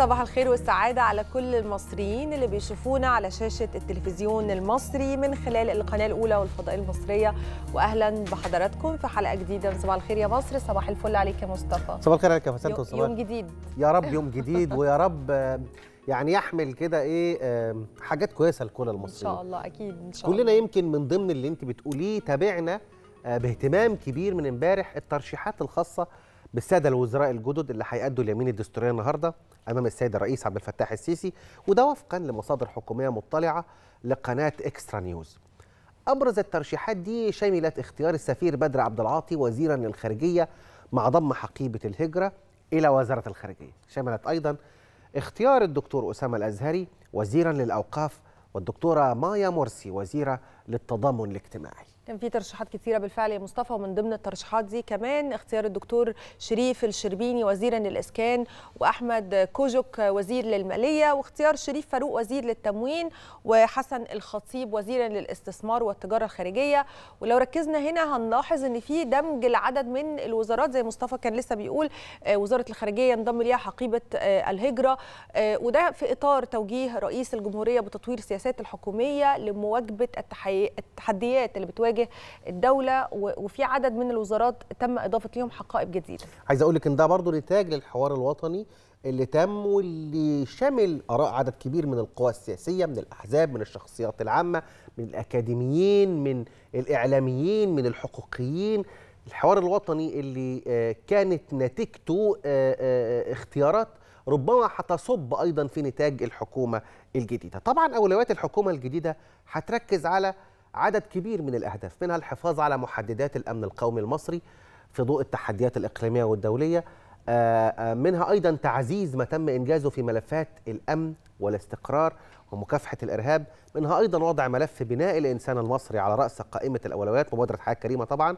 صباح الخير والسعادة على كل المصريين اللي بيشوفونا على شاشة التلفزيون المصري من خلال القناة الأولى والفضائية المصرية وأهلا بحضراتكم في حلقة جديدة من صباح الخير يا مصر صباح الفل عليك يا مصطفى صباح الخير عليك يا فسنت وصباح يوم جديد يا رب يوم جديد ويا رب يعني يحمل كده ايه حاجات كويسة لكل المصريين إن شاء الله أكيد إن شاء الله كلنا يمكن من ضمن اللي أنت بتقوليه تابعنا آه، باهتمام كبير من امبارح الترشيحات الخاصة بالساده الوزراء الجدد اللي هيأدوا اليمين الدستوريه النهارده امام السيد الرئيس عبد الفتاح السيسي وده وفقا لمصادر حكوميه مطلعه لقناه اكسترا نيوز. ابرز الترشيحات دي شملت اختيار السفير بدر عبد العاطي وزيرا للخارجيه مع ضم حقيبه الهجره الى وزاره الخارجيه، شملت ايضا اختيار الدكتور اسامه الازهري وزيرا للاوقاف والدكتوره مايا مرسي وزيره للتضامن الاجتماعي. كان في ترشيحات كثيره بالفعل يا مصطفى ومن ضمن الترشيحات دي كمان اختيار الدكتور شريف الشربيني وزيرا للاسكان واحمد كوجوك وزير للماليه واختيار شريف فاروق وزير للتموين وحسن الخطيب وزيرا للاستثمار والتجاره الخارجيه ولو ركزنا هنا هنلاحظ ان في دمج العدد من الوزارات زي مصطفى كان لسه بيقول آه، وزاره الخارجيه انضم ليها حقيبه آه، الهجره آه، وده في اطار توجيه رئيس الجمهوريه بتطوير سياسات الحكوميه لمواجهه التحديات اللي بتواجه بتواجه الدوله وفي عدد من الوزارات تم اضافه ليهم حقائب جديده عايز اقول لك ان ده برضه نتاج للحوار الوطني اللي تم واللي شمل اراء عدد كبير من القوى السياسيه من الاحزاب من الشخصيات العامه من الاكاديميين من الاعلاميين من الحقوقيين الحوار الوطني اللي آه، كانت نتيجته آه، آه، اختيارات ربما هتصب ايضا في نتاج الحكومه الجديده طبعا اولويات الحكومه الجديده هتركز على عدد كبير من الأهداف منها الحفاظ على محددات الأمن القومي المصري في ضوء التحديات الإقليمية والدولية آه، آه، منها أيضا تعزيز ما تم إنجازه في ملفات الأمن والاستقرار ومكافحة الإرهاب منها أيضا وضع ملف بناء الإنسان المصري على رأس قائمة الأولويات مبادرة حياة كريمة طبعا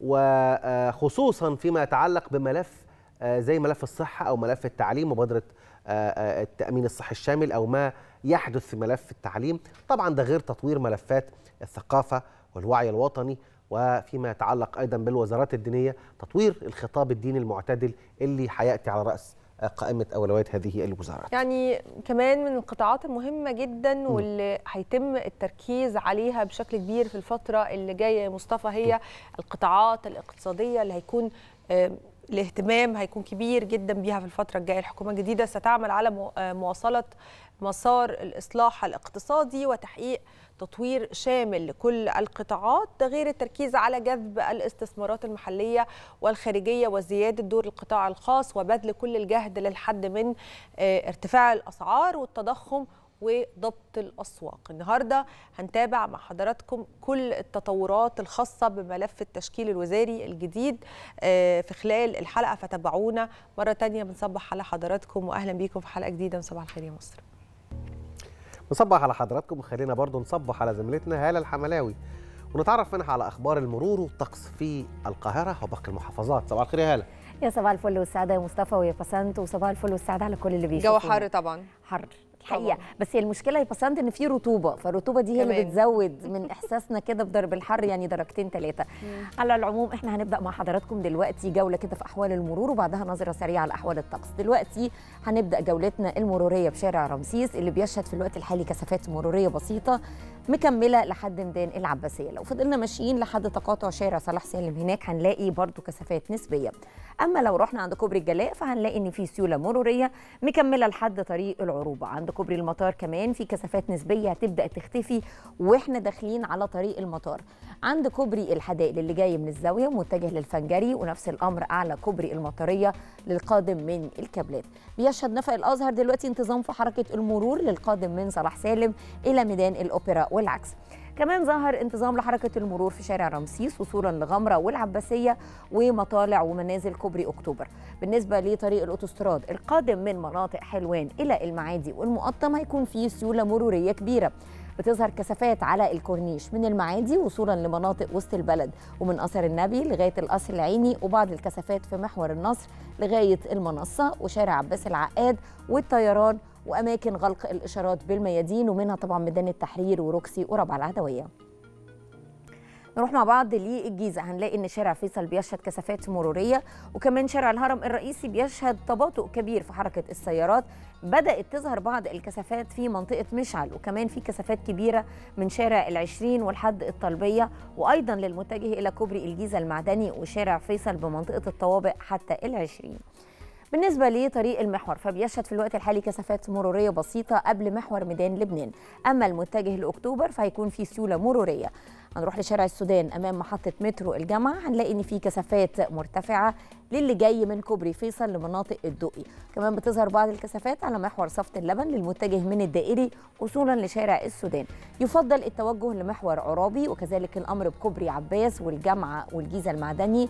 وخصوصا آه، فيما يتعلق بملف زي ملف الصحة أو ملف التعليم مبادرة التأمين الصحي الشامل أو ما يحدث في ملف التعليم طبعا ده غير تطوير ملفات الثقافة والوعي الوطني وفيما يتعلق أيضا بالوزارات الدينية تطوير الخطاب الديني المعتدل اللي هيأتي على رأس قائمة أولويات هذه الوزارات يعني كمان من القطاعات المهمة جدا واللي هيتم التركيز عليها بشكل كبير في الفترة اللي جاية مصطفى هي القطاعات الاقتصادية اللي هيكون الاهتمام هيكون كبير جدا بيها في الفترة الجاية الحكومة الجديدة ستعمل على آه، مواصلة مسار الإصلاح الاقتصادي وتحقيق تطوير شامل لكل القطاعات ده غير التركيز على جذب الاستثمارات المحلية والخارجية وزيادة دور القطاع الخاص وبذل كل الجهد للحد من آه، ارتفاع الأسعار والتضخم وضبط الأسواق النهاردة هنتابع مع حضراتكم كل التطورات الخاصة بملف التشكيل الوزاري الجديد آه، في خلال الحلقة فتابعونا مرة تانية بنصبح على حضراتكم وأهلا بيكم في حلقة جديدة من صباح الخير يا مصر نصبح على حضراتكم وخلينا برضو نصبح على زميلتنا هالة الحملاوي ونتعرف منها على اخبار المرور والطقس في القاهره وباقي المحافظات صباح الخير يا هاله يا صباح الفل والسعاده يا مصطفى ويا بسنت وصباح الفل والسعاده على كل اللي بيشوفوا جو حر طبعا حر حقيقه بس هي المشكله يا ان في رطوبه فالرطوبه دي هي اللي بتزود من احساسنا كده بضرب الحر يعني درجتين ثلاثه على العموم احنا هنبدا مع حضراتكم دلوقتي جوله كده في احوال المرور وبعدها نظره سريعه على احوال الطقس دلوقتي هنبدا جولتنا المروريه بشارع رمسيس اللي بيشهد في الوقت الحالي كثافات مروريه بسيطه مكمله لحد ميدان العباسيه لو فضلنا ماشيين لحد تقاطع شارع صلاح سالم هناك هنلاقي برضو كثافات نسبيه اما لو رحنا عند كوبري الجلاء فهنلاقي ان في سيوله مروريه مكمله لحد طريق العروبه عند كوبري المطار كمان في كثافات نسبيه هتبدا تختفي واحنا داخلين على طريق المطار عند كوبري الحدائق اللي جاي من الزاويه متجه للفنجري ونفس الامر اعلى كوبري المطريه للقادم من الكابلات بيشهد نفق الازهر دلوقتي انتظام في حركه المرور للقادم من صلاح سالم الى ميدان الاوبرا والعكس كمان ظهر انتظام لحركة المرور في شارع رمسيس وصولا لغمرة والعباسية ومطالع ومنازل كوبري أكتوبر بالنسبة لطريق الأوتوستراد القادم من مناطق حلوان إلى المعادي والمقطم هيكون فيه سيولة مرورية كبيرة بتظهر كثافات على الكورنيش من المعادي وصولا لمناطق وسط البلد ومن قصر النبي لغاية القصر العيني وبعض الكثافات في محور النصر لغاية المنصة وشارع عباس العقاد والطيران وأماكن غلق الإشارات بالميادين ومنها طبعا ميدان التحرير وروكسي وربع العدوية نروح مع بعض للجيزة هنلاقي إن شارع فيصل بيشهد كثافات مرورية وكمان شارع الهرم الرئيسي بيشهد تباطؤ كبير في حركة السيارات بدأت تظهر بعض الكثافات في منطقة مشعل وكمان في كثافات كبيرة من شارع العشرين والحد الطلبية وأيضا للمتجه إلى كوبري الجيزة المعدني وشارع فيصل بمنطقة الطوابق حتى العشرين بالنسبه لطريق المحور فبيشهد في الوقت الحالي كثافات مروريه بسيطه قبل محور ميدان لبنان اما المتجه لاكتوبر فهيكون في سيوله مروريه هنروح لشارع السودان امام محطه مترو الجامعه هنلاقي ان في كثافات مرتفعه للي جاي من كوبري فيصل لمناطق الدقي كمان بتظهر بعض الكثافات على محور صفت اللبن للمتجه من الدائري وصولا لشارع السودان يفضل التوجه لمحور عرابي وكذلك الامر بكوبري عباس والجامعه والجيزه المعدني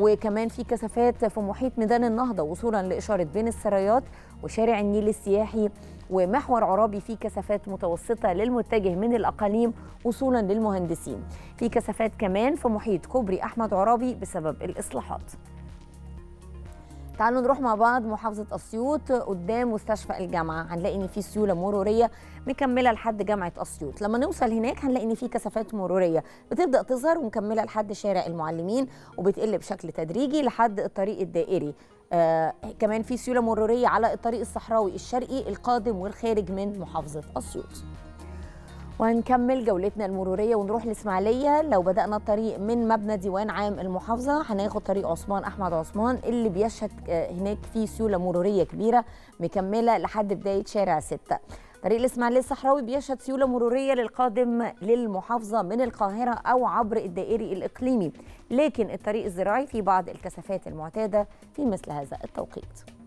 وكمان في كثافات في محيط ميدان النهضة وصولا لإشارة بين السرايات وشارع النيل السياحي ومحور عرابي في كثافات متوسطة للمتجه من الأقاليم وصولا للمهندسين في كثافات كمان في محيط كوبري أحمد عرابي بسبب الإصلاحات تعالوا نروح مع بعض محافظه اسيوط قدام مستشفى الجامعه هنلاقي ان في سيوله مروريه مكمله لحد جامعه اسيوط لما نوصل هناك هنلاقي ان في كثافات مروريه بتبدا تظهر ومكمله لحد شارع المعلمين وبتقل بشكل تدريجي لحد الطريق الدائري آه كمان في سيوله مروريه على الطريق الصحراوي الشرقي القادم والخارج من محافظه اسيوط وهنكمل جولتنا المروريه ونروح الاسماعيليه لو بدانا الطريق من مبنى ديوان عام المحافظه هناخد طريق عثمان احمد عثمان اللي بيشهد آه، هناك فيه سيوله مروريه كبيره مكمله لحد بدايه شارع ستة طريق الاسماعيليه الصحراوي بيشهد سيوله مروريه للقادم للمحافظه من القاهره او عبر الدائري الاقليمي لكن الطريق الزراعي في بعض الكثافات المعتاده في مثل هذا التوقيت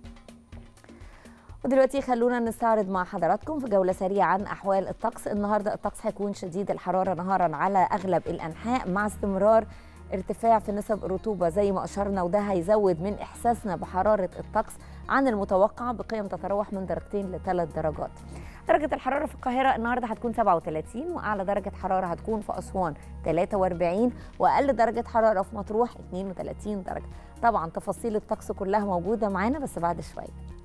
ودلوقتي خلونا نستعرض مع حضراتكم في جولة سريعة عن أحوال الطقس النهاردة الطقس هيكون شديد الحرارة نهارا على أغلب الأنحاء مع استمرار ارتفاع في نسب الرطوبة زي ما أشرنا وده هيزود من إحساسنا بحرارة الطقس عن المتوقع بقيم تتراوح من درجتين لثلاث درجات درجة الحرارة في القاهرة النهاردة هتكون 37 وأعلى درجة حرارة هتكون في أسوان 43 وأقل درجة حرارة في مطروح 32 درجة طبعا تفاصيل الطقس كلها موجودة معانا بس بعد شوية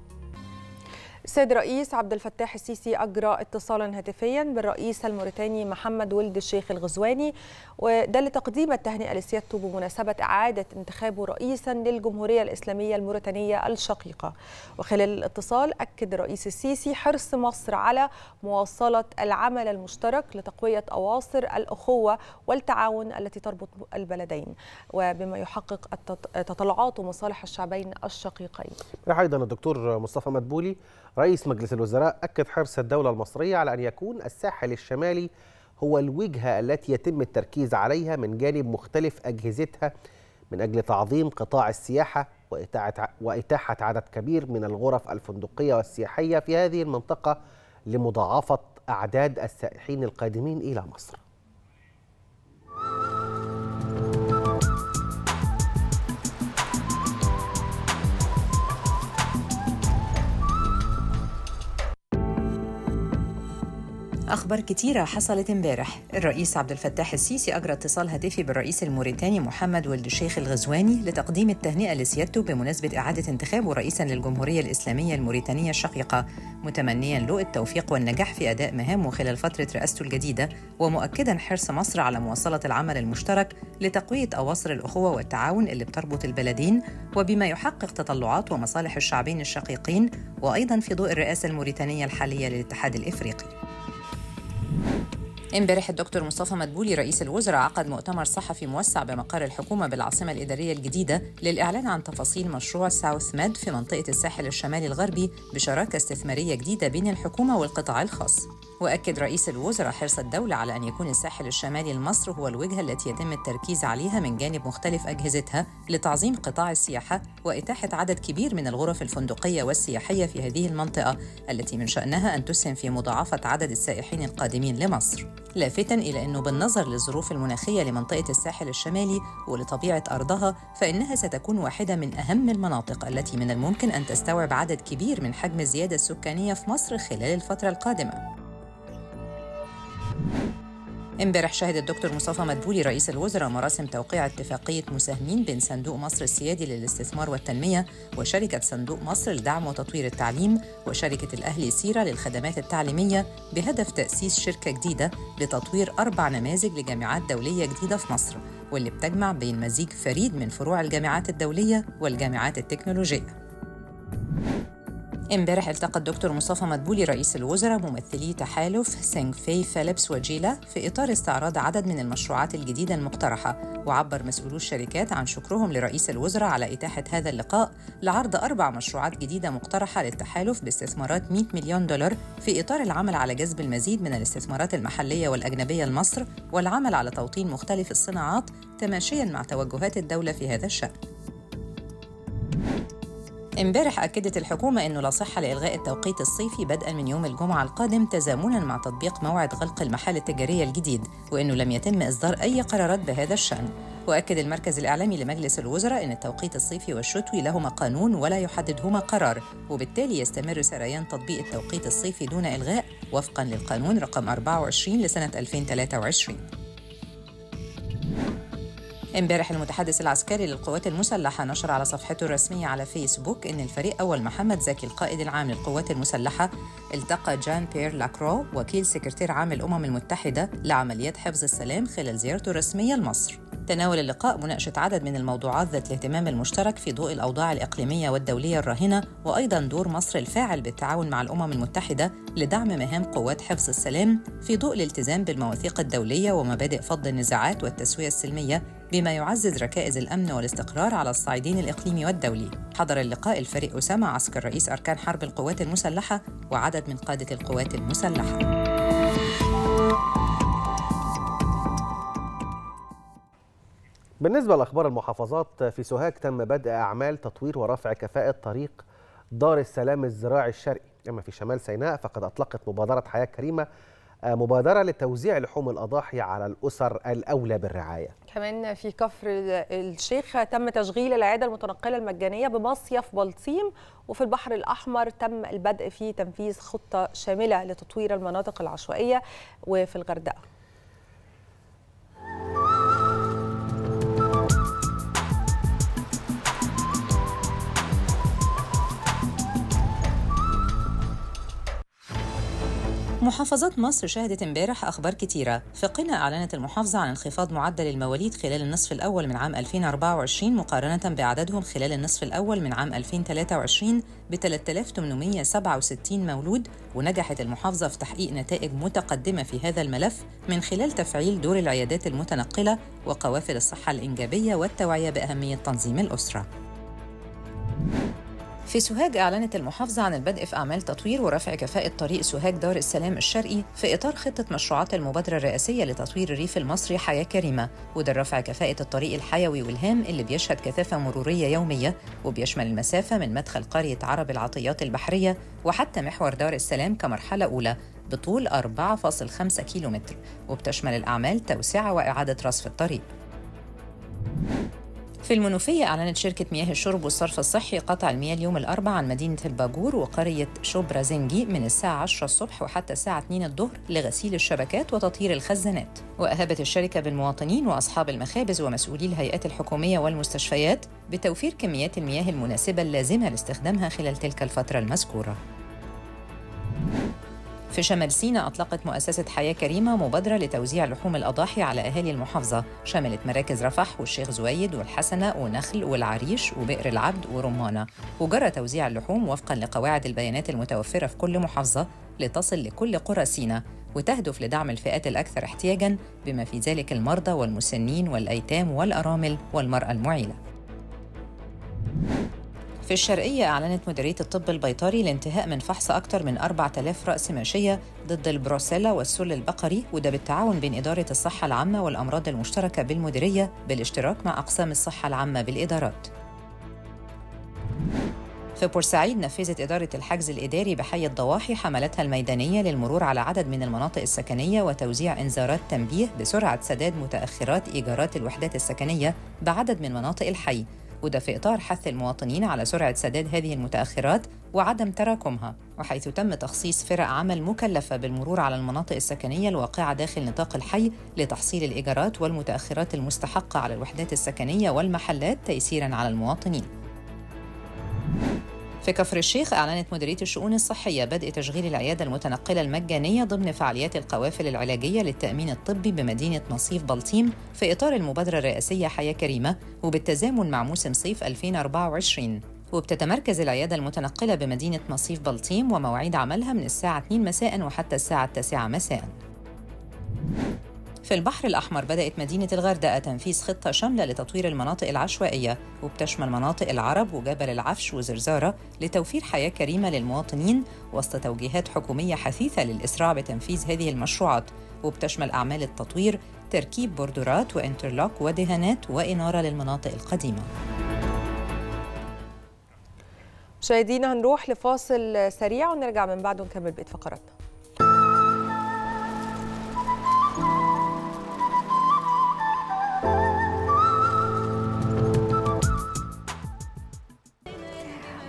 السيد الرئيس عبد الفتاح السيسي اجرى اتصالا هاتفيا بالرئيس الموريتاني محمد ولد الشيخ الغزواني وده لتقديم التهنئه لسيادته بمناسبه اعاده انتخابه رئيسا للجمهوريه الاسلاميه الموريتانيه الشقيقه وخلال الاتصال اكد الرئيس السيسي حرص مصر على مواصله العمل المشترك لتقويه اواصر الاخوه والتعاون التي تربط البلدين وبما يحقق تطلعات ومصالح الشعبين الشقيقين. ايضا الدكتور مصطفى مدبولي رئيس مجلس الوزراء أكد حرص الدولة المصرية على أن يكون الساحل الشمالي هو الوجهة التي يتم التركيز عليها من جانب مختلف أجهزتها من أجل تعظيم قطاع السياحة وإتاحة عدد كبير من الغرف الفندقية والسياحية في هذه المنطقة لمضاعفة أعداد السائحين القادمين إلى مصر أخبار كتيرة حصلت امبارح الرئيس عبد الفتاح السيسي أجرى اتصال هاتفي بالرئيس الموريتاني محمد ولد الشيخ الغزواني لتقديم التهنئة لسيادته بمناسبة إعادة انتخابه رئيسا للجمهورية الإسلامية الموريتانية الشقيقة متمنيا له التوفيق والنجاح في أداء مهامه خلال فترة رئاسته الجديدة ومؤكدا حرص مصر على مواصلة العمل المشترك لتقوية أواصر الأخوة والتعاون اللي بتربط البلدين وبما يحقق تطلعات ومصالح الشعبين الشقيقين وأيضا في ضوء الرئاسة الموريتانية الحالية للاتحاد الإفريقي امبارح الدكتور مصطفى مدبولي رئيس الوزراء عقد مؤتمر صحفي موسع بمقر الحكومة بالعاصمة الإدارية الجديدة للإعلان عن تفاصيل مشروع ساوث ميد في منطقة الساحل الشمالي الغربي بشراكة استثمارية جديدة بين الحكومة والقطاع الخاص. وأكد رئيس الوزراء حرص الدولة على أن يكون الساحل الشمالي لمصر هو الوجهة التي يتم التركيز عليها من جانب مختلف أجهزتها لتعظيم قطاع السياحة وإتاحة عدد كبير من الغرف الفندقية والسياحية في هذه المنطقة التي من شأنها أن تسهم في مضاعفة عدد السائحين القادمين لمصر لافتا إلى أنه بالنظر للظروف المناخية لمنطقة الساحل الشمالي ولطبيعة أرضها فإنها ستكون واحدة من أهم المناطق التي من الممكن أن تستوعب عدد كبير من حجم الزيادة السكانية في مصر خلال الفترة القادمة امبارح شهد الدكتور مصطفى مدبولي رئيس الوزراء مراسم توقيع اتفاقية مساهمين بين صندوق مصر السيادي للاستثمار والتنمية وشركة صندوق مصر لدعم وتطوير التعليم وشركة الأهلي سيرة للخدمات التعليمية بهدف تأسيس شركة جديدة لتطوير أربع نماذج لجامعات دولية جديدة في مصر واللي بتجمع بين مزيج فريد من فروع الجامعات الدولية والجامعات التكنولوجية امبارح التقى الدكتور مصطفى مدبولي رئيس الوزراء ممثلي تحالف سينغ في فيليبس وجيلا في إطار استعراض عدد من المشروعات الجديدة المقترحة وعبر مسؤولو الشركات عن شكرهم لرئيس الوزراء على إتاحة هذا اللقاء لعرض أربع مشروعات جديدة مقترحة للتحالف باستثمارات 100 مليون دولار في إطار العمل على جذب المزيد من الاستثمارات المحلية والأجنبية لمصر والعمل على توطين مختلف الصناعات تماشيا مع توجهات الدولة في هذا الشأن. امبارح أكدت الحكومة أنه لا صحة لإلغاء التوقيت الصيفي بدءا من يوم الجمعة القادم تزامنا مع تطبيق موعد غلق المحال التجارية الجديد وأنه لم يتم إصدار أي قرارات بهذا الشأن وأكد المركز الإعلامي لمجلس الوزراء أن التوقيت الصيفي والشتوي لهما قانون ولا يحددهما قرار وبالتالي يستمر سريان تطبيق التوقيت الصيفي دون إلغاء وفقا للقانون رقم 24 لسنة 2023 امبارح المتحدث العسكري للقوات المسلحة نشر على صفحته الرسمية على فيسبوك أن الفريق أول محمد زكي القائد العام للقوات المسلحة التقى جان بير لاكرو وكيل سكرتير عام الأمم المتحدة لعمليات حفظ السلام خلال زيارته الرسمية لمصر تناول اللقاء مناقشة عدد من الموضوعات ذات الاهتمام المشترك في ضوء الأوضاع الإقليمية والدولية الراهنة وأيضا دور مصر الفاعل بالتعاون مع الأمم المتحدة لدعم مهام قوات حفظ السلام في ضوء الالتزام بالمواثيق الدولية ومبادئ فض النزاعات والتسوية السلمية بما يعزز ركائز الأمن والاستقرار على الصعيدين الإقليمي والدولي. حضر اللقاء الفريق أسامة عسكر رئيس أركان حرب القوات المسلحة وعدد من قادة القوات المسلحة. بالنسبة لأخبار المحافظات في سوهاج تم بدء أعمال تطوير ورفع كفاءة طريق دار السلام الزراعي الشرقي أما في شمال سيناء فقد أطلقت مبادرة حياة كريمة آه، مبادرة لتوزيع لحوم الأضاحي على الأسر الأولى بالرعاية كمان في كفر الشيخ تم تشغيل العيادة المتنقلة المجانية بمصيف بلطيم وفي البحر الأحمر تم البدء في تنفيذ خطة شاملة لتطوير المناطق العشوائية وفي الغردقة محافظات مصر شهدت امبارح أخبار كتيرة في قنا أعلنت المحافظة عن انخفاض معدل المواليد خلال النصف الأول من عام 2024 مقارنة باعدادهم خلال النصف الأول من عام 2023 ب 3867 مولود ونجحت المحافظة في تحقيق نتائج متقدمة في هذا الملف من خلال تفعيل دور العيادات المتنقلة وقوافل الصحة الإنجابية والتوعية بأهمية تنظيم الأسرة في سوهاج أعلنت المحافظة عن البدء في أعمال تطوير ورفع كفاءة طريق سوهاج دار السلام الشرقي في إطار خطة مشروعات المبادرة الرئاسية لتطوير الريف المصري حياة كريمة وده رفع كفاءة الطريق الحيوي والهام اللي بيشهد كثافة مرورية يومية وبيشمل المسافة من مدخل قرية عرب العطيات البحرية وحتى محور دار السلام كمرحلة أولى بطول 4.5 كيلومتر وبتشمل الأعمال توسعة وإعادة رصف الطريق في المنوفية أعلنت شركة مياه الشرب والصرف الصحي قطع المياه اليوم الأربعاء عن مدينة الباجور وقرية شبرا زنجي من الساعة 10 الصبح وحتى الساعة 2 الظهر لغسيل الشبكات وتطهير الخزانات وأهبت الشركة بالمواطنين وأصحاب المخابز ومسؤولي الهيئات الحكومية والمستشفيات بتوفير كميات المياه المناسبة اللازمة لاستخدامها خلال تلك الفترة المذكورة في شمال سيناء أطلقت مؤسسة حياة كريمة مبادرة لتوزيع لحوم الأضاحي على أهالي المحافظة شملت مراكز رفح والشيخ زويد والحسنة ونخل والعريش وبئر العبد ورمانة وجرى توزيع اللحوم وفقا لقواعد البيانات المتوفرة في كل محافظة لتصل لكل قرى سيناء وتهدف لدعم الفئات الأكثر احتياجاً بما في ذلك المرضى والمسنين والأيتام والأرامل والمرأة المعيلة في الشرقية أعلنت مديرية الطب البيطري الانتهاء من فحص أكثر من 4000 رأس ماشية ضد البروسيلا والسل البقري وده بالتعاون بين إدارة الصحة العامة والأمراض المشتركة بالمديرية بالاشتراك مع أقسام الصحة العامة بالإدارات. في بورسعيد نفذت إدارة الحجز الإداري بحي الضواحي حملتها الميدانية للمرور على عدد من المناطق السكنية وتوزيع إنذارات تنبيه بسرعة سداد متأخرات إيجارات الوحدات السكنية بعدد من مناطق الحي وده في إطار حث المواطنين على سرعة سداد هذه المتأخرات وعدم تراكمها وحيث تم تخصيص فرق عمل مكلفة بالمرور على المناطق السكنية الواقعة داخل نطاق الحي لتحصيل الإيجارات والمتأخرات المستحقة على الوحدات السكنية والمحلات تيسيراً على المواطنين في كفر الشيخ أعلنت مديرية الشؤون الصحية بدء تشغيل العيادة المتنقلة المجانية ضمن فعاليات القوافل العلاجية للتأمين الطبي بمدينة نصيف بلطيم في إطار المبادرة الرئاسية حياة كريمة وبالتزامن مع موسم صيف 2024 وبتتمركز العيادة المتنقلة بمدينة نصيف بلطيم ومواعيد عملها من الساعة 2 مساء وحتى الساعة 9 مساء في البحر الأحمر بدأت مدينة الغردقة تنفيذ خطة شاملة لتطوير المناطق العشوائية وبتشمل مناطق العرب وجبل العفش وزرزارة لتوفير حياة كريمة للمواطنين وسط توجيهات حكومية حثيثة للإسراع بتنفيذ هذه المشروعات وبتشمل أعمال التطوير تركيب بوردرات وإنترلوك ودهانات وإنارة للمناطق القديمة مشاهدينا هنروح لفاصل سريع ونرجع من بعده نكمل بقية فقراتنا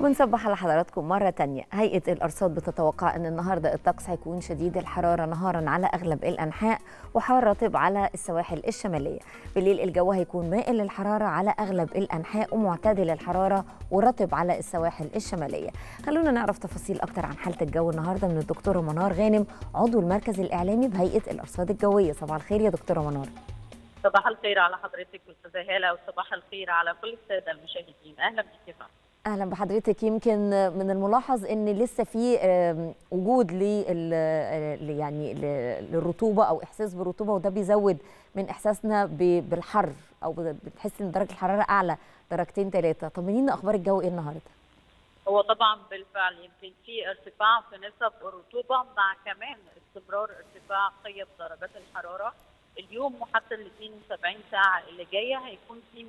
ونصبح على حضراتكم مرة تانية هيئة الأرصاد بتتوقع أن النهاردة الطقس هيكون شديد الحرارة نهارا على أغلب الأنحاء وحار رطب على السواحل الشمالية بالليل الجو هيكون مائل للحرارة على أغلب الأنحاء ومعتدل الحرارة ورطب على السواحل الشمالية خلونا نعرف تفاصيل أكتر عن حالة الجو النهاردة من الدكتورة منار غانم عضو المركز الإعلامي بهيئة الأرصاد الجوية صباح الخير يا دكتورة منار صباح الخير على حضرتك أستاذة هالة وصباح الخير على كل السادة المشاهدين أهلا بك اهلا بحضرتك يمكن من الملاحظ ان لسه في وجود لل يعني للرطوبه او احساس بالرطوبه وده بيزود من احساسنا بالحر او بتحس ان درجه الحراره اعلى درجتين ثلاثه طمنينا اخبار الجو ايه النهارده هو طبعا بالفعل يمكن في ارتفاع في نسب الرطوبه مع كمان استمرار ارتفاع قيم درجات الحراره اليوم وحتى ال 72 ساعه اللي جايه هيكون في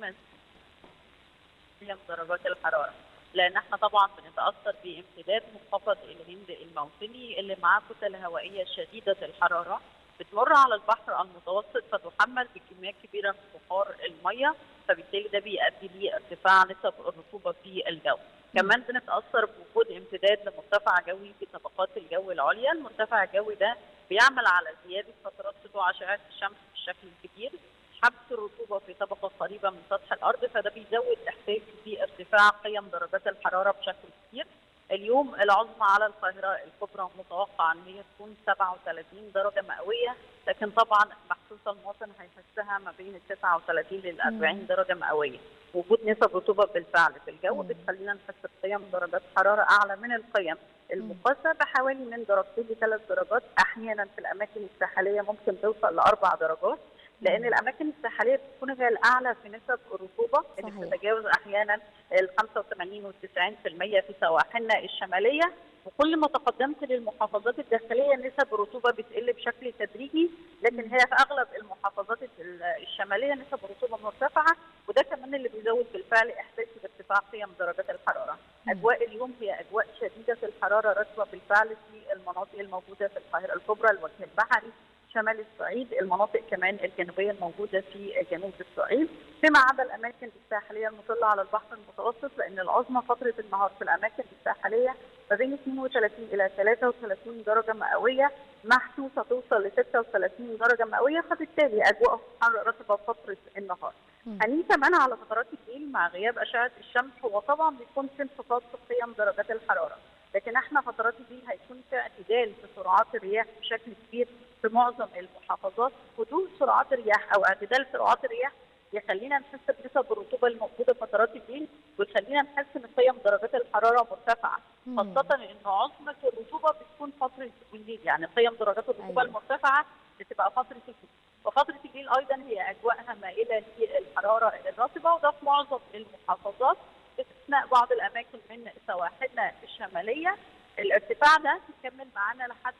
نسبيا درجات الحراره لان احنا طبعا بنتاثر بامتداد منخفض الهند الموسمي اللي معاه كتل هوائيه شديده الحراره بتمر على البحر المتوسط فتحمل بكميات كبيره من بخار الميه فبالتالي ده بيؤدي لارتفاع نسب الرطوبه في الجو. كمان بنتاثر بوجود امتداد لمرتفع جوي في طبقات الجو العليا، المرتفع الجوي ده بيعمل على زياده فترات سطوع اشعه الشمس بشكل كبير حبس الرطوبه في طبقه قريبه من سطح الارض فده بيزود احساس بارتفاع قيم درجات الحراره بشكل كبير. اليوم العظمى على القاهره الكبرى متوقع ان هي تكون 37 درجه مئويه لكن طبعا محسوس المواطن هيحسها ما بين 39 لل 40 درجه مئويه. وجود نسب رطوبه بالفعل في الجو بتخلينا نحس بقيم درجات حراره اعلى من القيم المقاسه بحوالي من درجتين لثلاث درجات احيانا في الاماكن الساحليه ممكن توصل لاربع درجات لان الاماكن الساحليه بتكون هي الاعلى في نسب الرطوبه اللي يعني بتتجاوز احيانا ال 85 وال 90% في سواحلنا الشماليه وكل ما تقدمت للمحافظات الداخليه نسب الرطوبه بتقل بشكل تدريجي لكن هي في اغلب المحافظات الشماليه نسب الرطوبه مرتفعه وده كمان اللي بيزود بالفعل احساس بارتفاع قيم درجات الحراره. اجواء اليوم هي اجواء شديده الحراره رطبه بالفعل في المناطق الموجوده في القاهره الكبرى شمال الصعيد المناطق كمان الجنوبيه الموجوده في جنوب الصعيد فيما عدا الاماكن الساحليه المطله على البحر المتوسط لان العظمى فتره النهار في الاماكن الساحليه ما بين 32 الى 33 درجه مئويه محسوسه توصل ل 36 درجه مئويه فبالتالي اجواء حر رطبه فتره النهار. حنين كمان على فترات الليل مع غياب اشعه الشمس هو طبعا بيكون في انخفاض في قيم درجات الحراره لكن احنا فترات الليل هيكون في اعتدال في سرعات الرياح بشكل كبير في معظم المحافظات حدوث سرعات رياح او اعتدال سرعات الرياح يخلينا نحس بنسب الرطوبه الموجوده فترات الليل ويخلينا نحس ان قيم درجات الحراره مرتفعه خاصه ان عظمه الرطوبه بتكون فتره الليل يعني قيم درجات الرطوبه أيوة. المرتفعه بتبقى فتره الليل وفتره الليل ايضا هي اجواءها مائله للحراره الرطبه وده في معظم المحافظات باستثناء بعض الاماكن من سواحلنا الشماليه الارتفاع ده بيكمل معانا لحد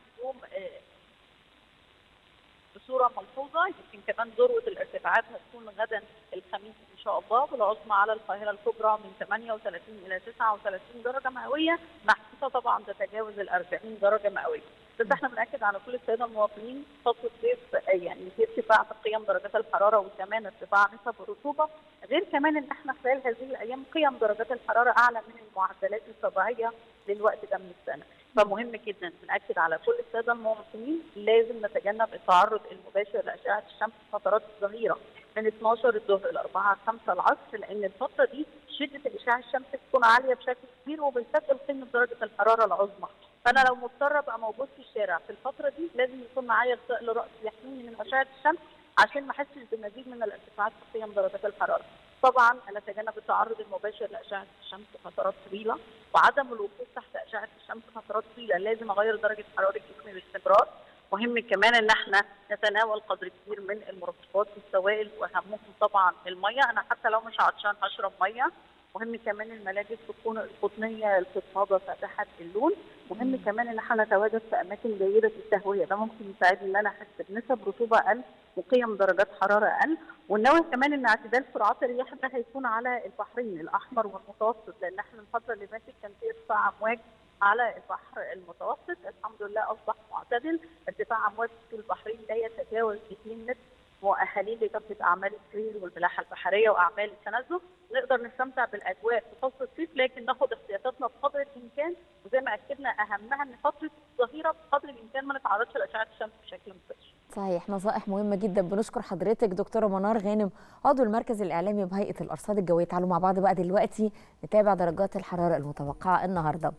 صوره ملحوظه يمكن كمان ذروه الارتفاعات هتكون غدا الخميس ان شاء الله والعظمى على القاهره الكبرى من 38 الى 39 درجه مئويه محسوسه طبعا تتجاوز ال 40 درجه مئويه بس احنا بناكد على كل الساده المواطنين فصل الصيف يعني في ارتفاع في قيم درجات الحراره وكمان ارتفاع نسب الرطوبه غير كمان ان احنا خلال هذه الايام قيم درجات الحراره اعلى من المعدلات الطبيعيه للوقت ده من السنه فمهم جدا بنأكد على كل السادة المواطنين لازم نتجنب التعرض المباشر لأشعة الشمس في فترات صغيره من 12 الظهر ل 4 5 العصر لأن الفترة دي شدة الإشعاع الشمسي بتكون عالية بشكل كبير وبنسجل قمة درجة الحرارة العظمى فانا لو مضطره ابقى موجود في الشارع في الفتره دي لازم يكون معايا غطاء لراسي يحميني من اشعه الشمس عشان ما احسش بمزيد من الارتفاعات في قيم درجات الحراره طبعا انا تجنب التعرض المباشر لاشعه الشمس فترات طويله وعدم الوقوف تحت اشعه الشمس فترات طويله لازم اغير درجه حراره جسمي باستمرار مهم كمان ان احنا نتناول قدر كبير من المرطبات والسوائل واهمهم طبعا الميه انا حتى لو مش عطشان هشرب ميه مهم كمان الملابس تكون القطنيه الفضفاضه فاتحه اللون مهم كمان ان احنا نتواجد في اماكن جيده التهويه ده ممكن يساعدني ان انا احس بنسب رطوبه اقل وقيم درجات حراره اقل والنوع كمان ان اعتدال سرعات الرياح ده هيكون على البحرين الاحمر والمتوسط لان احنا الفتره اللي فاتت كان في ارتفاع امواج على البحر المتوسط الحمد لله اصبح معتدل ارتفاع امواج في البحرين لا يتجاوز 200 متر مؤهلين لكافه اعمال السرير والملاحه البحريه واعمال التنزه نقدر نستمتع بالاجواء في فصل الصيف لكن ناخد احتياطاتنا بقدر الامكان وزي ما اكدنا اهمها ان فتره الظهيره بقدر الامكان ما نتعرضش لاشعه الشمس بشكل مستمر صحيح نصائح مهمه جدا بنشكر حضرتك دكتوره منار غانم عضو المركز الاعلامي بهيئه الارصاد الجويه تعالوا مع بعض بقى دلوقتي نتابع درجات الحراره المتوقعه النهارده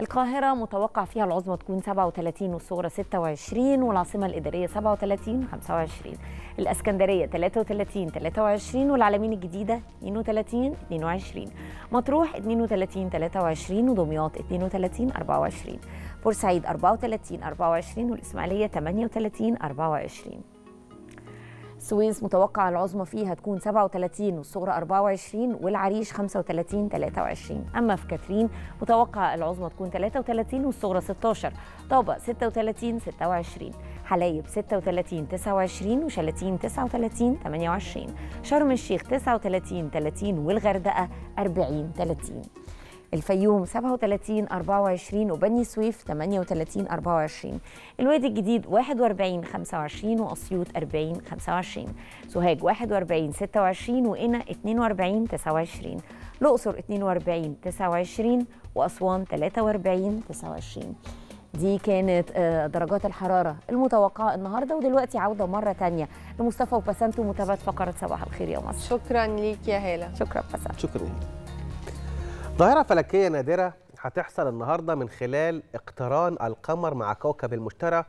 القاهره متوقع فيها العظمى تكون 37 والصغرى 26 والعاصمه الاداريه 37 25 الاسكندريه 33 23 والعالمين الجديده 32 22 مطروح 32 23 ودمياط 32 24 بورسعيد 34 24 والإسماعيلية 38 24 السويس متوقع العظمى فيها تكون 37 والصغرى 24 والعريش 35 23 أما في كاترين متوقع العظمى تكون 33 والصغرى 16 طابا 36 26 حلايب 36 29 وشلاتين 39 28 شرم الشيخ 39 30 والغردقة 40 30 الفيوم 37 24 وبني سويف 38 24 الوادي الجديد 41 25 واسيوط 40 25 سوهاج 41 26 وقنا 42 29 الاقصر 42 29 واسوان 43 29 دي كانت آه، درجات الحرارة المتوقعة النهاردة ودلوقتي عودة مرة تانية لمصطفى وبسنت ومتابعة فقرة صباح الخير يا مصر شكرا ليك يا هالة شكرا بسنت شكرا ليك ظاهرة فلكية نادرة هتحصل النهاردة من خلال اقتران القمر مع كوكب المشتري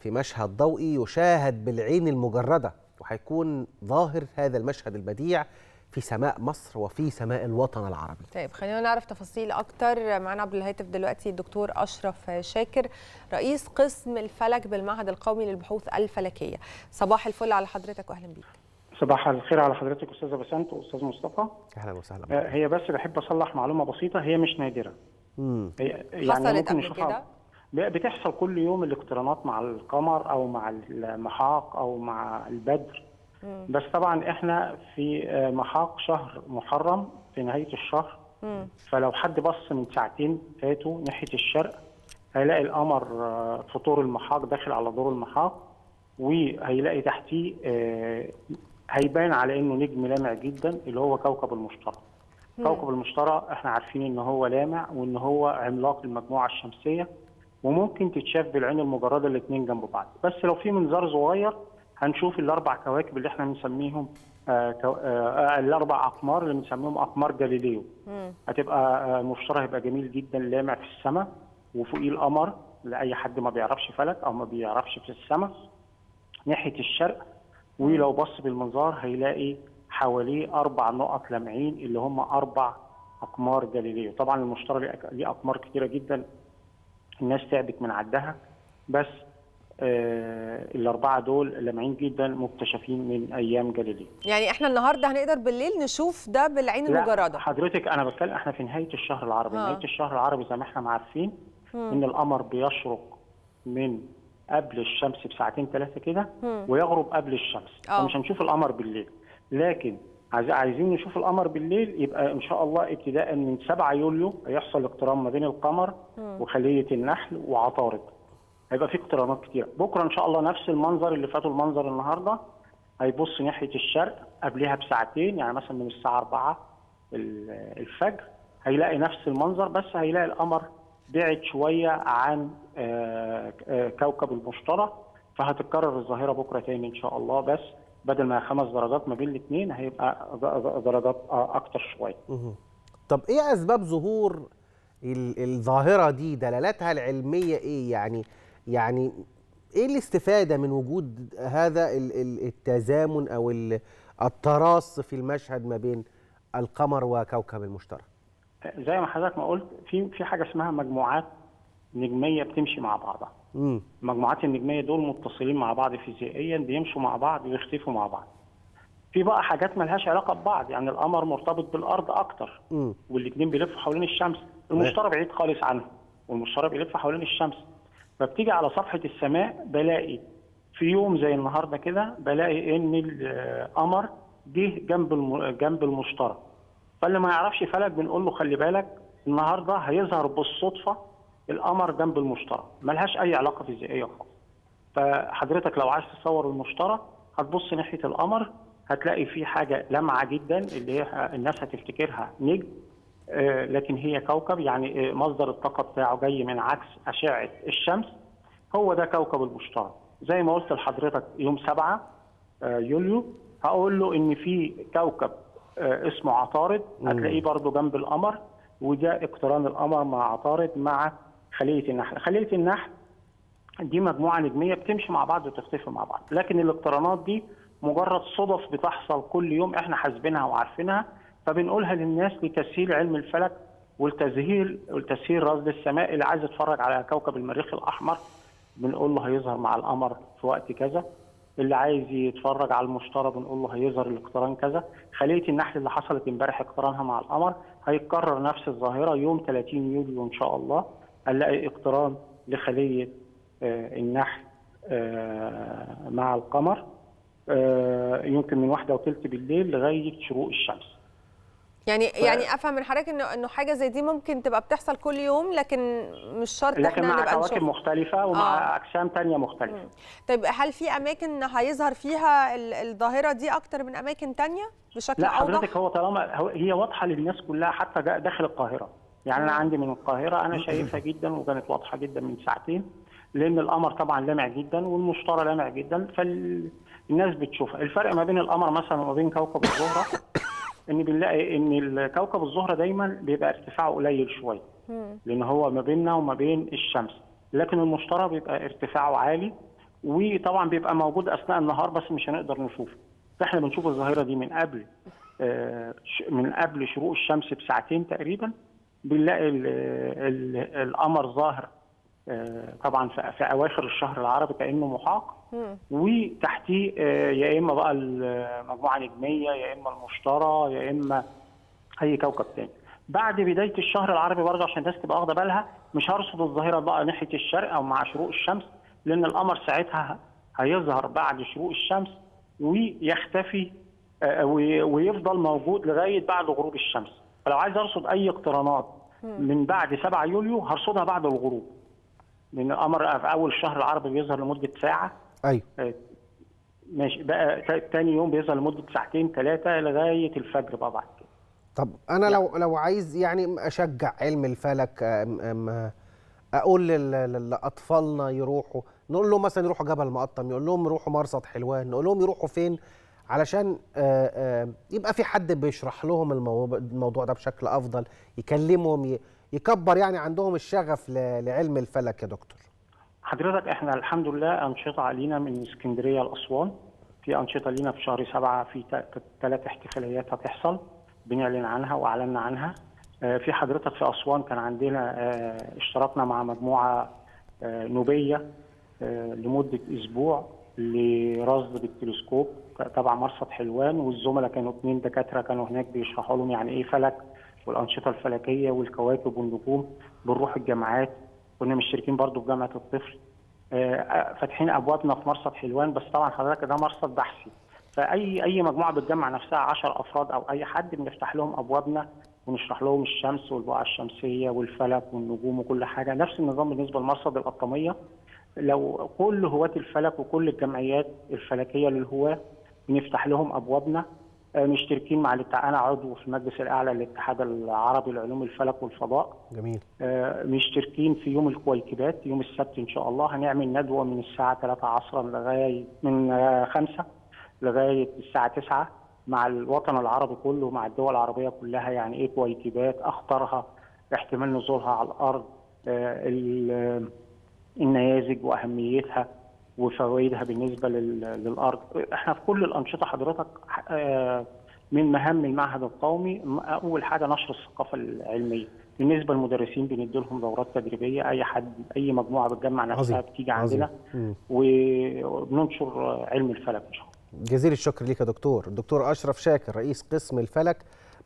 في مشهد ضوئي يشاهد بالعين المجردة وهيكون ظاهر هذا المشهد البديع في سماء مصر وفي سماء الوطن العربي. طيب خلينا نعرف تفاصيل اكتر معانا عبر الهاتف دلوقتي الدكتور اشرف شاكر رئيس قسم الفلك بالمعهد القومي للبحوث الفلكيه. صباح الفل على حضرتك واهلا بيك. صباح الخير على حضرتك استاذه بسنت واستاذ مصطفى اهلا وسهلا آه، هي بس بحب اصلح معلومه بسيطه هي مش نادره امم يعني حصلت ممكن نشوفها بتحصل كل يوم الاقترانات مع القمر او مع المحاق او مع البدر مم. بس طبعا احنا في آه، محاق شهر محرم في نهايه الشهر مم. فلو حد بص من ساعتين فاتوا ناحيه الشرق هيلاقي القمر آه، في طور المحاق داخل على دور المحاق وهيلاقي تحتيه هيبان على انه نجم لامع جدا اللي هو كوكب المشتري. كوكب المشتري احنا عارفين ان هو لامع وان هو عملاق المجموعه الشمسيه وممكن تتشاف بالعين المجرده الاثنين جنب بعض، بس لو في منظار صغير هنشوف الاربع كواكب اللي احنا بنسميهم آه آه الاربع اقمار اللي بنسميهم اقمار جاليليو. هتبقى المشتري آه، هيبقى جميل جدا لامع في السماء وفوقيه القمر لاي حد ما بيعرفش فلك او ما بيعرفش في السماء. ناحيه الشرق ولو بص بالمنظار هيلاقي حواليه اربع نقط لامعين اللي هم اربع اقمار جاليليو طبعا المشتري ليه اقمار كتيره جدا الناس تعبت من عدها بس آه الاربعه دول لامعين جدا مكتشفين من ايام جاليليو يعني احنا النهارده هنقدر بالليل نشوف ده بالعين المجرده حضرتك انا بتكلم احنا في نهايه الشهر العربي آه. نهايه الشهر العربي زي ما احنا عارفين ان القمر بيشرق من قبل الشمس بساعتين ثلاثه كده ويغرب قبل الشمس أوه. فمش هنشوف القمر بالليل لكن عايزين نشوف القمر بالليل يبقى ان شاء الله ابتداء من 7 يوليو هيحصل اقتران ما بين القمر وخليه النحل وعطارد هيبقى في اقترانات كتير بكره ان شاء الله نفس المنظر اللي فاته المنظر النهارده هيبص ناحيه الشرق قبلها بساعتين يعني مثلا من الساعه 4 الفجر هيلاقي نفس المنظر بس هيلاقي القمر بعد شويه عن آه، آه، كوكب المشتري فهتتكرر الظاهره بكره تاني ان شاء الله بس بدل ما خمس درجات ما بين الاثنين هيبقى درجات آه، اكتر شويه. طب ايه اسباب ظهور الظاهره دي دلالاتها العلميه ايه يعني يعني ايه الاستفاده من وجود هذا التزامن او التراص في المشهد ما بين القمر وكوكب المشترك زي ما حضرتك ما قلت في في حاجه اسمها مجموعات نجميه بتمشي مع بعضها. المجموعات النجميه دول متصلين مع بعض فيزيائيا بيمشوا مع بعض ويختفوا مع بعض. في بقى حاجات لهاش علاقه ببعض يعني القمر مرتبط بالارض اكتر والاثنين بيلفوا حوالين الشمس المشتري بعيد خالص عنه والمشتري بيلف حوالين الشمس فبتيجي على صفحه السماء بلاقي في يوم زي النهارده كده بلاقي ان القمر آه، جه جنب جنب المشتري فاللي ما يعرفش فلك بنقول له خلي بالك النهارده هيظهر بالصدفه القمر جنب المشتري ملهاش اي علاقه فيزيائيه خالص فحضرتك لو عايز تصور المشتري هتبص ناحيه القمر هتلاقي في حاجه لامعه جدا اللي هي الناس هتفتكرها نجم آه، لكن هي كوكب يعني آه، مصدر الطاقه بتاعه جاي من عكس اشعه الشمس هو ده كوكب المشتري زي ما قلت لحضرتك يوم 7 آه، يوليو هقول له ان في كوكب آه، اسمه عطارد هتلاقيه برضه جنب القمر وده اقتران القمر مع عطارد مع خليه النحل خليه النحل دي مجموعه نجميه بتمشي مع بعض وتختفي مع بعض لكن الاقترانات دي مجرد صدف بتحصل كل يوم احنا حاسبينها وعارفينها فبنقولها للناس لتسهيل علم الفلك والتسهيل والتسهيل رصد السماء اللي عايز يتفرج على كوكب المريخ الاحمر بنقول له هيظهر مع القمر في وقت كذا اللي عايز يتفرج على المشترى بنقول له هيظهر الاقتران كذا خليه النحل اللي حصلت امبارح اقترانها مع القمر هيتكرر نفس الظاهره يوم 30 يوليو ان شاء الله هنلاقي اقتران لخليه آه، النحل آه، مع القمر آه، يمكن من واحدة وثلث بالليل لغاية شروق الشمس يعني ف... يعني افهم من حضرتك انه انه حاجه زي دي ممكن تبقى بتحصل كل يوم لكن مش شرط لكن احنا مع كواكب مختلفه ومع آه. اجسام ثانيه مختلفه مم. طيب هل في اماكن هيظهر فيها الظاهره دي اكتر من اماكن ثانيه بشكل لا اوضح لا حضرتك هو طالما هي واضحه للناس كلها حتى داخل القاهره يعني انا عندي من القاهره انا شايفها جدا وكانت واضحه جدا من ساعتين لان القمر طبعا لامع جدا والمشتري لامع جدا فالناس بتشوفها الفرق ما بين القمر مثلا وما بين كوكب الزهره ان بنلاقي ان كوكب الزهره دايما بيبقى ارتفاعه قليل شويه لان هو ما بيننا وما بين الشمس لكن المشتري بيبقى ارتفاعه عالي وطبعا بيبقى موجود اثناء النهار بس مش هنقدر نشوفه فاحنا بنشوف الظاهره دي من قبل آه من قبل شروق الشمس بساعتين تقريبا بنلاقي القمر ظاهر آه طبعا في اواخر الشهر العربي كانه محاق وتحتيه آه، يا اما بقى المجموعه النجميه يا اما المشترى يا اما اي كوكب تاني. بعد بدايه الشهر العربي برضه عشان الناس تبقى واخده بالها مش هرصد الظاهره بقى ناحيه الشرق او مع شروق الشمس لان القمر ساعتها هيظهر بعد شروق الشمس ويختفي آه، ويفضل موجود لغايه بعد غروب الشمس فلو عايز ارصد اي اقترانات من بعد 7 يوليو هرصدها بعد الغروب لان القمر في اول الشهر العربي بيظهر لمده ساعه ايوه طيب. ماشي بقى تاني يوم بيظهر لمده ساعتين ثلاثه لغايه الفجر بقى بعد كده طب انا يعني. لو لو عايز يعني اشجع علم الفلك أم آه، أم آه، اقول لاطفالنا يروحوا نقول لهم مثلا يروحوا جبل مقطم نقول لهم يروحوا مرصد حلوان نقول لهم يروحوا فين علشان آه، يبقى في حد بيشرح لهم الموضوع ده بشكل افضل يكلمهم يكبر يعني عندهم الشغف لعلم الفلك يا دكتور حضرتك احنا الحمد لله انشطه علينا من اسكندريه لاسوان في انشطه لينا في شهر سبعه في ثلاث احتفاليات هتحصل بنعلن عنها واعلنا عنها آه، في حضرتك في اسوان كان عندنا آه، اشتركنا مع مجموعه آه، نوبيه لمده اسبوع لرصد بالتلسكوب تبع مرصد حلوان والزملاء كانوا اثنين دكاتره كانوا هناك بيشرحوا لهم يعني ايه فلك والانشطه الفلكيه والكواكب والنجوم بنروح الجامعات كنا مشتركين برضو في جامعه الطفل آه، آه، فاتحين ابوابنا في مرصد حلوان بس طبعا حضرتك ده مرصد بحثي فاي اي مجموعه بتجمع نفسها 10 افراد او اي حد بنفتح لهم ابوابنا ونشرح لهم الشمس والبقعه الشمسيه والفلك والنجوم وكل حاجه نفس النظام بالنسبه لمرصد القطاميه لو كل هواة الفلك وكل الجمعيات الفلكيه للهواه بنفتح لهم ابوابنا آه، مشتركين مع الاتحاد انا عضو في المجلس الاعلى للاتحاد العربي لعلوم الفلك والفضاء جميل آه، مشتركين في يوم الكويكبات يوم السبت ان شاء الله هنعمل ندوه من الساعه 3 عصرا لغايه من 5 آه، لغايه الساعه 9 مع الوطن العربي كله مع الدول العربيه كلها يعني ايه كويكبات اخطرها احتمال نزولها على الارض النيازج واهميتها وفوائدها بالنسبه للارض احنا في كل الانشطه حضرتك آه، من مهام المعهد القومي اول حاجه نشر الثقافه العلميه بالنسبه للمدرسين بندي لهم دورات تدريبيه اي حد اي مجموعه بتجمع نفسها بتيجي عندنا وبننشر علم الفلك ان شاء الله جزيل الشكر ليك يا دكتور الدكتور اشرف شاكر رئيس قسم الفلك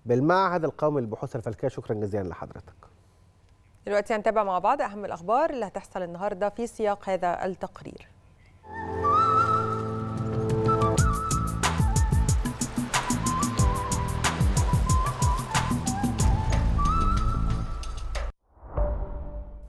بالمعهد القومي للبحوث الفلكيه شكرا جزيلا لحضرتك دلوقتي هنتابع مع بعض اهم الاخبار اللي هتحصل النهارده في سياق هذا التقرير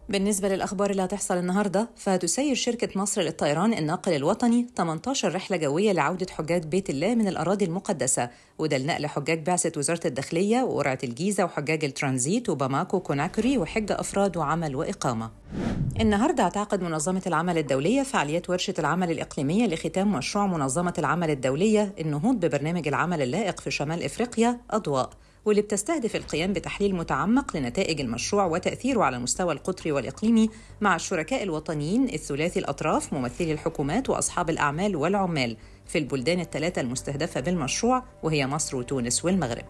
بالنسبة للأخبار اللي هتحصل النهاردة فهتسير شركة مصر للطيران الناقل الوطني 18 رحلة جوية لعودة حجاج بيت الله من الأراضي المقدسة وده لنقل حجاج بعثة وزارة الداخلية وقرعة الجيزة وحجاج الترانزيت وباماكو كوناكري وحج أفراد وعمل وإقامة النهارده هتعقد منظمة العمل الدولية فعاليات ورشة العمل الإقليمية لختام مشروع منظمة العمل الدولية النهوض ببرنامج العمل اللائق في شمال إفريقيا أضواء واللي بتستهدف القيام بتحليل متعمق لنتائج المشروع وتأثيره على المستوى القطري والإقليمي مع الشركاء الوطنيين الثلاثي الأطراف ممثلي الحكومات وأصحاب الأعمال والعمال في البلدان الثلاثة المستهدفة بالمشروع وهي مصر وتونس والمغرب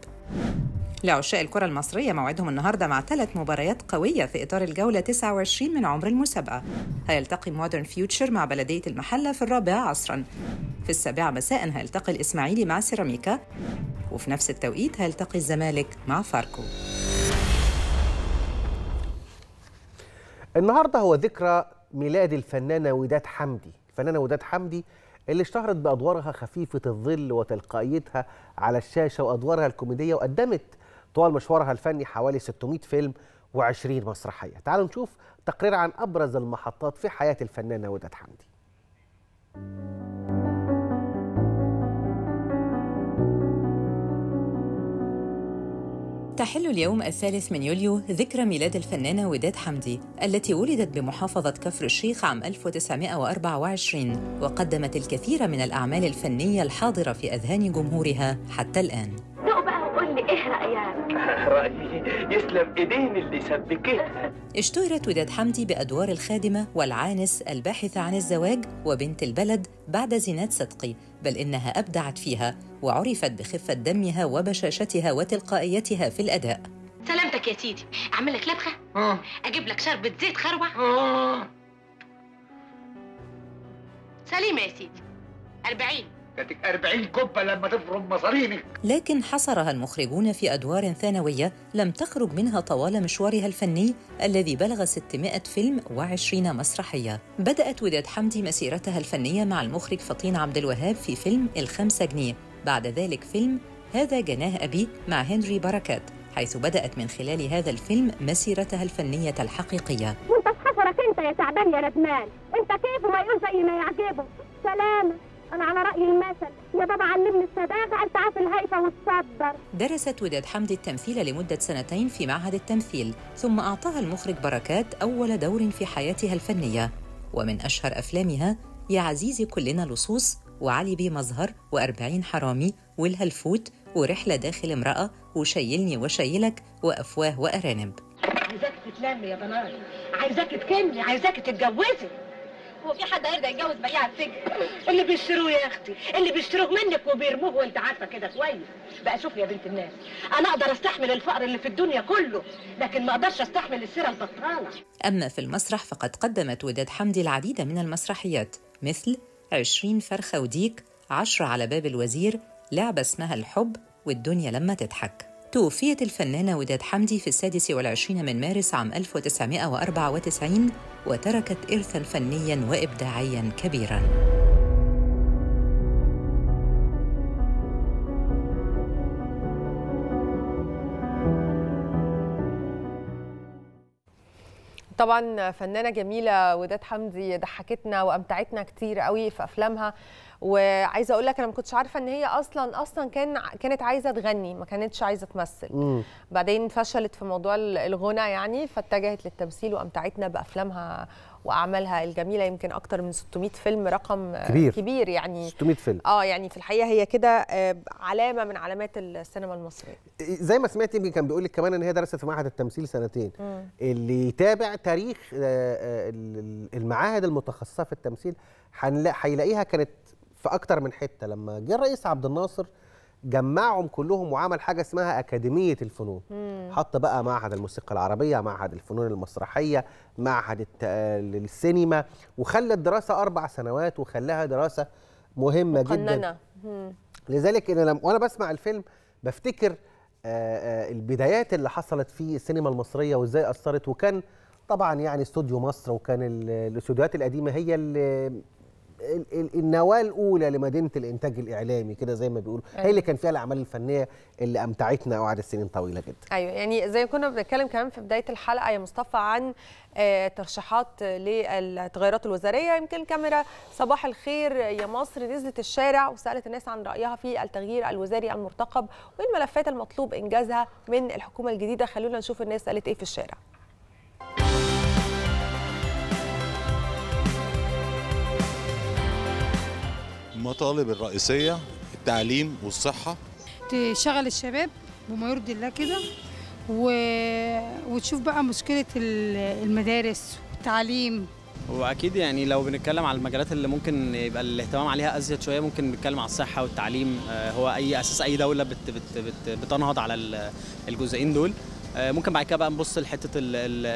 لعشاق الكرة المصرية موعدهم النهاردة مع ثلاث مباريات قوية في إطار الجولة 29 من عمر المسابقة هيلتقي مودرن فيوتشر مع بلدية المحلة في الرابعة عصرا في السابعة مساء هيلتقي الإسماعيلي مع سيراميكا وفي نفس التوقيت هيلتقي الزمالك مع فاركو النهاردة هو ذكرى ميلاد الفنانة وداد حمدي الفنانة وداد حمدي اللي اشتهرت بأدوارها خفيفة الظل وتلقائيتها على الشاشة وأدوارها الكوميدية وقدمت طوال مشوارها الفني حوالي 600 فيلم و20 مسرحية تعالوا نشوف تقرير عن أبرز المحطات في حياة الفنانة ودت حمدي تحل اليوم الثالث من يوليو ذكرى ميلاد الفنانة وداد حمدي التي ولدت بمحافظة كفر الشيخ عام 1924 وقدمت الكثير من الأعمال الفنية الحاضرة في أذهان جمهورها حتى الآن قول لي ايه رايك رايي يسلم ايدين اللي سبكتها اشتهرت وداد حمدي بادوار الخادمه والعانس الباحثه عن الزواج وبنت البلد بعد زينات صدقي بل انها ابدعت فيها وعرفت بخفه دمها وبشاشتها وتلقائيتها في الاداء سلامتك يا سيدي اعمل لك لبخه آه. اجيب لك شربة زيت خروع آه. سليمه يا سيدي 40 بدك 40 كبة لما تفرم مصارينك لكن حصرها المخرجون في أدوار ثانوية لم تخرج منها طوال مشوارها الفني الذي بلغ 600 فيلم و20 مسرحية بدأت وداد حمدي مسيرتها الفنية مع المخرج فطين عبد الوهاب في فيلم الخمسة جنيه بعد ذلك فيلم هذا جناه أبي مع هنري بركات حيث بدأت من خلال هذا الفيلم مسيرتها الفنية الحقيقية وانت في حفرك انت يا تعبان يا ندمان انت كيف ما يقول زي ما يعجبه سلامة أنا على رأي المثل يا بابا علمني الصداقة أنت عارف الهيفا والصبر درست وداد حمدي التمثيل لمدة سنتين في معهد التمثيل ثم أعطاها المخرج بركات أول دور في حياتها الفنية ومن أشهر أفلامها يا عزيزي كلنا لصوص وعلي بي مظهر وأربعين حرامي والهلفوت ورحلة داخل امرأة وشيلني وشيلك وأفواه وأرانب عايزاك تتلمي يا بنات عايزاك تكملي عايزاك تتجوزي هو في حد هيرضى يتجوز بياع السجن اللي بيشتروه يا اختي اللي بيشتروه منك وبيرموه وانت عارفه كده كويس بقى شوفي يا بنت الناس انا اقدر استحمل الفقر اللي في الدنيا كله لكن ما اقدرش استحمل السيره البطاله اما في المسرح فقد قدمت وداد حمدي العديد من المسرحيات مثل 20 فرخه وديك 10 على باب الوزير لعبه اسمها الحب والدنيا لما تضحك توفيت الفنانة وداد حمدي في السادس والعشرين من مارس عام 1994 وتركت إرثا فنيا وإبداعيا كبيرا طبعا فنانة جميلة وداد حمدي ضحكتنا وأمتعتنا كتير قوي في أفلامها وعايزه اقول لك انا ما كنتش عارفه ان هي اصلا اصلا كان كانت عايزه تغني ما كانتش عايزه تمثل مم. بعدين فشلت في موضوع الغنى يعني فاتجهت للتمثيل وامتعتنا بافلامها واعمالها الجميله يمكن اكتر من 600 فيلم رقم كبير كبير يعني 600 فيلم اه يعني في الحقيقه هي كده آه، علامه من علامات السينما المصريه إيه، زي ما سمعت يمكن كان بيقول لك كمان ان هي درست في معهد التمثيل سنتين مم. اللي يتابع تاريخ آه، آه، المعاهد المتخصصه في التمثيل هيلاقيها كانت في اكتر من حته لما جه الرئيس عبد الناصر جمعهم كلهم وعمل حاجه اسمها اكاديميه الفنون حط بقى معهد الموسيقى العربيه معهد الفنون المسرحيه معهد السينما وخلى الدراسه اربع سنوات وخلاها دراسه مهمه مقننة. جدا مم. لذلك انا لما وانا بسمع الفيلم بفتكر البدايات اللي حصلت في السينما المصريه وازاي اثرت وكان طبعا يعني استوديو مصر وكان الاستوديوهات القديمه هي اللي النواه الاولى لمدينه الانتاج الاعلامي كده زي ما بيقولوا أيوة. هي اللي كان فيها الاعمال الفنيه اللي امتعتنا قعدت سنين طويله جدا ايوه يعني زي ما كنا بنتكلم كمان في بدايه الحلقه يا مصطفى عن آه، ترشيحات للتغيرات الوزاريه يمكن كاميرا صباح الخير يا مصر نزلت الشارع وسالت الناس عن رايها في التغيير الوزاري المرتقب وايه الملفات المطلوب انجازها من الحكومه الجديده خلونا نشوف الناس قالت ايه في الشارع المطالب الرئيسية التعليم والصحة تشغل الشباب بما يرضي الله كده و... وتشوف بقى مشكلة المدارس والتعليم واكيد يعني لو بنتكلم على المجالات اللي ممكن يبقى الاهتمام عليها ازيد شويه ممكن نتكلم على الصحه والتعليم آه، هو اي اساس اي دوله بت بت بت بتنهض على الجزئين دول آه، ممكن بعد كده بقى نبص لحته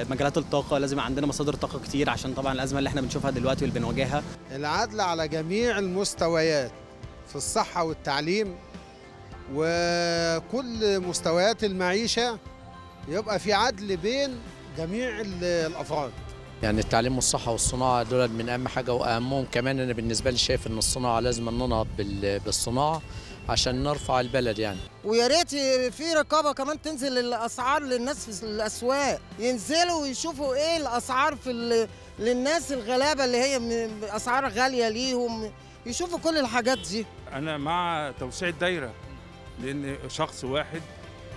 مجالات الطاقه لازم عندنا مصادر طاقه كتير عشان طبعا الازمه اللي احنا بنشوفها دلوقتي واللي بنواجهها العدل على جميع المستويات في الصحه والتعليم وكل مستويات المعيشه يبقى في عدل بين جميع الافراد يعني التعليم والصحه والصناعه دول من اهم حاجه واهمهم كمان انا بالنسبه لي شايف ان الصناعه لازم ننهض بالصناعه عشان نرفع البلد يعني ويا ريت في رقابه كمان تنزل الاسعار للناس في الاسواق ينزلوا ويشوفوا ايه الاسعار في للناس الغلابه اللي هي اسعار غاليه ليهم يشوفوا كل الحاجات دي انا مع توسيع الدايره لان شخص واحد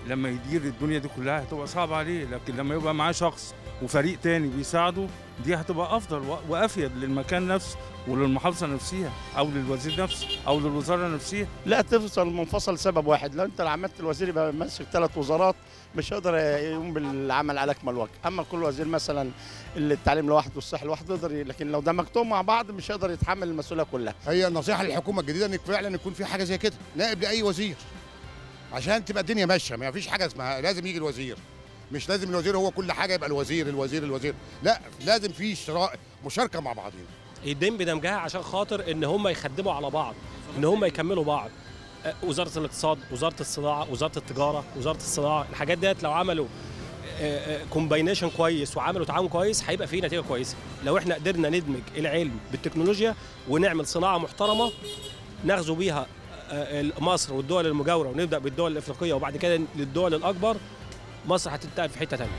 لما يدير الدنيا دي كلها هتبقى صعبه عليه لكن لما يبقى معاه شخص وفريق تاني بيساعده دي هتبقى افضل وافيد للمكان نفسه وللمحافظه نفسها او للوزير نفسه او للوزاره نفسها لا تفصل منفصل سبب واحد لو انت عملت الوزير يبقى ماسك ثلاث وزارات مش هيقدر يقوم بالعمل على اكمل وجه اما كل وزير مثلا اللي التعليم لوحده والصحه لوحده يقدر لكن لو دمجتهم مع بعض مش هيقدر يتحمل المسؤوليه كلها هي النصيحه للحكومه الجديده ان فعلا يكون في حاجه زي كده نائب لاي وزير عشان تبقى الدنيا ماشيه ما فيش حاجه اسمها لازم يجي الوزير مش لازم الوزير هو كل حاجه يبقى الوزير الوزير الوزير لا لازم في مشاركه مع بعضينا ايدين بدمجها عشان خاطر ان هم يخدموا على بعض ان هم يكملوا بعض وزاره الاقتصاد وزاره الصناعه وزاره التجاره وزاره الصناعه الحاجات ديت لو عملوا كومباينيشن كويس وعملوا تعاون كويس هيبقى في نتيجه كويسه لو احنا قدرنا ندمج العلم بالتكنولوجيا ونعمل صناعه محترمه نغزو بيها مصر والدول المجاوره ونبدا بالدول الافريقيه وبعد كده للدول الاكبر مصر هتنتقل في حته ثانيه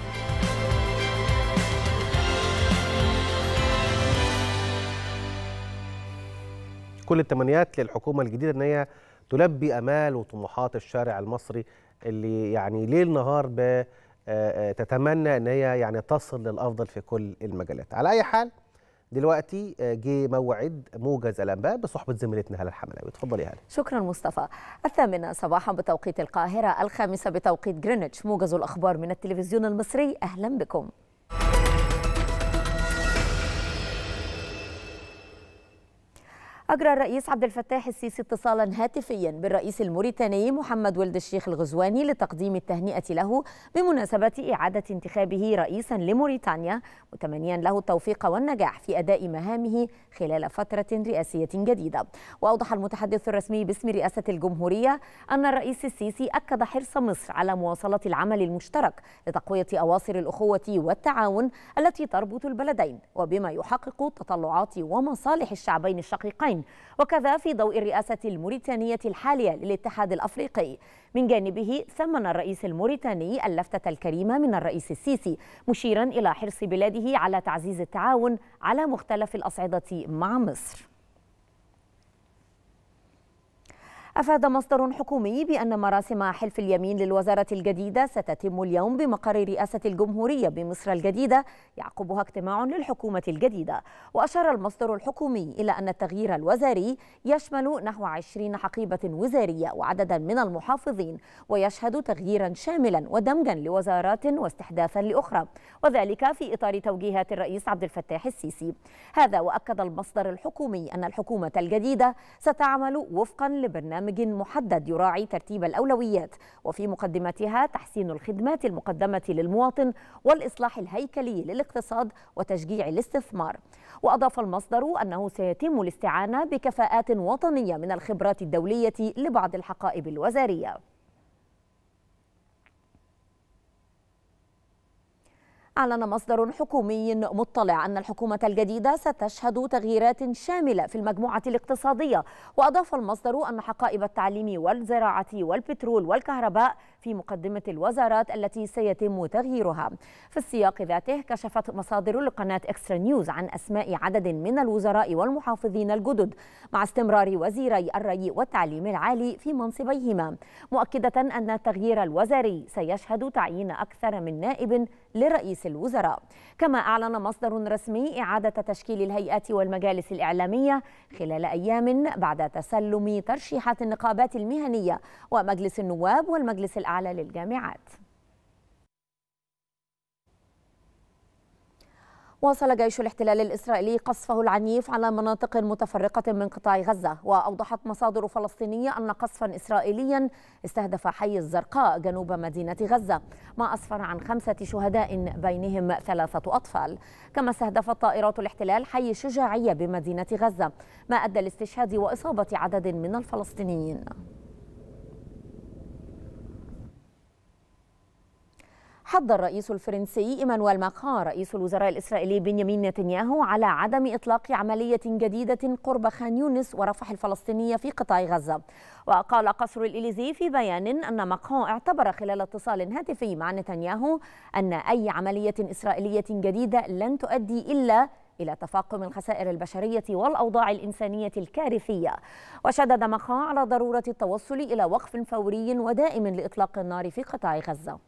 كل التمنيات للحكومه الجديده ان هي تلبي امال وطموحات الشارع المصري اللي يعني ليل نهار آه، آه، تتمنى ان هي يعني تصل للافضل في كل المجالات على اي حال دلوقتي آه، جه موعد موجز الانباء بصحبه زميلتنا هلا الحملاوي اتفضلي هلا شكرا مصطفى الثامنه صباحا بتوقيت القاهره الخامسه بتوقيت جرينتش موجز الاخبار من التلفزيون المصري اهلا بكم أجرى الرئيس عبد الفتاح السيسي اتصالا هاتفيا بالرئيس الموريتاني محمد ولد الشيخ الغزواني لتقديم التهنئة له بمناسبة إعادة انتخابه رئيسا لموريتانيا متمنيا له التوفيق والنجاح في أداء مهامه خلال فترة رئاسية جديدة وأوضح المتحدث الرسمي باسم رئاسة الجمهورية أن الرئيس السيسي أكد حرص مصر على مواصلة العمل المشترك لتقوية أواصر الأخوة والتعاون التي تربط البلدين وبما يحقق تطلعات ومصالح الشعبين الشقيقين العين وكذا في ضوء الرئاسة الموريتانية الحالية للاتحاد الأفريقي من جانبه ثمن الرئيس الموريتاني اللفتة الكريمة من الرئيس السيسي مشيرا إلى حرص بلاده على تعزيز التعاون على مختلف الأصعدة مع مصر أفاد مصدر حكومي بأن مراسم حلف اليمين للوزارة الجديدة ستتم اليوم بمقر رئاسة الجمهورية بمصر الجديدة يعقبها اجتماع للحكومة الجديدة وأشار المصدر الحكومي إلى أن التغيير الوزاري يشمل نحو 20 حقيبة وزارية وعددا من المحافظين ويشهد تغييرا شاملا ودمجا لوزارات واستحداثا لأخرى وذلك في إطار توجيهات الرئيس عبد الفتاح السيسي هذا وأكد المصدر الحكومي أن الحكومة الجديدة ستعمل وفقا لبرنامج برنامج محدد يراعي ترتيب الأولويات وفي مقدمتها تحسين الخدمات المقدمة للمواطن والإصلاح الهيكلي للاقتصاد وتشجيع الاستثمار وأضاف المصدر أنه سيتم الاستعانة بكفاءات وطنية من الخبرات الدولية لبعض الحقائب الوزارية أعلن مصدر حكومي مطلع أن الحكومة الجديدة ستشهد تغييرات شاملة في المجموعة الاقتصادية وأضاف المصدر أن حقائب التعليم والزراعة والبترول والكهرباء في مقدمة الوزارات التي سيتم تغييرها في السياق ذاته كشفت مصادر لقناة إكسترا نيوز عن أسماء عدد من الوزراء والمحافظين الجدد مع استمرار وزيري الري والتعليم العالي في منصبيهما مؤكدة أن التغيير الوزاري سيشهد تعيين أكثر من نائب لرئيس الوزراء كما أعلن مصدر رسمي إعادة تشكيل الهيئات والمجالس الإعلامية خلال أيام بعد تسلم ترشيحات النقابات المهنية ومجلس النواب والمجلس الأعلى الأعلى للجامعات واصل جيش الاحتلال الإسرائيلي قصفه العنيف على مناطق متفرقة من قطاع غزة وأوضحت مصادر فلسطينية أن قصفا إسرائيليا استهدف حي الزرقاء جنوب مدينة غزة ما أسفر عن خمسة شهداء بينهم ثلاثة أطفال كما استهدفت طائرات الاحتلال حي شجاعية بمدينة غزة ما أدى لاستشهاد وإصابة عدد من الفلسطينيين حض الرئيس الفرنسي إيمانويل ماكرون رئيس الوزراء الإسرائيلي بنيامين نتنياهو على عدم إطلاق عملية جديدة قرب خان يونس ورفح الفلسطينية في قطاع غزة وقال قصر الإليزي في بيان أن ماكرون اعتبر خلال اتصال هاتفي مع نتنياهو أن أي عملية إسرائيلية جديدة لن تؤدي إلا إلى تفاقم الخسائر البشرية والأوضاع الإنسانية الكارثية وشدد مخا على ضرورة التوصل إلى وقف فوري ودائم لإطلاق النار في قطاع غزة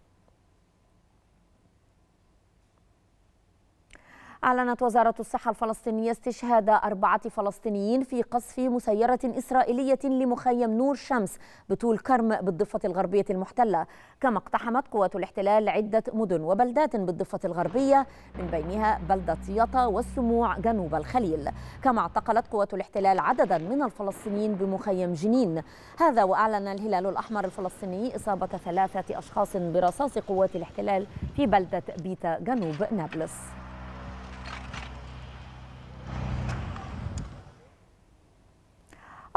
أعلنت وزارة الصحة الفلسطينية استشهاد أربعة فلسطينيين في قصف مسيرة إسرائيلية لمخيم نور شمس بطول كرم بالضفة الغربية المحتلة كما اقتحمت قوات الاحتلال عدة مدن وبلدات بالضفة الغربية من بينها بلدة يطا والسموع جنوب الخليل كما اعتقلت قوات الاحتلال عددا من الفلسطينيين بمخيم جنين هذا وأعلن الهلال الأحمر الفلسطيني إصابة ثلاثة أشخاص برصاص قوات الاحتلال في بلدة بيتا جنوب نابلس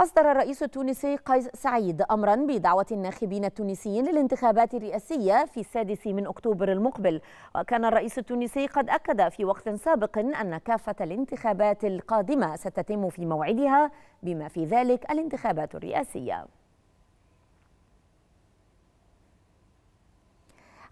أصدر الرئيس التونسي قيس سعيد أمرا بدعوة الناخبين التونسيين للانتخابات الرئاسية في السادس من أكتوبر المقبل وكان الرئيس التونسي قد أكد في وقت سابق أن كافة الانتخابات القادمة ستتم في موعدها بما في ذلك الانتخابات الرئاسية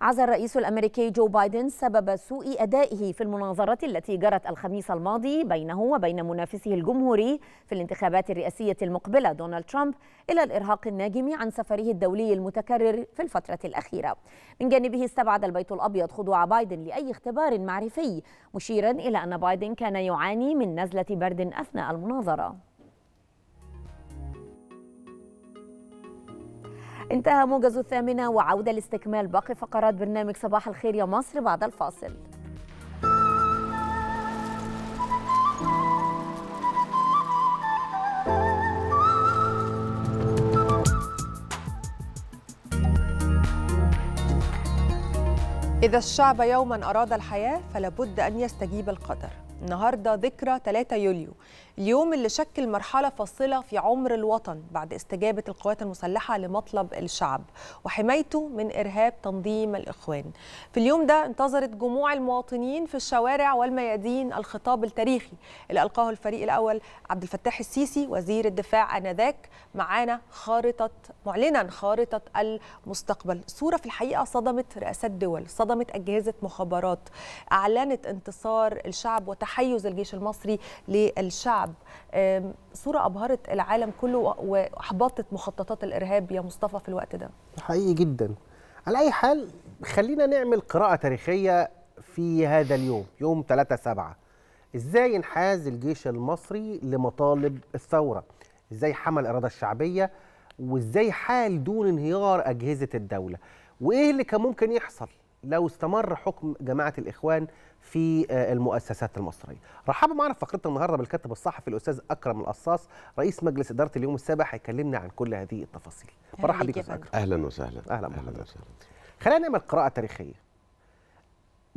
عزى الرئيس الامريكي جو بايدن سبب سوء ادائه في المناظره التي جرت الخميس الماضي بينه وبين منافسه الجمهوري في الانتخابات الرئاسيه المقبله دونالد ترامب الى الارهاق الناجم عن سفره الدولي المتكرر في الفتره الاخيره. من جانبه استبعد البيت الابيض خضوع بايدن لاي اختبار معرفي مشيرا الى ان بايدن كان يعاني من نزله برد اثناء المناظره. انتهى موجز الثامنة وعودة لاستكمال باقي فقرات برنامج صباح الخير يا مصر بعد الفاصل إذا الشعب يوما أراد الحياة فلابد أن يستجيب القدر النهاردة ذكرى 3 يوليو اليوم اللي شكل مرحلة فاصلة في عمر الوطن بعد استجابة القوات المسلحة لمطلب الشعب وحمايته من إرهاب تنظيم الإخوان في اليوم ده انتظرت جموع المواطنين في الشوارع والميادين الخطاب التاريخي اللي ألقاه الفريق الأول عبد الفتاح السيسي وزير الدفاع آنذاك معانا خارطة معلنا خارطة المستقبل صورة في الحقيقة صدمت رئاسات دول صدمت أجهزة مخابرات أعلنت انتصار الشعب وتحيز الجيش المصري للشعب الشعب صورة أبهرت العالم كله وأحبطت مخططات الإرهاب يا مصطفى في الوقت ده حقيقي جدا على أي حال خلينا نعمل قراءة تاريخية في هذا اليوم يوم 3 سبعة إزاي انحاز الجيش المصري لمطالب الثورة إزاي حمل الإرادة الشعبية وإزاي حال دون انهيار أجهزة الدولة وإيه اللي كان ممكن يحصل لو استمر حكم جماعه الاخوان في آه، المؤسسات المصريه. رحبوا معنا في فقرتنا النهارده بالكاتب الصحفي الاستاذ اكرم القصاص رئيس مجلس اداره اليوم السابع هيكلمنا عن كل هذه التفاصيل. مرحبا بك يا اكرم. اهلا وسهلا. اهلا وسهلا. خلينا نعمل قراءه تاريخيه.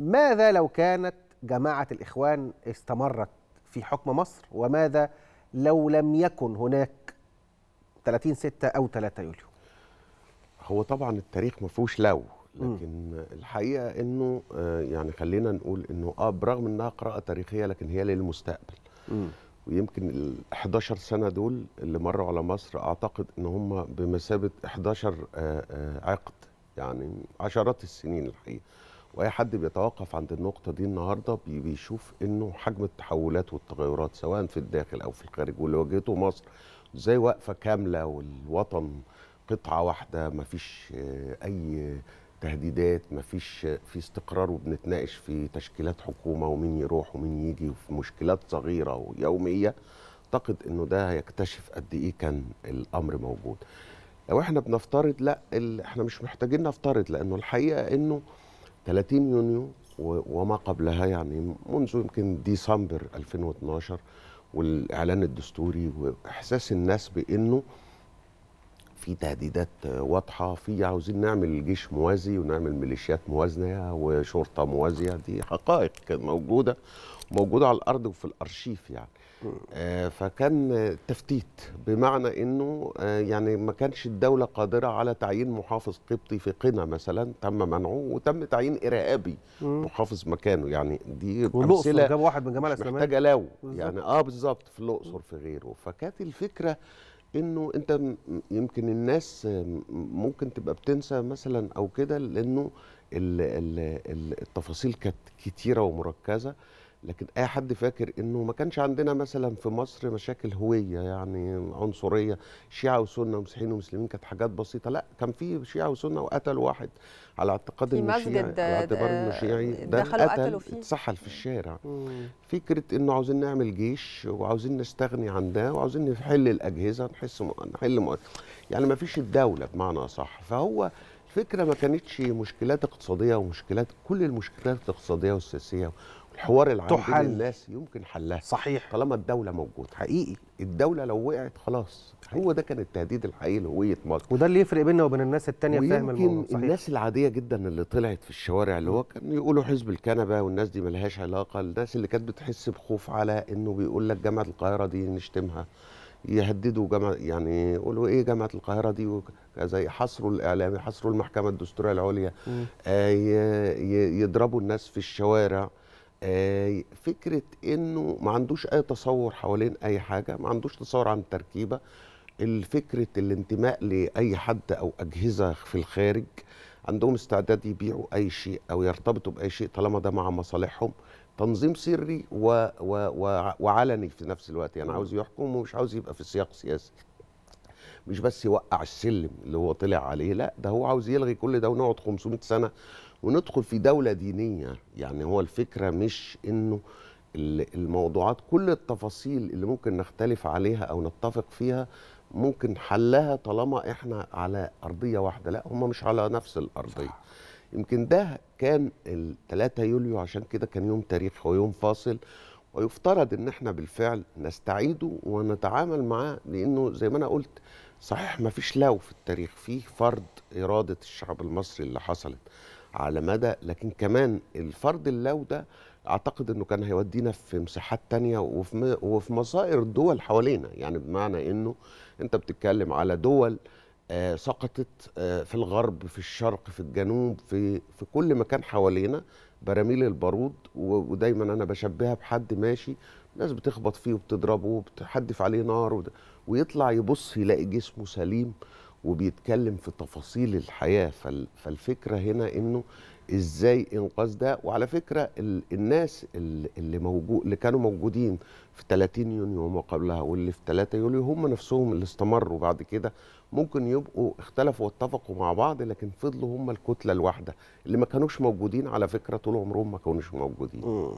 ماذا لو كانت جماعه الاخوان استمرت في حكم مصر وماذا لو لم يكن هناك 30 6 او 3 يوليو؟ هو طبعا التاريخ ما فيهوش لو إمم. لكن الحقيقه انه آه، يعني خلينا نقول انه اه برغم انها قراءه تاريخيه لكن هي للمستقبل إمم. ويمكن ال 11 سنه دول اللي مروا على مصر اعتقد ان هم بمثابه 11 آه، آه، عقد يعني عشرات السنين الحقيقه واي حد بيتوقف عند النقطه دي النهارده بيشوف انه حجم التحولات والتغيرات سواء في الداخل او في الخارج واللي واجهته مصر ازاي واقفه كامله والوطن قطعه واحده ما فيش اي تهديدات مفيش في استقرار وبنتناقش في تشكيلات حكومه ومين يروح ومين يجي وفي مشكلات صغيره ويوميه اعتقد انه ده هيكتشف قد ايه كان الامر موجود لو احنا بنفترض لا احنا مش محتاجين نفترض لانه الحقيقه انه 30 يونيو وما قبلها يعني منذ يمكن ديسمبر 2012 والاعلان الدستوري واحساس الناس بانه في تهديدات واضحه في عاوزين نعمل جيش موازي ونعمل ميليشيات موازنه وشرطه موازيه دي حقائق كانت موجوده موجوده على الارض وفي الارشيف يعني آه فكان تفتيت بمعنى انه آه يعني ما كانش الدوله قادره على تعيين محافظ قبطي في قنا مثلا تم منعه وتم تعيين ارهابي محافظ مكانه يعني دي امثله جاب واحد من جمال الاسلاميه محتاجه لو يعني اه بالظبط في الاقصر في غيره فكانت الفكره انه انت يمكن الناس ممكن تبقى بتنسى مثلا او كده لانه التفاصيل كانت كتيره ومركزه لكن اي حد فاكر انه ما كانش عندنا مثلا في مصر مشاكل هويه يعني عنصريه شيعه وسنه ومسيحيين ومسلمين كانت حاجات بسيطه لا كان في شيعه وسنه وقتل واحد على اعتقاد انه شيعي على اعتبار انه آه، شيعي ده قتل اتسحل في الشارع فكره انه عاوزين نعمل جيش وعاوزين نستغني عن ده وعاوزين نحل الاجهزه نحس نحل م... يعني ما فيش الدوله بمعنى اصح فهو الفكره ما كانتش مشكلات اقتصاديه ومشكلات كل المشكلات الاقتصاديه والسياسيه الحوار العام بين الناس يمكن حلها صحيح طالما الدوله موجوده حقيقي الدوله لو وقعت خلاص هو ده كان التهديد الحقيقي لهويه مصر وده اللي يفرق بيننا وبين الناس التانية فاهم الموضوع صحيح الناس العاديه جدا اللي طلعت في الشوارع اللي هو كان يقولوا حزب الكنبه والناس دي ملهاش علاقه الناس اللي كانت بتحس بخوف على انه بيقول لك جامعه القاهره دي نشتمها يهددوا جامعه يعني يقولوا ايه جامعه القاهره دي زي حصروا الاعلام حصروا المحكمه الدستوريه العليا آه يضربوا الناس في الشوارع آه، فكره انه ما عندوش اي تصور حوالين اي حاجه ما عندوش تصور عن التركيبة الفكره الانتماء لاي حد او اجهزه في الخارج عندهم استعداد يبيعوا اي شيء او يرتبطوا باي شيء طالما ده مع مصالحهم تنظيم سري و و و وعلني في نفس الوقت يعني عاوز يحكم ومش عاوز يبقى في سياق سياسي مش بس يوقع السلم اللي هو طلع عليه لا ده هو عاوز يلغي كل ده ونقعد 500 سنه وندخل في دولة دينية يعني هو الفكرة مش أنه الموضوعات كل التفاصيل اللي ممكن نختلف عليها أو نتفق فيها ممكن حلها طالما احنا على أرضية واحدة لا هم مش على نفس الأرضية يمكن ده كان 3 يوليو عشان كده كان يوم تاريخي ويوم فاصل ويفترض ان احنا بالفعل نستعيده ونتعامل معاه لانه زي ما انا قلت صحيح ما فيش لو في التاريخ فيه فرض اراده الشعب المصري اللي حصلت على مدى لكن كمان الفرد اللو ده اعتقد انه كان هيودينا في مساحات تانية وفي وفي مصائر الدول حوالينا يعني بمعنى انه انت بتتكلم على دول آه سقطت آه في الغرب في الشرق في الجنوب في في كل مكان حوالينا براميل البارود ودايما انا بشبهها بحد ماشي الناس بتخبط فيه وبتضربه وبتحدف عليه نار ويطلع يبص يلاقي جسمه سليم وبيتكلم في تفاصيل الحياه فالفكره هنا انه ازاي انقاذ ده وعلى فكره الناس اللي موجود اللي كانوا موجودين في 30 يونيو وما قبلها واللي في 3 يوليو هم نفسهم اللي استمروا بعد كده ممكن يبقوا اختلفوا واتفقوا مع بعض لكن فضلوا هم الكتله الواحده اللي ما كانوش موجودين على فكره طول عمرهم ما كانوش موجودين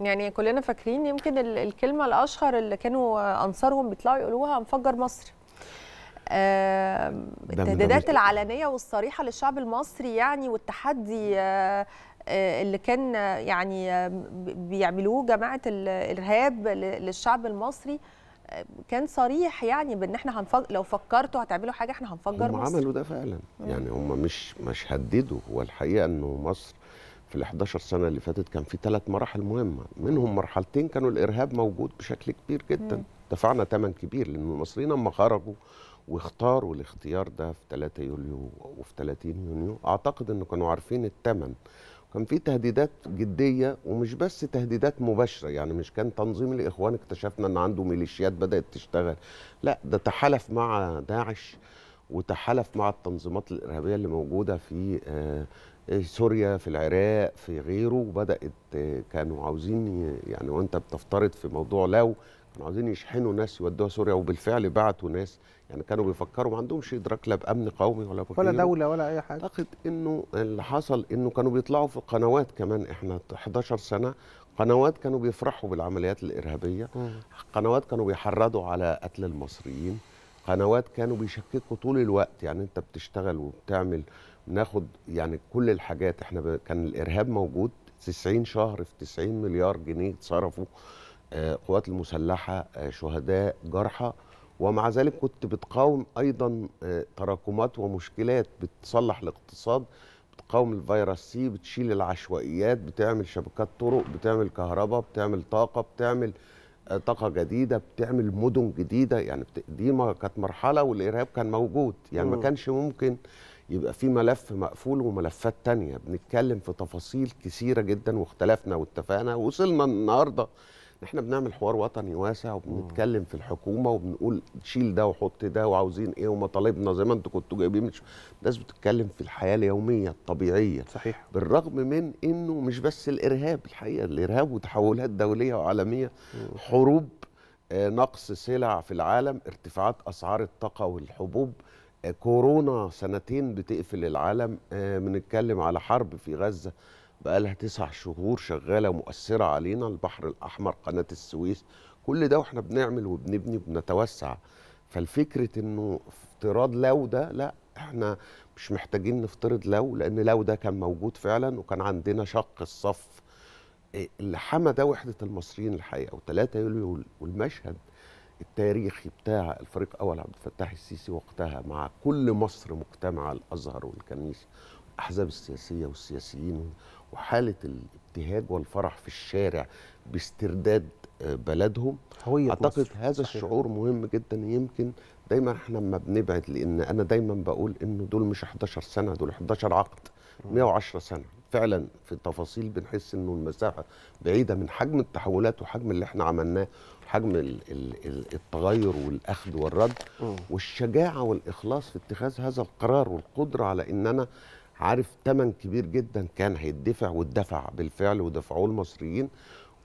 يعني كلنا فاكرين يمكن الكلمه الاشهر اللي كانوا انصارهم بيطلعوا يقولوها هنفجر مصر التهديدات العلنيه والصريحه للشعب المصري يعني والتحدي آه، آه، اللي كان يعني آه، بيعملوه جماعه الارهاب للشعب المصري كان صريح يعني بان احنا هنفجر لو فكرتوا هتعملوا حاجه احنا هنفجر هم مصر عملوا ده فعلا يعني هم مش مش هددوا هو الحقيقه انه مصر في ال 11 سنه اللي فاتت كان في ثلاث مراحل مهمه منهم مرحلتين كانوا الارهاب موجود بشكل كبير جدا دفعنا ثمن كبير لان المصريين لما خرجوا واختاروا الاختيار ده في 3 يوليو وفي 30 يونيو اعتقد انه كانوا عارفين الثمن كان في تهديدات جديه ومش بس تهديدات مباشره يعني مش كان تنظيم الاخوان اكتشفنا ان عنده ميليشيات بدات تشتغل لا ده تحالف مع داعش وتحالف مع التنظيمات الارهابيه اللي موجوده في آه، سوريا في العراق في غيره وبدات آه، كانوا عاوزين يعني وانت بتفترض في موضوع لو كانوا عاوزين يشحنوا ناس يودوها سوريا وبالفعل بعتوا ناس يعني كانوا بيفكروا ما عندهمش ادراك لا بامن قومي ولا ولا دوله ولا اي حاجه اعتقد انه اللي حصل انه كانوا بيطلعوا في قنوات كمان احنا 11 سنه قنوات كانوا بيفرحوا بالعمليات الارهابيه قنوات كانوا بيحرضوا على قتل المصريين قنوات كانوا بيشككوا طول الوقت يعني انت بتشتغل وبتعمل ناخد يعني كل الحاجات احنا ب... كان الارهاب موجود 90 شهر في 90 مليار جنيه اتصرفوا آه، قوات المسلحه آه، شهداء جرحى ومع ذلك كنت بتقاوم ايضا آه، تراكمات ومشكلات بتصلح الاقتصاد بتقاوم الفيروس سي بتشيل العشوائيات بتعمل شبكات طرق بتعمل كهرباء بتعمل طاقه بتعمل آه، طاقه جديده بتعمل مدن جديده يعني دي كانت مرحله والارهاب كان موجود يعني ما كانش ممكن يبقى في ملف مقفول وملفات تانية بنتكلم في تفاصيل كثيرة جدا واختلفنا واتفقنا ووصلنا النهاردة احنا بنعمل حوار وطني واسع وبنتكلم في الحكومه وبنقول شيل ده وحط ده وعاوزين ايه ومطالبنا زي ما انتوا كنتوا جايبين مش الناس بتتكلم في الحياه اليوميه الطبيعيه صحيح بالرغم من انه مش بس الارهاب الحقيقه الارهاب وتحولات دوليه وعالميه مم. حروب آه، نقص سلع في العالم ارتفاعات اسعار الطاقه والحبوب آه، كورونا سنتين بتقفل العالم آه، بنتكلم على حرب في غزه بقى لها تسع شهور شغاله مؤثره علينا البحر الاحمر قناه السويس كل ده واحنا بنعمل وبنبني وبنتوسع فالفكره انه افتراض لو ده لا احنا مش محتاجين نفترض لو لان لو ده كان موجود فعلا وكان عندنا شق الصف إيه، اللي حمى ده وحده المصريين الحقيقه و3 يوليو والمشهد التاريخي بتاع الفريق اول عبد الفتاح السيسي وقتها مع كل مصر مجتمعه الازهر والكنيسه الاحزاب السياسيه والسياسيين وحاله الابتهاج والفرح في الشارع باسترداد آه، بلدهم هوية اعتقد مصر. هذا الشعور مهم جدا يمكن دايما احنا لما بنبعد لان انا دايما بقول انه دول مش 11 سنه دول 11 عقد 110 سنه فعلا في تفاصيل بنحس انه المساحه بعيده من حجم التحولات وحجم اللي احنا عملناه حجم التغير والاخذ والرد والشجاعه والاخلاص في اتخاذ هذا القرار والقدره على ان انا عارف تمن كبير جدا كان هيدفع واتدفع بالفعل ودفعوه المصريين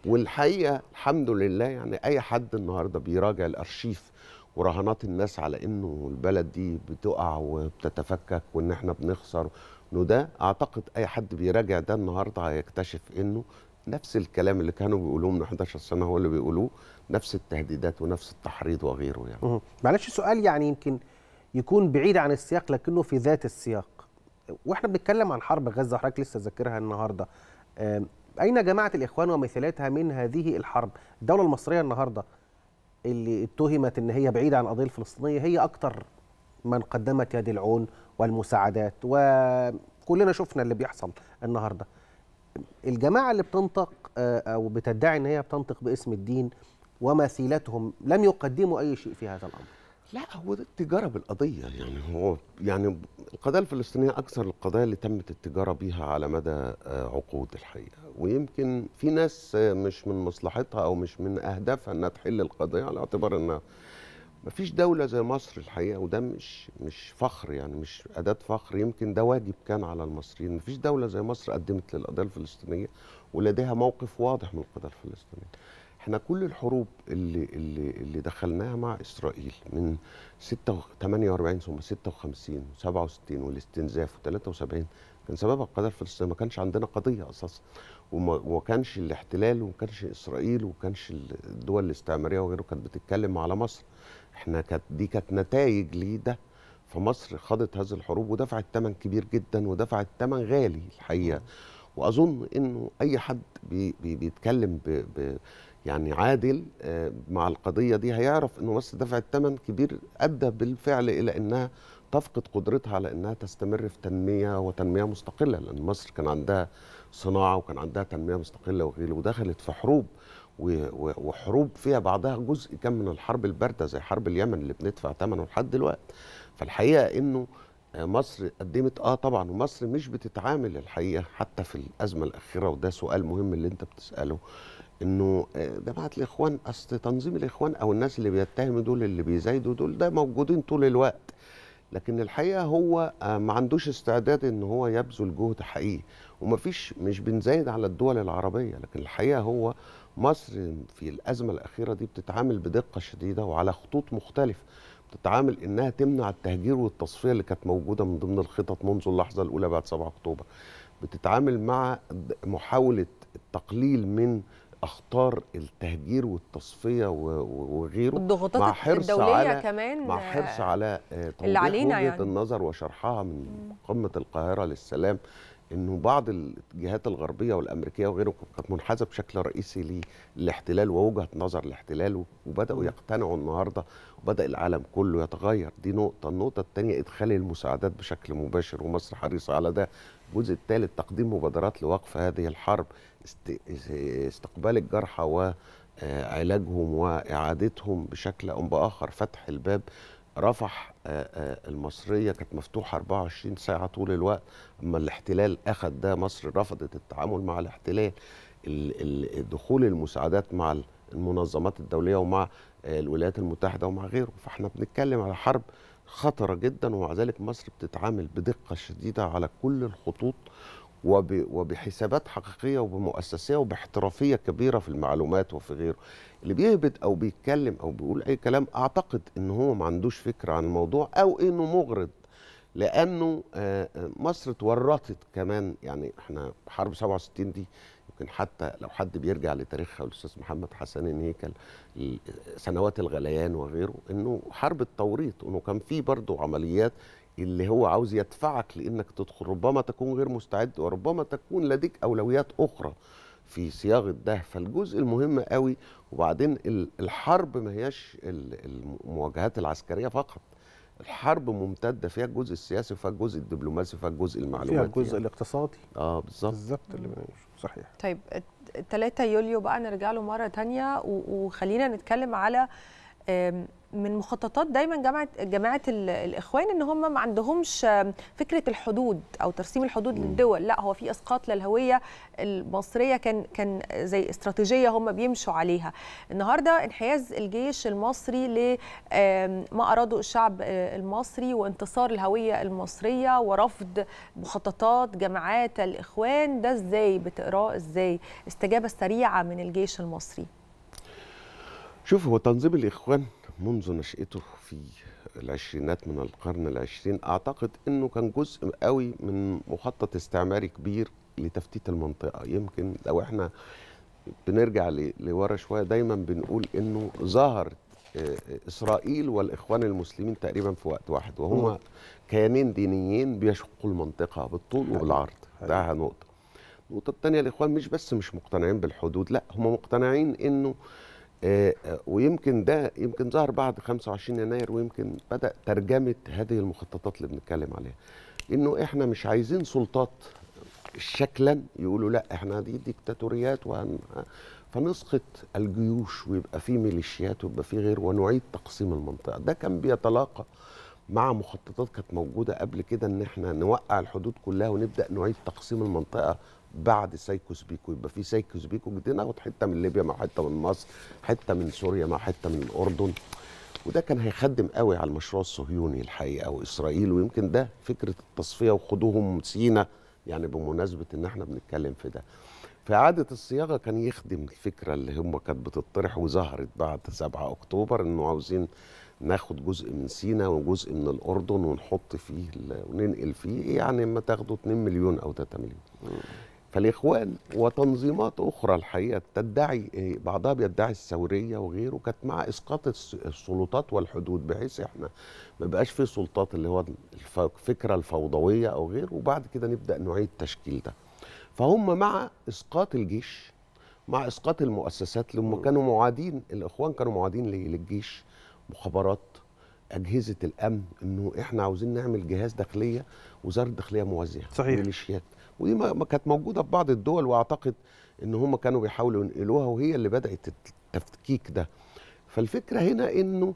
والحقيقه الحمد لله يعني اي حد النهارده بيراجع الارشيف ورهانات الناس على انه البلد دي بتقع وبتتفكك وان احنا بنخسر انه ده اعتقد اي حد بيراجع ده النهارده هيكتشف انه نفس الكلام اللي كانوا بيقولوه من 11 سنه هو اللي بيقولوه نفس التهديدات ونفس التحريض وغيره يعني معلش سؤال يعني يمكن يكون بعيد عن السياق لكنه في ذات السياق واحنا بنتكلم عن حرب غزه حضرتك لسه ذاكرها النهارده اين جماعه الاخوان ومثالاتها من هذه الحرب الدوله المصريه النهارده اللي اتهمت ان هي بعيده عن القضيه الفلسطينيه هي اكتر من قدمت يد العون والمساعدات وكلنا شفنا اللي بيحصل النهارده الجماعه اللي بتنطق آه، او بتدعي ان هي بتنطق باسم الدين ومثيلتهم لم يقدموا اي شيء في هذا الامر لا هو ده التجاره بالقضيه يعني هو يعني القضيه الفلسطينيه اكثر القضايا اللي تمت التجاره بيها على مدى آه، عقود الحقيقه ويمكن في ناس آه، مش من مصلحتها او مش من اهدافها انها تحل القضيه على اعتبار انها ما فيش دوله زي مصر الحقيقه وده مش مش فخر يعني مش اداه فخر يمكن ده واجب كان على المصريين ما فيش دوله زي مصر قدمت للقضيه الفلسطينيه ولديها موقف واضح من القضيه الفلسطينيه احنا كل الحروب اللي اللي اللي دخلناها مع اسرائيل من 6 48 ثم 56 و67 والاستنزاف و73 كان سببها القضيه الفلسطينيه ما كانش عندنا قضيه اساسا وما كانش الاحتلال وما كانش اسرائيل وما كانش الدول الاستعماريه وغيره كانت بتتكلم على مصر احنا كانت دي كانت نتائج لده فمصر خاضت هذه الحروب ودفعت ثمن كبير جدا ودفعت ثمن غالي الحقيقه واظن انه اي حد بي بي بيتكلم ب بي يعني عادل آه، مع القضيه دي هيعرف انه مصر دفعت ثمن كبير ادى بالفعل الى انها تفقد قدرتها على انها تستمر في تنميه وتنميه مستقله لان مصر كان عندها صناعه وكان عندها تنميه مستقله وغيره ودخلت في حروب وحروب فيها بعضها جزء كان من الحرب البارده زي حرب اليمن اللي بندفع ثمنه لحد دلوقتي فالحقيقه انه آه، مصر قدمت اه طبعا ومصر مش بتتعامل الحقيقه حتى في الازمه الاخيره وده سؤال مهم اللي انت بتساله انه آه، جماعه الاخوان اصل تنظيم الاخوان او الناس اللي بيتهموا دول اللي بيزايدوا دول ده موجودين طول الوقت لكن الحقيقه هو آه، ما عندوش استعداد ان هو يبذل جهد حقيقي ومفيش مش بنزايد على الدول العربيه لكن الحقيقه هو مصر في الازمه الاخيره دي بتتعامل بدقه شديده وعلى خطوط مختلفه بتتعامل انها تمنع التهجير والتصفيه اللي كانت موجوده من ضمن الخطط منذ اللحظه الاولى بعد 7 اكتوبر بتتعامل مع محاوله التقليل من اخطار التهجير والتصفيه وغيره الضغوطات مع حرص الدولية على كمان مع حرص آه، على آه، توضيح وجهه يعني. النظر وشرحها من قمه القاهره للسلام انه بعض الجهات الغربيه والامريكيه وغيره كانت منحازه بشكل رئيسي للاحتلال ووجهه نظر الاحتلال وبداوا يقتنعوا النهارده وبدا العالم كله يتغير دي نقطه النقطه الثانيه ادخال المساعدات بشكل مباشر ومصر حريصه على ده الجزء الثالث تقديم مبادرات لوقف هذه الحرب استقبال الجرحى وعلاجهم آه، واعادتهم بشكل او باخر فتح الباب رفح آه، آه، المصرية كانت مفتوحة 24 ساعة طول الوقت أما الاحتلال أخذ ده مصر رفضت التعامل مع الاحتلال دخول المساعدات مع المنظمات الدولية ومع الولايات المتحدة ومع غيره فاحنا بنتكلم على حرب خطرة جدا ومع ذلك مصر بتتعامل بدقة شديدة على كل الخطوط وبحسابات حقيقيه وبمؤسسيه وباحترافيه كبيره في المعلومات وفي غيره اللي بيهبد او بيتكلم او بيقول اي كلام اعتقد ان هو ما عندوش فكره عن الموضوع او انه مغرض لانه آه، آه، مصر تورطت كمان يعني احنا حرب 67 دي يمكن حتى لو حد بيرجع لتاريخها الأستاذ محمد حسن هيكل سنوات الغليان وغيره انه حرب التوريط انه كان في برضه عمليات اللي هو عاوز يدفعك لانك تدخل ربما تكون غير مستعد وربما تكون لديك اولويات اخرى في صياغه ده فالجزء المهم قوي وبعدين الحرب ما هياش المواجهات العسكريه فقط الحرب ممتده فيها الجزء السياسي وفيها الجزء الدبلوماسي وفيها الجزء المعلوماتي فيها يعني. الجزء يعني. الاقتصادي اه بالظبط بالظبط اللي صحيح طيب 3 يوليو بقى نرجع له مره ثانيه وخلينا نتكلم على من مخططات دايما جامعه جماعه الاخوان ان هم ما عندهمش فكره الحدود او ترسيم الحدود م. للدول لا هو في اسقاط للهويه المصريه كان كان زي استراتيجيه هم بيمشوا عليها النهارده انحياز الجيش المصري لما اراده الشعب آه، المصري وانتصار الهويه المصريه ورفض مخططات جماعات الاخوان ده ازاي بتقراه ازاي استجابه سريعه من الجيش المصري شوف هو تنظيم الإخوان منذ نشأته في العشرينات من القرن العشرين أعتقد أنه كان جزء قوي من مخطط استعماري كبير لتفتيت المنطقة يمكن لو احنا بنرجع لورا شوية دايما بنقول أنه ظهرت آه، إسرائيل والإخوان المسلمين تقريبا في وقت واحد وهما كيانين دينيين بيشقوا المنطقة بالطول وبالعرض ده نقطة النقطة الثانية الإخوان مش بس مش مقتنعين بالحدود لا هم مقتنعين أنه آه، آه، ويمكن ده يمكن ظهر بعد 25 يناير ويمكن بدا ترجمه هذه المخططات اللي بنتكلم عليها انه احنا مش عايزين سلطات شكلا يقولوا لا احنا دي ديكتاتوريات وهن فنسقط الجيوش ويبقى في ميليشيات ويبقى في غير ونعيد تقسيم المنطقه ده كان بيتلاقى مع مخططات كانت موجوده قبل كده ان احنا نوقع الحدود كلها ونبدا نعيد تقسيم المنطقه بعد سايكوس بيكو يبقى في سايكوس بيكو دي ناخد حته من ليبيا مع حته من مصر حته من سوريا مع حته من الاردن وده كان هيخدم قوي على المشروع الصهيوني الحقيقه واسرائيل ويمكن ده فكره التصفيه وخدوهم سينا يعني بمناسبه ان احنا بنتكلم في ده فإعادة الصياغة كان يخدم الفكرة اللي هم كانت بتطرح وظهرت بعد 7 أكتوبر إنه عاوزين ناخد جزء من سينا وجزء من الأردن ونحط فيه وننقل فيه يعني اما تاخدوا 2 مليون أو 3 مليون فالاخوان وتنظيمات اخرى الحقيقه تدعي إيه، بعضها بيدعي الثوريه وغيره كانت مع اسقاط السلطات والحدود بحيث احنا ما بقاش في سلطات اللي هو الفكره الفوضويه او غيره وبعد كده نبدا نعيد تشكيل ده فهم مع اسقاط الجيش مع اسقاط المؤسسات لما كانوا معادين الاخوان كانوا معادين للجيش مخابرات اجهزه الامن انه احنا عاوزين نعمل جهاز داخليه وزاره داخليه موازيه صحيح ميليشيات ودي كانت موجوده في بعض الدول واعتقد ان هم كانوا بيحاولوا ينقلوها وهي اللي بدات التفكيك ده فالفكره هنا انه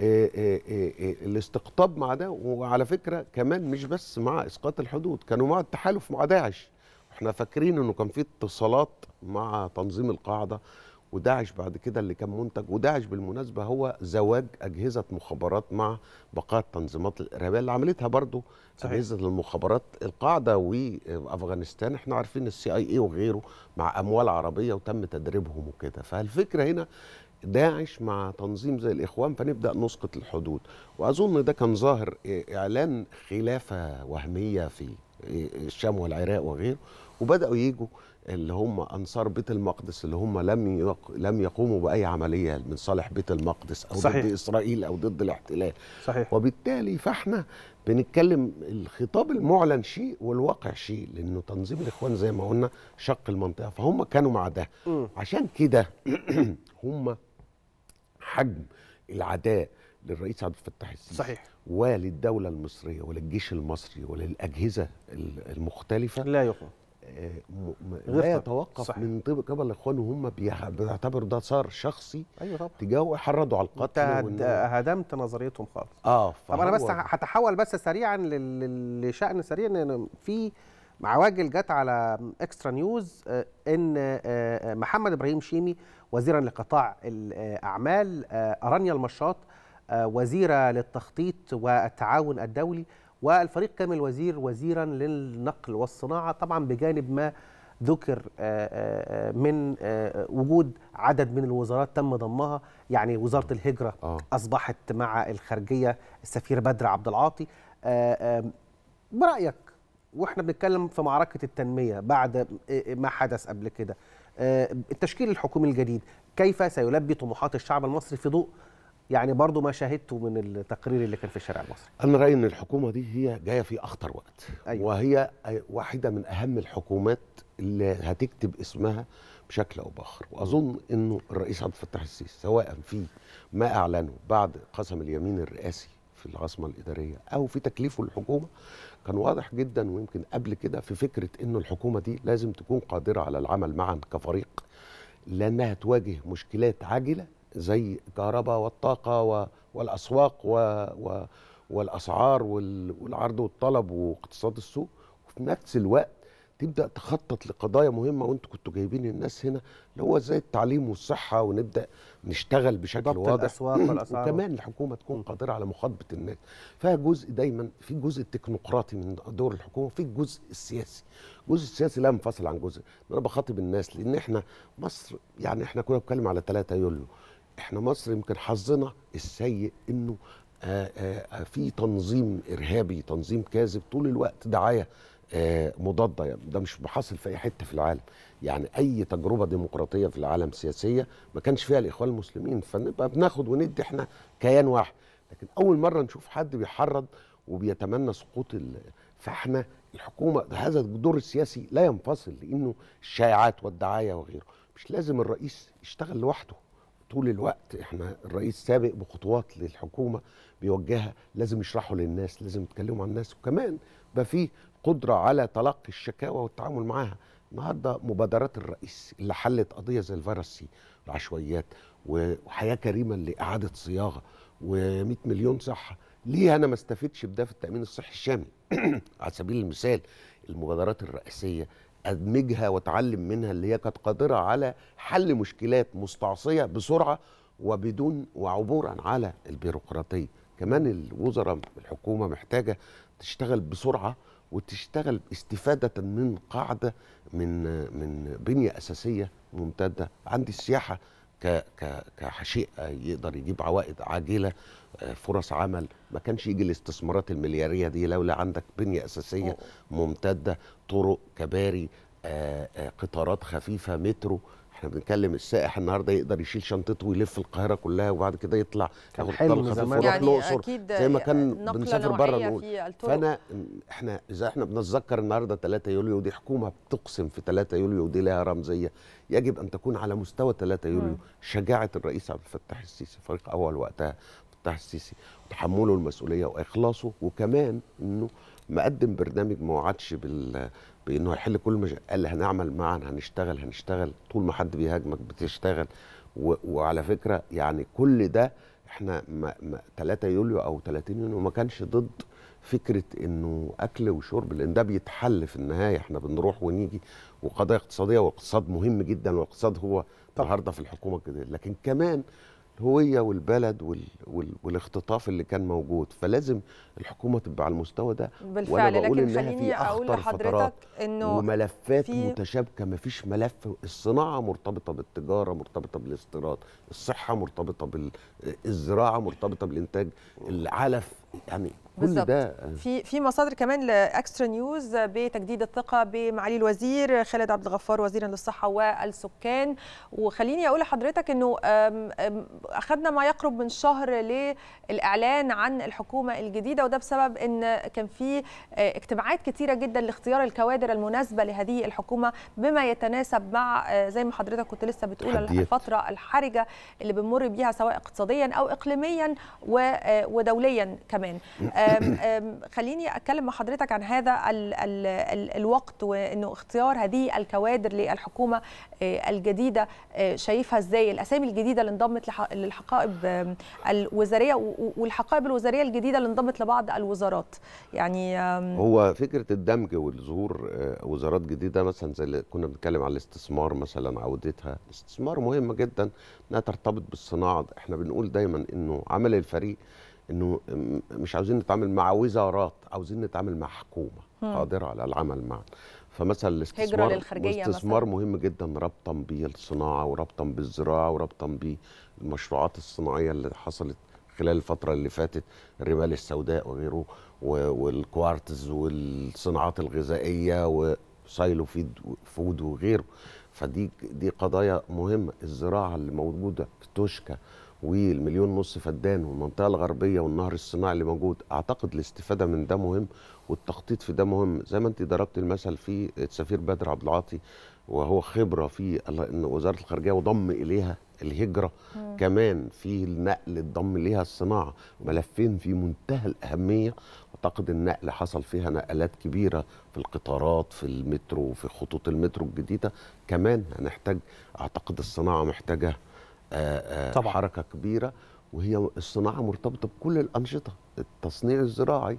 آه، آه، آه، الاستقطاب مع ده وعلى فكره كمان مش بس مع اسقاط الحدود كانوا مع التحالف مع داعش احنا فاكرين انه كان في اتصالات مع تنظيم القاعده وداعش بعد كده اللي كان منتج وداعش بالمناسبة هو زواج أجهزة مخابرات مع بقاء تنظيمات الإرهابية اللي عملتها برضو صحيح. أجهزة المخابرات القاعدة وأفغانستان احنا عارفين السي اي اي وغيره مع أموال عربية وتم تدريبهم وكده فالفكرة هنا داعش مع تنظيم زي الإخوان فنبدأ نسقط الحدود وأظن ده كان ظاهر إعلان خلافة وهمية في الشام والعراق وغيره وبداوا يجوا اللي هم انصار بيت المقدس اللي هم لم يق... لم يقوموا باي عمليه من صالح بيت المقدس او صحيح. ضد اسرائيل او ضد الاحتلال صحيح وبالتالي فاحنا بنتكلم الخطاب المعلن شيء والواقع شيء لانه تنظيم الاخوان زي ما قلنا شق المنطقه فهم كانوا مع ده عشان كده هم حجم العداء للرئيس عبد الفتاح السيسي صحيح وللدولة المصرية وللجيش المصري وللأجهزة المختلفة لا يقوى آه، لا يتوقف صحيح. من طيب قبل الاخوان وهم بيعتبروا ده صار شخصي ايوه طبعا تجاهه حرضوا على القتل انت هدمت نظريتهم خالص اه طب انا بس هتحول بس سريعا لشان سريع ان في عواجل جت على اكسترا نيوز آه، ان آه، محمد ابراهيم شيمي وزيرا لقطاع الاعمال ارانيا المشاط وزيرة للتخطيط والتعاون الدولي والفريق كامل وزير وزيرا للنقل والصناعة طبعا بجانب ما ذكر آه، آه، آه، من وجود عدد من الوزارات تم ضمها يعني وزارة الهجرة أصبحت مع الخارجية السفير بدر عبد العاطي برأيك واحنا بنتكلم في معركة التنمية بعد ما حدث قبل كده التشكيل الحكومي الجديد كيف سيلبي طموحات الشعب المصري في ضوء يعني برضو ما شاهدته من التقرير اللي كان في الشارع المصري انا رايي ان الحكومه دي هي جايه في اخطر وقت أيوة. وهي واحده من اهم الحكومات اللي هتكتب اسمها بشكل او باخر واظن انه الرئيس عبد الفتاح السيسي سواء في ما اعلنه بعد قسم اليمين الرئاسي في العاصمه الاداريه او في تكليفه للحكومه كان واضح جدا ويمكن قبل كده في فكره انه الحكومه دي لازم تكون قادره على العمل معا كفريق لانها تواجه مشكلات عاجله زي الكهرباء والطاقه والاسواق والاسعار والعرض والطلب واقتصاد السوق وفي نفس الوقت تبدا تخطط لقضايا مهمه وانتوا كنتوا جايبين الناس هنا اللي هو زي التعليم والصحه ونبدا نشتغل بشكل واضح الأسواق والأسعار وكمان الحكومه تكون قادره على مخاطبه الناس فيها جزء دايما في جزء تكنوقراطي من دور الحكومه في الجزء السياسي الجزء السياسي لا منفصل عن جزء انا بخاطب الناس لان احنا مصر يعني احنا كنا بنتكلم على 3 يوليو احنا مصر يمكن حظنا السيء انه آه، آه، آه، في تنظيم ارهابي تنظيم كاذب طول الوقت دعايه مضاده يعني ده مش حاصل في اي حته في العالم يعني اي تجربه ديمقراطيه في العالم سياسيه ما كانش فيها الاخوان المسلمين فنبقى بناخد وندي احنا كيان واحد لكن اول مره نشوف حد بيحرض وبيتمنى سقوط فاحنا الحكومه هذا الدور السياسي لا ينفصل لانه الشائعات والدعايه وغيره مش لازم الرئيس يشتغل لوحده طول الوقت احنا الرئيس سابق بخطوات للحكومه بيوجهها لازم يشرحوا للناس لازم يتكلموا عن الناس وكمان بقى في قدره على تلقي الشكاوى والتعامل معاها النهارده مبادرات الرئيس اللي حلت قضيه زي الفيروس سي العشوائيات وحياه كريمه لاعاده صياغه و100 مليون صحه ليه انا ما استفدتش بده في التامين الصحي الشامل على سبيل المثال المبادرات الرئاسيه ادمجها واتعلم منها اللي هي كانت قادره على حل مشكلات مستعصيه بسرعه وبدون وعبورا على البيروقراطيه كمان الوزراء الحكومه محتاجه تشتغل بسرعه وتشتغل استفاده من قاعده من من بنيه اساسيه ممتده عندي السياحه كشيء يقدر يجيب عوائد عاجله آه، فرص عمل ما كانش يجي الاستثمارات الملياريه دي لولا عندك بنيه اساسيه ممتده طرق كباري آه، آه، قطارات خفيفه مترو احنا بنتكلم السائح النهارده يقدر يشيل شنطته ويلف القاهره كلها وبعد كده يطلع ياخد طلقه خفيفه يعني الاقصر زي ما كان بنسافر بره نقول فانا احنا اذا احنا بنتذكر النهارده 3 يوليو ودي حكومه بتقسم في 3 يوليو ودي لها رمزيه يجب ان تكون على مستوى 3 يوليو شجاعه الرئيس عبد الفتاح السيسي فريق اول وقتها الفتاح السيسي وتحمله المسؤوليه واخلاصه وكمان انه مقدم برنامج ما وعدش بال بانه هيحل كل مش... قال هنعمل معا هنشتغل هنشتغل طول ما حد بيهاجمك بتشتغل و... وعلى فكره يعني كل ده احنا ما... ما... 3 يوليو او 30 يونيو ما كانش ضد فكره انه اكل وشرب لان ده بيتحل في النهايه احنا بنروح ونيجي وقضايا اقتصاديه والاقتصاد مهم جدا والاقتصاد هو النهارده في الحكومه كده لكن كمان الهويه والبلد وال... وال... والاختطاف اللي كان موجود فلازم الحكومه تبقى على المستوى ده بالفعل وانا بقول لكن انها في اخطر فترات انه وملفات في... متشابكه ما فيش ملف الصناعه مرتبطه بالتجاره مرتبطه بالاستيراد الصحه مرتبطه بالزراعه مرتبطه بالانتاج العلف يعني بالظبط في في مصادر كمان لاكسترا نيوز بتجديد الثقه بمعالي الوزير خالد عبد الغفار وزيرا للصحه والسكان وخليني اقول لحضرتك انه اخذنا ما يقرب من شهر للاعلان عن الحكومه الجديده وده بسبب ان كان في آه، اجتماعات كثيره جدا لاختيار الكوادر المناسبه لهذه الحكومه بما يتناسب مع آه، زي ما حضرتك كنت لسه بتقول الفتره الحرجه اللي بنمر بيها سواء اقتصاديا او اقليميا آه، ودوليا كمان خليني اتكلم مع حضرتك عن هذا الـ الـ الـ الوقت وانه اختيار هذه الكوادر للحكومه آه، الجديده آه، شايفها ازاي الاسامي الجديده اللي انضمت للحقائب الوزاريه والحقائب الوزاريه الجديده اللي انضمت لبعض الوزارات يعني هو فكره الدمج والظهور آه، وزارات جديده مثلا زي اللي كنا بنتكلم على الاستثمار مثلا عودتها الاستثمار مهم جدا انها ترتبط بالصناعه احنا بنقول دايما انه عمل الفريق انه مش عاوزين نتعامل مع وزارات عاوزين نتعامل مع حكومه قادره على العمل معنا فمثلا الاستثمار الاستثمار مهم جدا ربطا بالصناعه وربطا بالزراعه وربطا بالمشروعات الصناعيه اللي حصلت خلال الفترة اللي فاتت الرمال السوداء وغيره والكوارتز والصناعات الغذائية وسايلو فود وغيره فدي دي قضايا مهمة الزراعة اللي موجودة في توشكا والمليون نص فدان والمنطقه الغربيه والنهر الصناعي اللي موجود اعتقد الاستفاده من ده مهم والتخطيط في ده مهم زي ما انت ضربت المثل في السفير بدر عبد العاطي وهو خبره في وزاره الخارجيه وضم اليها الهجره مم. كمان في النقل الضم ليها الصناعه ملفين في منتهى الاهميه اعتقد النقل حصل فيها نقلات كبيره في القطارات في المترو في خطوط المترو الجديده كمان هنحتاج اعتقد الصناعه محتاجه آه، آه، طبعا. حركه كبيره وهي الصناعه مرتبطه بكل الانشطه التصنيع الزراعي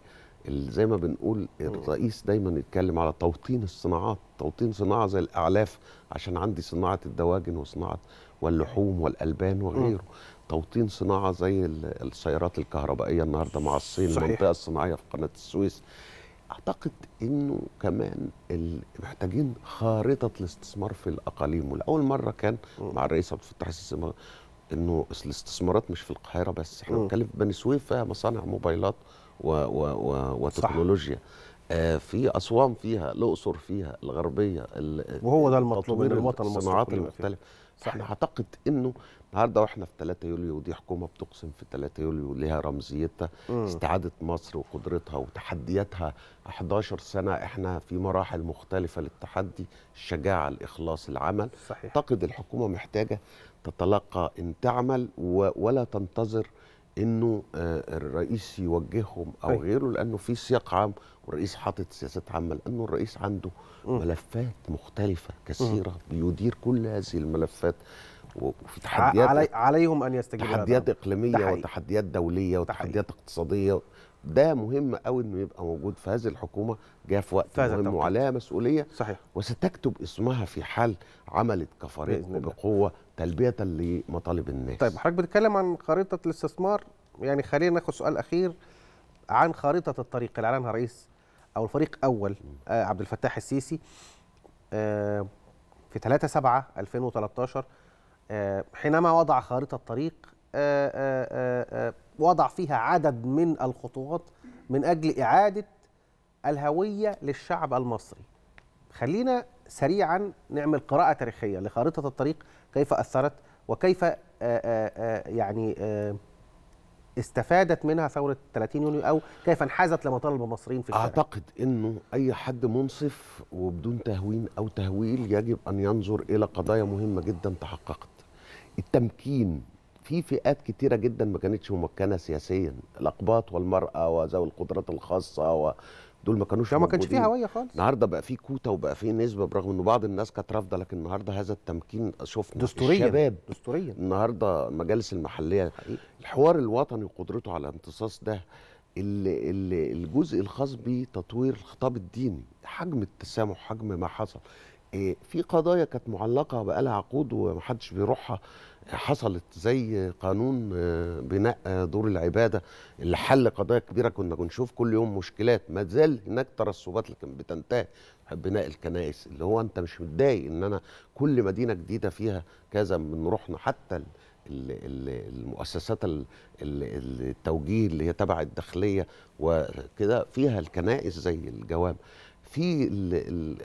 زي ما بنقول الرئيس دايما يتكلم على توطين الصناعات توطين صناعه زي الاعلاف عشان عندي صناعه الدواجن وصناعه واللحوم والالبان وغيره توطين صناعه زي السيارات الكهربائيه النهارده مع الصين صحيح. المنطقه الصناعيه في قناه السويس اعتقد انه كمان محتاجين خارطه الاستثمار في الاقاليم ولاول مره كان مع الرئيس عبد الفتاح السيسي انه الاستثمارات مش في القاهره بس احنا بنتكلم في بني سويف فيها مصانع موبايلات و و و وتكنولوجيا آه في اسوان فيها الاقصر فيها الغربيه وهو ده المطلوب من الوطن المصري الصناعات المختلفه فاحنا اعتقد انه النهارده واحنا في 3 يوليو ودي حكومه بتقسم في 3 يوليو ليها رمزيتها استعاده مصر وقدرتها وتحدياتها 11 سنه احنا في مراحل مختلفه للتحدي الشجاعه الاخلاص العمل صحيح. اعتقد الحكومه محتاجه تتلقى ان تعمل ولا تنتظر انه آه، الرئيس يوجههم او أي. أيوة. غيره لانه في سياق عام والرئيس حاطط سياسات عامه لانه الرئيس عنده م. ملفات مختلفه كثيره م. بيدير كل هذه الملفات وفي تحديات علي عليهم ان يستجيبوا تحديات اقليميه وتحديات دوليه وتحديات اقتصاديه ده مهم قوي انه يبقى موجود في هذه الحكومه جايه في وقت مهم وعليها مسؤوليه صحيح وستكتب اسمها في حال عملت كفريق بقوه تلبيه لمطالب الناس طيب حضرتك بتتكلم عن خريطه الاستثمار يعني خلينا ناخد سؤال اخير عن خريطه الطريق اللي اعلنها رئيس او الفريق اول آه عبد الفتاح السيسي آه في 3 7 2013 آه حينما وضع خريطه الطريق آه، آه، آه، وضع فيها عدد من الخطوات من اجل اعاده الهويه للشعب المصري خلينا سريعا نعمل قراءه تاريخيه لخريطه الطريق كيف أثرت وكيف آه، آه، آه، يعني استفادت منها ثورة 30 يونيو أو كيف انحازت لمطالب المصريين في الشارع أعتقد أنه أي حد منصف وبدون تهوين أو تهويل يجب أن ينظر إلى قضايا مهمة جدا تحققت التمكين في فئات كتيرة جدا ما كانتش ممكنة سياسيا الأقباط والمرأة وذوي القدرات الخاصة و... دول ما كانوش ما كانش فيه هويه خالص النهارده بقى فيه كوتا وبقى فيه نسبه برغم انه بعض الناس كانت رافضه لكن النهارده هذا التمكين شفنا دستوريا الشباب دستوريا النهارده المجالس المحليه حقيقي. الحوار الوطني وقدرته على امتصاص ده اللي اللي الجزء الخاص بتطوير الخطاب الديني حجم التسامح حجم ما حصل إيه، في قضايا كانت معلقه بقالها عقود ومحدش بيروحها حصلت زي قانون آه، بناء آه، دور العباده اللي حل قضايا كبيره كنا بنشوف كل يوم مشكلات ما زال هناك ترسبات لكن بتنتهي بناء الكنائس اللي هو انت مش متضايق ان انا كل مدينه جديده فيها كذا من روحنا حتى المؤسسات التوجيه اللي هي تبع الداخليه وكده فيها الكنائس زي الجوامع في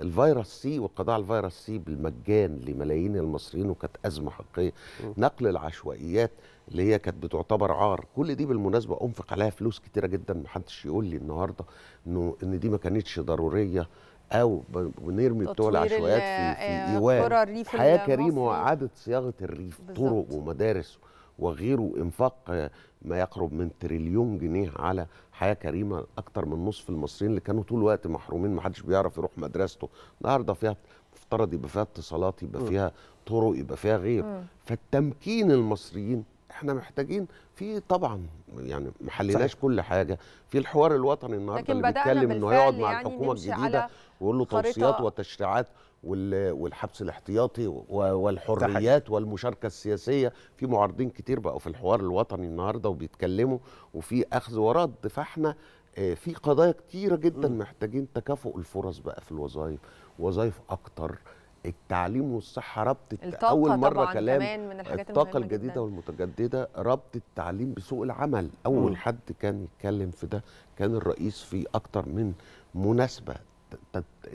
الفيروس سي والقضاء على الفيروس سي بالمجان لملايين المصريين وكانت ازمه حقيقيه نقل العشوائيات اللي هي كانت بتعتبر عار كل دي بالمناسبه انفق عليها فلوس كتيره جدا محدش يقول لي النهارده انه ان دي ما كانتش ضروريه او بنرمي بتوع العشوائيات في, في آه، ايوان حياه كريمه واعاده صياغه الريف بالزبط. طرق ومدارس وغيره انفاق ما يقرب من تريليون جنيه على حياه كريمه لاكثر من نصف المصريين اللي كانوا طول الوقت محرومين ما حدش بيعرف يروح مدرسته النهارده فيها مفترض يبقى فيها اتصالات يبقى فيها طرق يبقى فيها غير فالتمكين المصريين احنا محتاجين في طبعا يعني ما حليناش كل حاجه في الحوار الوطني النهارده اللي بيتكلم انه هيقعد مع يعني الحكومه الجديده ويقول له توصيات وتشريعات والحبس الاحتياطي والحريات والمشاركه السياسيه في معارضين كتير بقوا في الحوار الوطني النهارده وبيتكلموا وفي اخذ ورد فاحنا آه، في قضايا كتيره جدا محتاجين تكافؤ الفرص بقى في الوظائف وظائف اكتر التعليم والصحه ربط اول مره كلام من الطاقه الجديده جداً. والمتجدده ربط التعليم بسوق العمل اول م. حد كان يتكلم في ده كان الرئيس في اكتر من مناسبه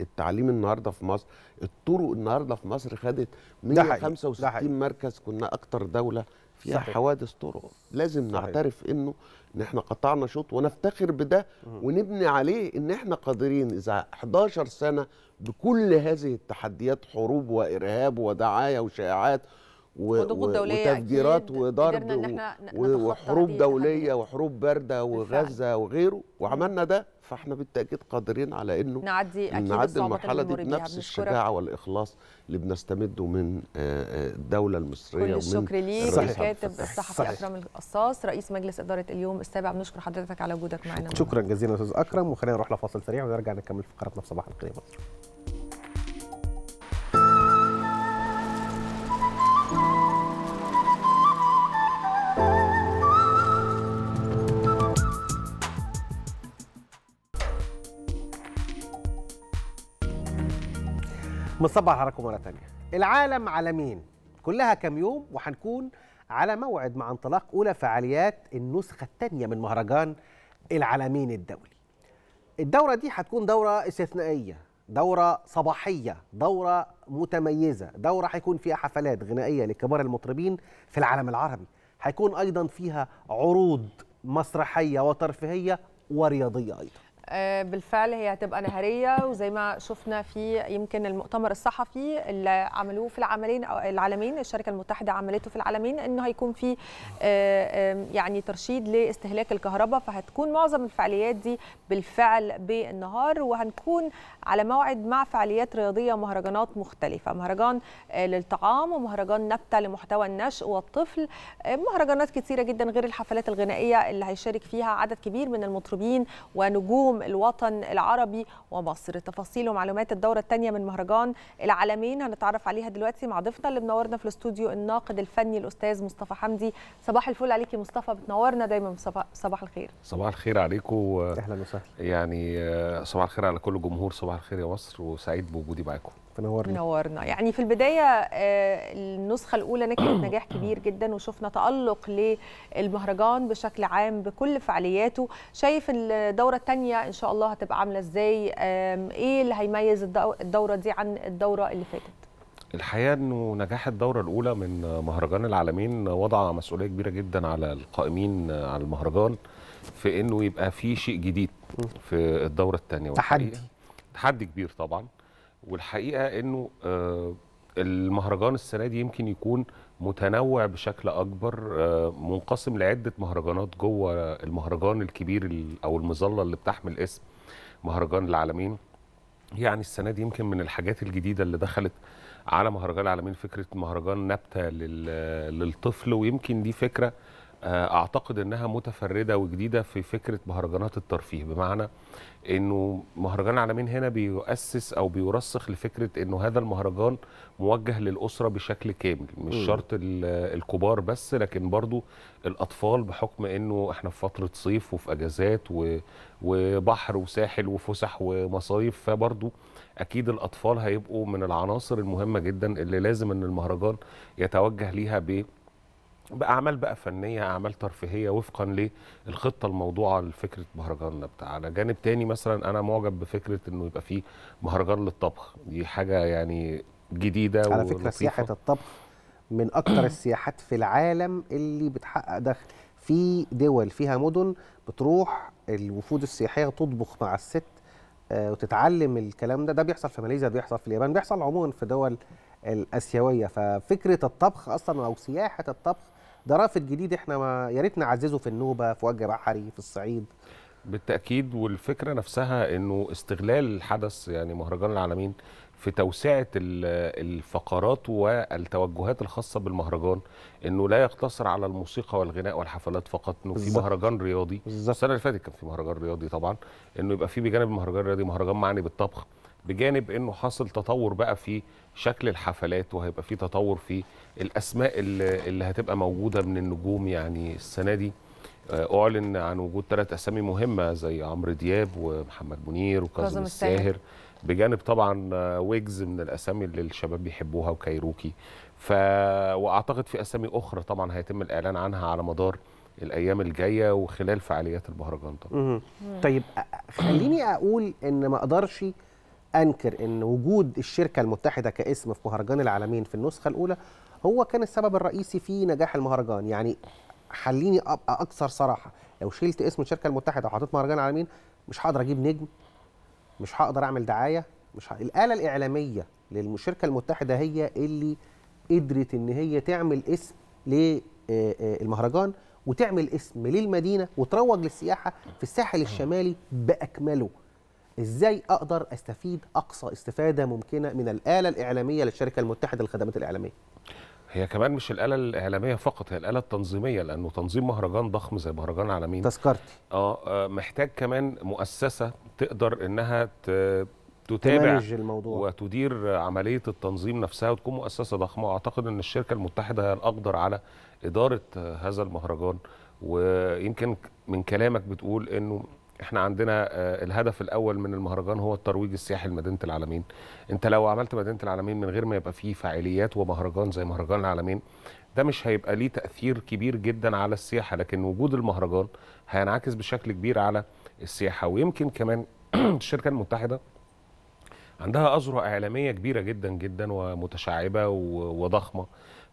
التعليم النهارده في مصر الطرق النهارده في مصر خدت 165 مركز كنا اكتر دوله فيها صحيح. حوادث طرق لازم صحيح. نعترف انه ان احنا قطعنا شوط ونفتخر بده ونبني عليه ان احنا قادرين اذا 11 سنه بكل هذه التحديات حروب وارهاب ودعايه وشائعات و... وتفجيرات وضرب و... وحروب دوليه وحروب بارده وغزه وغيره وعملنا ده فاحنا بالتاكيد قادرين على انه نعدي أكيد نعدي المرحله دي بنفس الشجاعه والاخلاص اللي بنستمده من آه، آه، الدوله المصريه كل الشكر ليك الكاتب الصحفي اكرم القصاص رئيس مجلس اداره اليوم السابع بنشكر حضرتك على وجودك معنا شكرا جزيلا استاذ اكرم وخلينا نروح لفاصل سريع ونرجع نكمل فقراتنا في صباح الخير مصر على حضراتكم مره ثانيه العالم على مين كلها كام يوم وهنكون على موعد مع انطلاق اولى فعاليات النسخه الثانيه من مهرجان العالمين الدولي الدوره دي هتكون دوره استثنائيه دوره صباحيه دوره متميزه دوره هيكون فيها حفلات غنائيه لكبار المطربين في العالم العربي هيكون ايضا فيها عروض مسرحيه وترفيهيه ورياضيه ايضا آه، بالفعل هي هتبقى نهاريه وزي ما شفنا في يمكن المؤتمر الصحفي اللي عملوه في العملين العالمين الشركه المتحده عملته في العالمين انه هيكون في آه، يعني ترشيد لاستهلاك الكهرباء فهتكون معظم الفعاليات دي بالفعل بالنهار وهنكون على موعد مع فعاليات رياضيه ومهرجانات مختلفه مهرجان آه، للطعام ومهرجان نبته لمحتوى النشء والطفل مهرجانات كتيره جدا غير الحفلات الغنائيه اللي هيشارك فيها عدد كبير من المطربين ونجوم اليوم الوطن العربي ومصر تفاصيل ومعلومات الدورة الثانية من مهرجان العالمين هنتعرف عليها دلوقتي مع ضيفنا اللي منورنا في الاستوديو الناقد الفني الأستاذ مصطفى حمدي صباح الفل عليك يا مصطفى بتنورنا دايما صباح الخير صباح الخير عليكم أهلا وسهلا يعني آه، صباح الخير على كل جمهور صباح الخير يا مصر وسعيد بوجودي معاكم تنورنا تنورنا يعني في البدايه آه، النسخه الاولى نجحت نجاح كبير جدا وشفنا تالق للمهرجان بشكل عام بكل فعالياته شايف الدوره الثانيه ان شاء الله هتبقى عامله ازاي ايه اللي هيميز الدوره دي عن الدوره اللي فاتت الحقيقه انه نجاح الدوره الاولى من مهرجان العالمين وضع مسؤوليه كبيره جدا على القائمين على المهرجان في انه يبقى في شيء جديد في الدوره الثانيه تحدي تحدي كبير طبعا والحقيقه انه آه، المهرجان السنه دي يمكن يكون متنوع بشكل اكبر آه، منقسم لعده مهرجانات جوه المهرجان الكبير او المظله اللي بتحمل اسم مهرجان العالمين يعني السنه دي يمكن من الحاجات الجديده اللي دخلت على مهرجان العالمين فكره مهرجان نبته للطفل ويمكن دي فكره آه، اعتقد انها متفرده وجديده في فكره مهرجانات الترفيه بمعنى انه مهرجان عالمين هنا بيؤسس او بيرسخ لفكره انه هذا المهرجان موجه للاسره بشكل كامل مش م. شرط الكبار بس لكن برضو الاطفال بحكم انه احنا في فتره صيف وفي اجازات وبحر وساحل وفسح ومصايف فبرضو اكيد الاطفال هيبقوا من العناصر المهمه جدا اللي لازم ان المهرجان يتوجه ليها ب باعمال بقى فنيه اعمال ترفيهيه وفقا للخطه الموضوعه لفكره مهرجاننا بتاع على جانب تاني مثلا انا معجب بفكره انه يبقى فيه مهرجان للطبخ دي حاجه يعني جديده على فكره ولطيفة. سياحه الطبخ من اكتر السياحات في العالم اللي بتحقق دخل في دول فيها مدن بتروح الوفود السياحيه تطبخ مع الست آه، وتتعلم الكلام ده ده بيحصل في ماليزيا بيحصل في اليابان بيحصل عموما في دول الاسيويه ففكره الطبخ اصلا او سياحه الطبخ ده رافد جديد احنا ما يا ريت نعززه في النوبه في وجه بحري في الصعيد بالتاكيد والفكره نفسها انه استغلال الحدث يعني مهرجان العالمين في توسعه الفقرات والتوجهات الخاصه بالمهرجان انه لا يقتصر على الموسيقى والغناء والحفلات فقط انه في مهرجان رياضي السنه اللي فاتت كان في مهرجان رياضي طبعا انه يبقى في بجانب المهرجان الرياضي مهرجان معني بالطبخ بجانب انه حاصل تطور بقى في شكل الحفلات وهيبقى في تطور في الاسماء اللي, هتبقى موجوده من النجوم يعني السنه دي آه، اعلن عن وجود ثلاث اسامي مهمه زي عمرو دياب ومحمد منير وكاظم الساهر بجانب طبعا آه، ويجز من الاسامي اللي الشباب بيحبوها وكايروكي ف واعتقد في اسامي اخرى طبعا هيتم الاعلان عنها على مدار الايام الجايه وخلال فعاليات المهرجان طبعا طيب آه، خليني اقول ان ما اقدرش انكر ان وجود الشركه المتحده كاسم في مهرجان العالمين في النسخه الاولى هو كان السبب الرئيسي في نجاح المهرجان يعني خليني ابقى اكثر صراحه لو شلت اسم الشركه المتحده وحطيت مهرجان العالمين مش هقدر اجيب نجم مش هقدر اعمل دعايه مش ه... الاله الاعلاميه للشركه المتحده هي اللي قدرت ان هي تعمل اسم للمهرجان وتعمل اسم للمدينه وتروج للسياحه في الساحل الشمالي باكمله ازاي اقدر استفيد اقصى استفاده ممكنه من الاله الاعلاميه للشركه المتحده للخدمات الاعلاميه هي كمان مش الاله الاعلاميه فقط هي الاله التنظيميه لانه تنظيم مهرجان ضخم زي مهرجان عالمين تذكرتي آه،, اه محتاج كمان مؤسسه تقدر انها تتابع الموضوع. وتدير عمليه التنظيم نفسها وتكون مؤسسه ضخمه واعتقد ان الشركه المتحده هي الاقدر على اداره هذا المهرجان ويمكن من كلامك بتقول انه احنا عندنا آه، الهدف الاول من المهرجان هو الترويج السياحي لمدينه العالمين انت لو عملت مدينه العالمين من غير ما يبقى فيه فعاليات ومهرجان زي مهرجان العالمين ده مش هيبقى ليه تاثير كبير جدا على السياحه لكن وجود المهرجان هينعكس بشكل كبير على السياحه ويمكن كمان الشركه المتحده عندها اذرع اعلاميه كبيره جدا جدا ومتشعبه وضخمه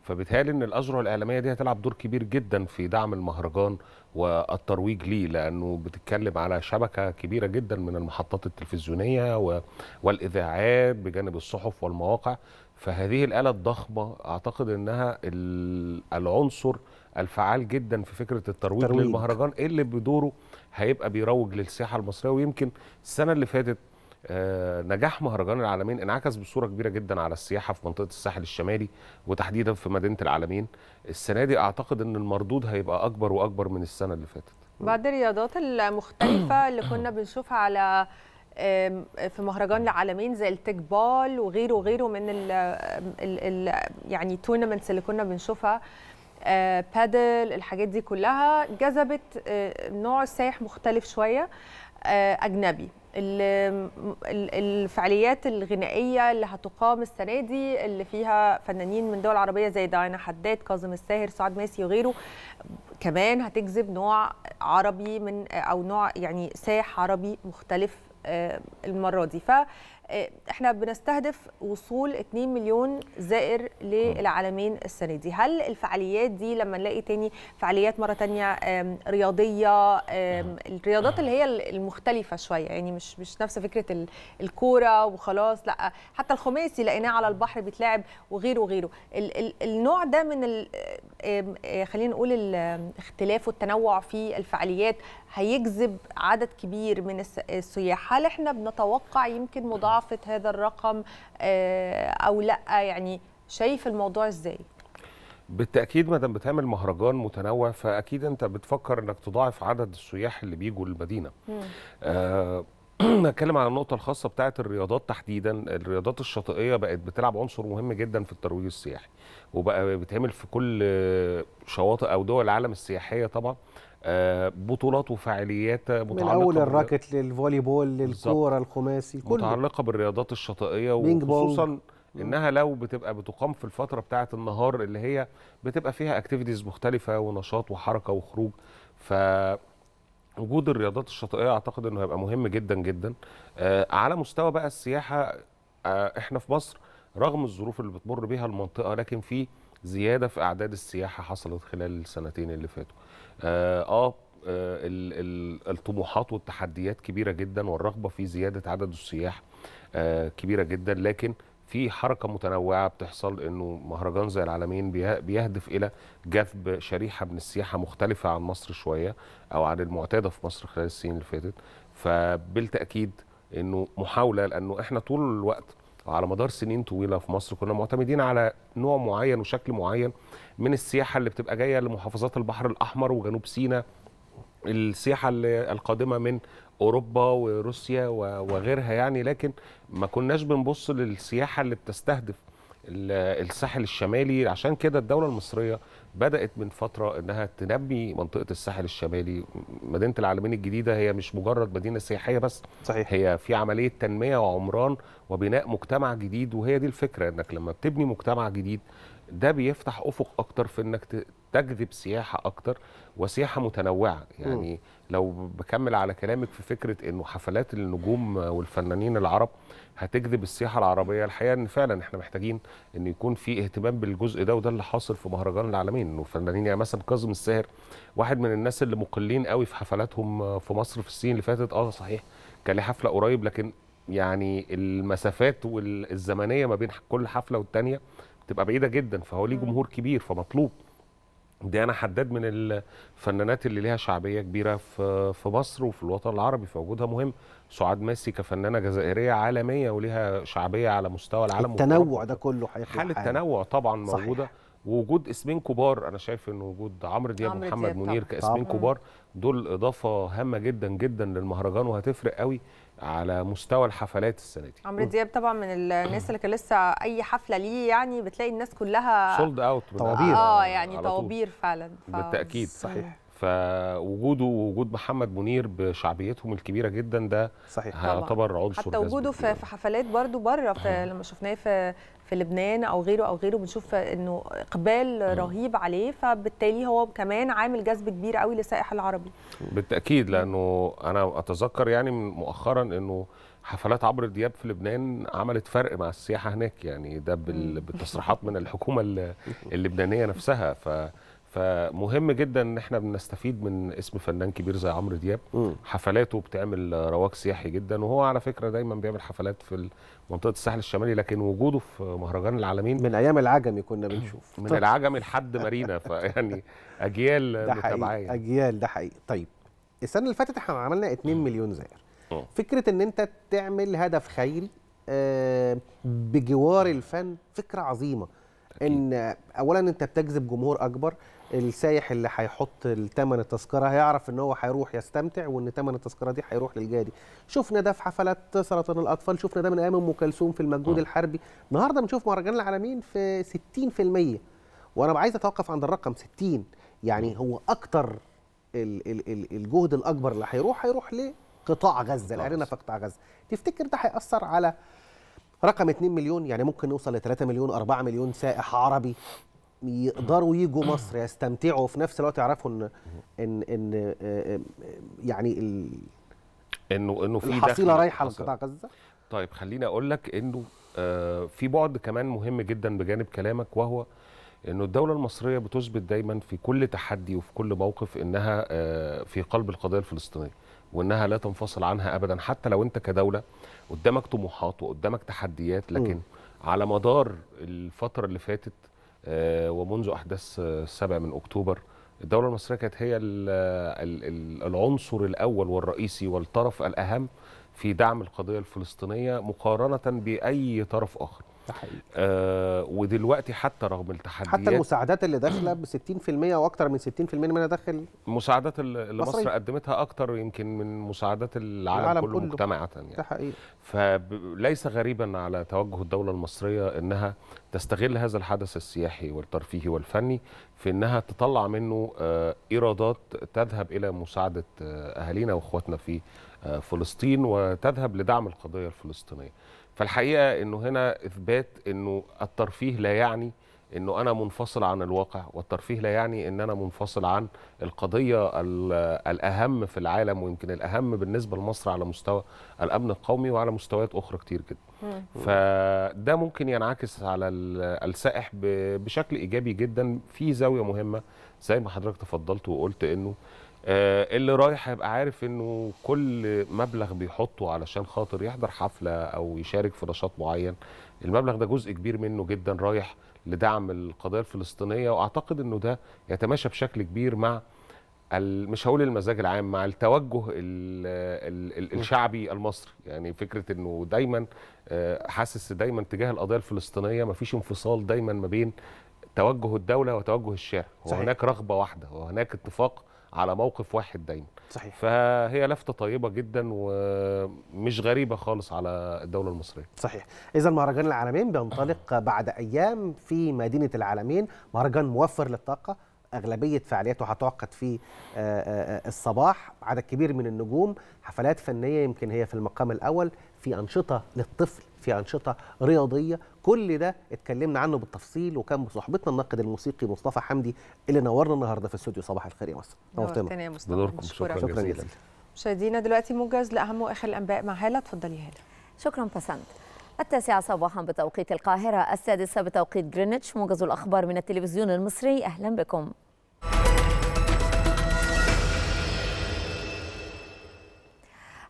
فبالتالي ان الاذرع الاعلاميه دي هتلعب دور كبير جدا في دعم المهرجان والترويج ليه لانه بتتكلم على شبكه كبيره جدا من المحطات التلفزيونيه والاذاعات بجانب الصحف والمواقع فهذه الاله الضخمه اعتقد انها العنصر الفعال جدا في فكره الترويج للمهرجان اللي بدوره هيبقى بيروج للسياحه المصريه ويمكن السنه اللي فاتت آه، نجاح مهرجان العالمين انعكس بصوره كبيره جدا على السياحه في منطقه الساحل الشمالي وتحديدا في مدينه العالمين السنه دي اعتقد ان المردود هيبقى اكبر واكبر من السنه اللي فاتت بعد الرياضات المختلفه اللي كنا بنشوفها على في مهرجان العالمين زي التيك وغيره وغيره من الـ الـ الـ يعني التورنمنتس اللي كنا بنشوفها بادل آه، الحاجات دي كلها جذبت آه، نوع سائح مختلف شويه اجنبي الفعاليات الغنائيه اللي هتقام السنه دي اللي فيها فنانين من دول عربيه زي داينا حداد كاظم الساهر سعاد ماسي وغيره كمان هتجذب نوع عربي من او نوع يعني ساح عربي مختلف آه، المره دي ف احنا بنستهدف وصول 2 مليون زائر للعالمين السنه دي هل الفعاليات دي لما نلاقي تاني فعاليات مره تانية رياضيه الرياضات اللي هي المختلفه شويه يعني مش مش نفس فكره الكوره وخلاص لا حتى الخماسي لقيناه على البحر بيتلعب وغيره وغيره ال ال النوع ده من آه، خلينا نقول الاختلاف والتنوع في الفعاليات هيجذب عدد كبير من السياح هل احنا بنتوقع يمكن مضاعفه هذا الرقم آه، او لا يعني شايف الموضوع ازاي بالتاكيد ما دام بتعمل مهرجان متنوع فاكيد انت بتفكر انك تضاعف عدد السياح اللي بيجوا للمدينه آه نتكلم على النقطة الخاصة بتاعة الرياضات تحديدا، الرياضات الشاطئية بقت بتلعب عنصر مهم جدا في الترويج السياحي، وبقى بيتعمل في كل شواطئ أو دول العالم السياحية طبعا، آه، بطولات وفعاليات متعلقه من اول الراكت للفولي بول للكوره الخماسي كله متعلقه بالرياضات الشاطئيه وخصوصا انها لو بتبقى بتقام في الفتره بتاعه النهار اللي هي بتبقى فيها اكتيفيتيز مختلفه ونشاط وحركه وخروج ف وجود الرياضات الشاطئيه اعتقد انه هيبقى مهم جدا جدا آه على مستوى بقى السياحه آه احنا في مصر رغم الظروف اللي بتمر بيها المنطقه لكن في زياده في اعداد السياحه حصلت خلال السنتين اللي فاتوا اه, آه، الطموحات والتحديات كبيره جدا والرغبه في زياده عدد السياح آه، كبيره جدا لكن في حركه متنوعه بتحصل انه مهرجان زي العالمين بيهدف الى جذب شريحه من السياحه مختلفه عن مصر شويه او عن المعتاده في مصر خلال السنين اللي فاتت فبالتاكيد انه محاوله لانه احنا طول الوقت على مدار سنين طويله في مصر كنا معتمدين على نوع معين وشكل معين من السياحه اللي بتبقى جايه لمحافظات البحر الاحمر وجنوب سيناء السياحه القادمه من اوروبا وروسيا وغيرها يعني لكن ما كناش بنبص للسياحه اللي بتستهدف الساحل الشمالي عشان كده الدوله المصريه بدات من فتره انها تنمي منطقه الساحل الشمالي مدينه العالمين الجديده هي مش مجرد مدينه سياحيه بس صحيح. هي في عمليه تنميه وعمران وبناء مجتمع جديد وهي دي الفكره انك لما بتبني مجتمع جديد ده بيفتح افق اكتر في انك تجذب سياحه اكتر وسياحه متنوعه يعني م. لو بكمل على كلامك في فكره انه حفلات النجوم والفنانين العرب هتجذب السياحه العربيه الحقيقه ان فعلا احنا محتاجين ان يكون في اهتمام بالجزء ده وده اللي حاصل في مهرجان العالمين انه الفنانين يعني مثلا كاظم الساهر واحد من الناس اللي مقلين قوي في حفلاتهم في مصر في السنين اللي فاتت اه صحيح كان ليه حفله قريب لكن يعني المسافات والزمنيه ما بين كل حفله والتانيه تبقى بعيده جدا فهو ليه جمهور كبير فمطلوب ديانا حداد من الفنانات اللي ليها شعبيه كبيره في في مصر وفي الوطن العربي فوجودها مهم سعاد ماسي كفنانه جزائريه عالميه وليها شعبيه على مستوى العالم التنوع ده كله هيفرق حاله التنوع طبعا موجوده وجود ووجود اسمين كبار انا شايف ان وجود عمرو دياب ومحمد منير كاسمين كبار دول اضافه هامه جدا جدا للمهرجان وهتفرق قوي على مستوى الحفلات السنه دي عمرو دياب طبعا من الناس اللي كان لسه اي حفله ليه يعني بتلاقي الناس كلها سولد اوت طوابير اه يعني طوابير فعلا ف... بالتاكيد صحيح فوجوده ووجود محمد منير بشعبيتهم الكبيره جدا ده صحيح هيعتبر عنصر حتى وجوده في, حفلات برضو بره لما شفناه في في لبنان او غيره او غيره بنشوف انه اقبال رهيب عليه فبالتالي هو كمان عامل جذب كبير قوي للسائح العربي بالتاكيد لانه انا اتذكر يعني مؤخرا انه حفلات عبر دياب في لبنان عملت فرق مع السياحه هناك يعني ده بالتصريحات من الحكومه اللبنانيه نفسها ف فمهم جدا ان احنا بنستفيد من اسم فنان كبير زي عمرو دياب حفلاته بتعمل رواج سياحي جدا وهو على فكره دايما بيعمل حفلات في منطقه الساحل الشمالي لكن وجوده في مهرجان العالمين من ايام العجمي كنا بنشوف من العجمي لحد مارينا فيعني اجيال ده حقيقي اجيال ده حقيقي طيب السنه اللي فاتت احنا عملنا 2 مليون زائر فكره ان انت تعمل هدف خيري آه، بجوار الفن فكره عظيمه ان اولا انت بتجذب جمهور اكبر السايح اللي هيحط الثمن التذكره هيعرف ان هو هيروح يستمتع وان ثمن التذكره دي هيروح للجادي شفنا ده في حفلات سرطان الاطفال شفنا ده من ايام ام كلثوم في المجهود آه. الحربي النهارده بنشوف مهرجان العالمين في 60% وانا عايز اتوقف عند الرقم 60 يعني هو اكتر الجهد الاكبر اللي هيروح هيروح لقطاع غزه الارينا في قطاع غزه تفتكر ده هياثر على رقم 2 مليون يعني ممكن نوصل ل 3 مليون 4 مليون سائح عربي يقدروا يجوا مصر يستمتعوا في نفس الوقت يعرفوا ان ان ان آه، يعني ال... انه انه في حصيله رايحه لقطاع غزه طيب خليني اقول لك انه آه، في بعد كمان مهم جدا بجانب كلامك وهو انه الدوله المصريه بتثبت دايما في كل تحدي وفي كل موقف انها آه، في قلب القضيه الفلسطينيه وانها لا تنفصل عنها ابدا حتى لو انت كدوله قدامك طموحات وقدامك تحديات لكن م. على مدار الفتره اللي فاتت آه، ومنذ احداث 7 آه، من اكتوبر الدوله المصريه كانت هي العنصر الاول والرئيسي والطرف الاهم في دعم القضيه الفلسطينيه مقارنه باي طرف اخر ده حقيقي آه ودلوقتي حتى رغم التحديات حتى المساعدات اللي داخله ب 60% واكثر من 60% منها داخل المساعدات اللي مصر, مصر قدمتها اكثر يمكن من مساعدات العالم, العالم كله, كله مجتمعه يعني ده حقيقي فليس غريبا على توجه الدوله المصريه انها تستغل هذا الحدث السياحي والترفيهي والفني في انها تطلع منه آه، ايرادات تذهب الى مساعده آه، اهالينا واخواتنا في آه، فلسطين وتذهب لدعم القضيه الفلسطينيه فالحقيقه انه هنا اثبات انه الترفيه لا يعني انه انا منفصل عن الواقع والترفيه لا يعني ان انا منفصل عن القضيه الاهم في العالم ويمكن الاهم بالنسبه لمصر على مستوى الامن القومي وعلى مستويات اخرى كتير جدا فده ممكن ينعكس على السائح بشكل ايجابي جدا في زاويه مهمه زي ما حضرتك تفضلت وقلت انه آه، اللي رايح هيبقى عارف انه كل مبلغ بيحطه علشان خاطر يحضر حفله او يشارك في نشاط معين المبلغ ده جزء كبير منه جدا رايح لدعم القضيه الفلسطينيه واعتقد انه ده يتماشى بشكل كبير مع مش هقول المزاج العام مع التوجه الـ الـ الشعبي المصري يعني فكره انه دايما آه، حاسس دايما تجاه القضيه الفلسطينيه مفيش انفصال دايما ما بين توجه الدوله وتوجه الشارع وهناك رغبه واحده وهناك اتفاق على موقف واحد دايما صحيح فهي لفته طيبه جدا ومش غريبه خالص على الدوله المصريه صحيح اذا مهرجان العالمين بينطلق بعد ايام في مدينه العالمين مهرجان موفر للطاقه اغلبيه فعالياته هتعقد في آه، آه، الصباح عدد كبير من النجوم حفلات فنيه يمكن هي في المقام الاول في انشطه للطفل في أنشطة رياضية كل ده اتكلمنا عنه بالتفصيل وكان بصحبتنا الناقد الموسيقي مصطفى حمدي اللي نورنا النهارده في استوديو صباح الخير يا مصر نورتنا يا مصطفى شكرا, شكرا جزيلا مشاهدينا دلوقتي موجز لاهم واخر الانباء مع هاله اتفضلي هاله شكرا بسنت التاسعة صباحا بتوقيت القاهرة السادسة بتوقيت جرينتش موجز الأخبار من التلفزيون المصري أهلا بكم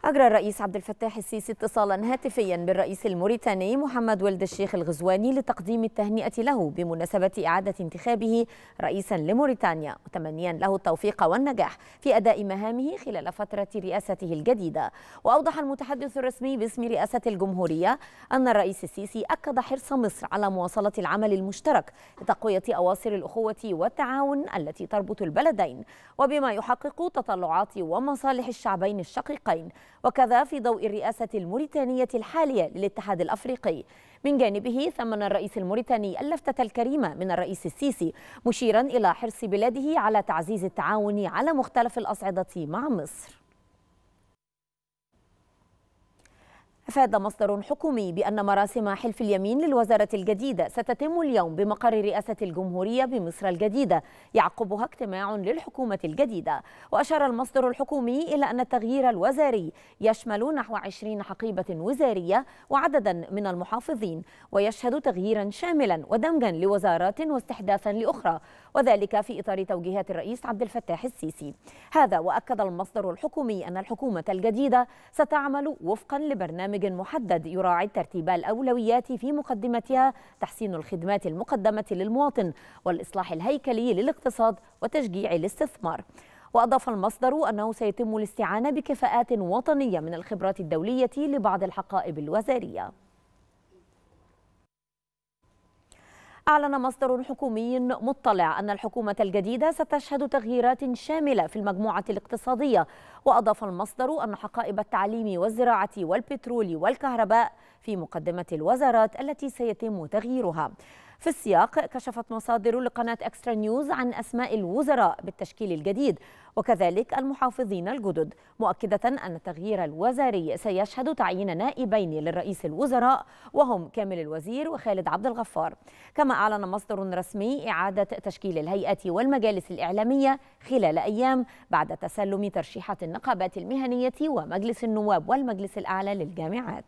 أجرى الرئيس عبد الفتاح السيسي اتصالا هاتفيا بالرئيس الموريتاني محمد ولد الشيخ الغزواني لتقديم التهنئة له بمناسبة إعادة انتخابه رئيسا لموريتانيا متمنيا له التوفيق والنجاح في أداء مهامه خلال فترة رئاسته الجديدة وأوضح المتحدث الرسمي باسم رئاسة الجمهورية أن الرئيس السيسي أكد حرص مصر على مواصلة العمل المشترك لتقوية أواصر الأخوة والتعاون التي تربط البلدين وبما يحقق تطلعات ومصالح الشعبين الشقيقين وكذا في ضوء الرئاسة الموريتانية الحالية للاتحاد الأفريقي من جانبه ثمن الرئيس الموريتاني اللفتة الكريمة من الرئيس السيسي مشيرا إلى حرص بلاده على تعزيز التعاون على مختلف الأصعدة مع مصر أفاد مصدر حكومي بأن مراسم حلف اليمين للوزارة الجديدة ستتم اليوم بمقر رئاسة الجمهورية بمصر الجديدة يعقبها اجتماع للحكومة الجديدة وأشار المصدر الحكومي إلى أن التغيير الوزاري يشمل نحو 20 حقيبة وزارية وعددا من المحافظين ويشهد تغييرا شاملا ودمجا لوزارات واستحداثا لأخرى وذلك في إطار توجيهات الرئيس عبد الفتاح السيسي هذا وأكد المصدر الحكومي أن الحكومة الجديدة ستعمل وفقا لبرنامج محدد يراعي ترتيب الأولويات في مقدمتها تحسين الخدمات المقدمة للمواطن والإصلاح الهيكلي للاقتصاد وتشجيع الاستثمار وأضاف المصدر أنه سيتم الاستعانة بكفاءات وطنية من الخبرات الدولية لبعض الحقائب الوزارية أعلن مصدر حكومي مطلع أن الحكومة الجديدة ستشهد تغييرات شاملة في المجموعة الاقتصادية وأضاف المصدر أن حقائب التعليم والزراعة والبترول والكهرباء في مقدمة الوزارات التي سيتم تغييرها في السياق كشفت مصادر لقناة أكسترا نيوز عن أسماء الوزراء بالتشكيل الجديد وكذلك المحافظين الجدد مؤكدة أن التغيير الوزاري سيشهد تعيين نائبين للرئيس الوزراء وهم كامل الوزير وخالد عبد الغفار كما أعلن مصدر رسمي إعادة تشكيل الهيئة والمجالس الإعلامية خلال أيام بعد تسلم ترشيحات النقابات المهنية ومجلس النواب والمجلس الأعلى للجامعات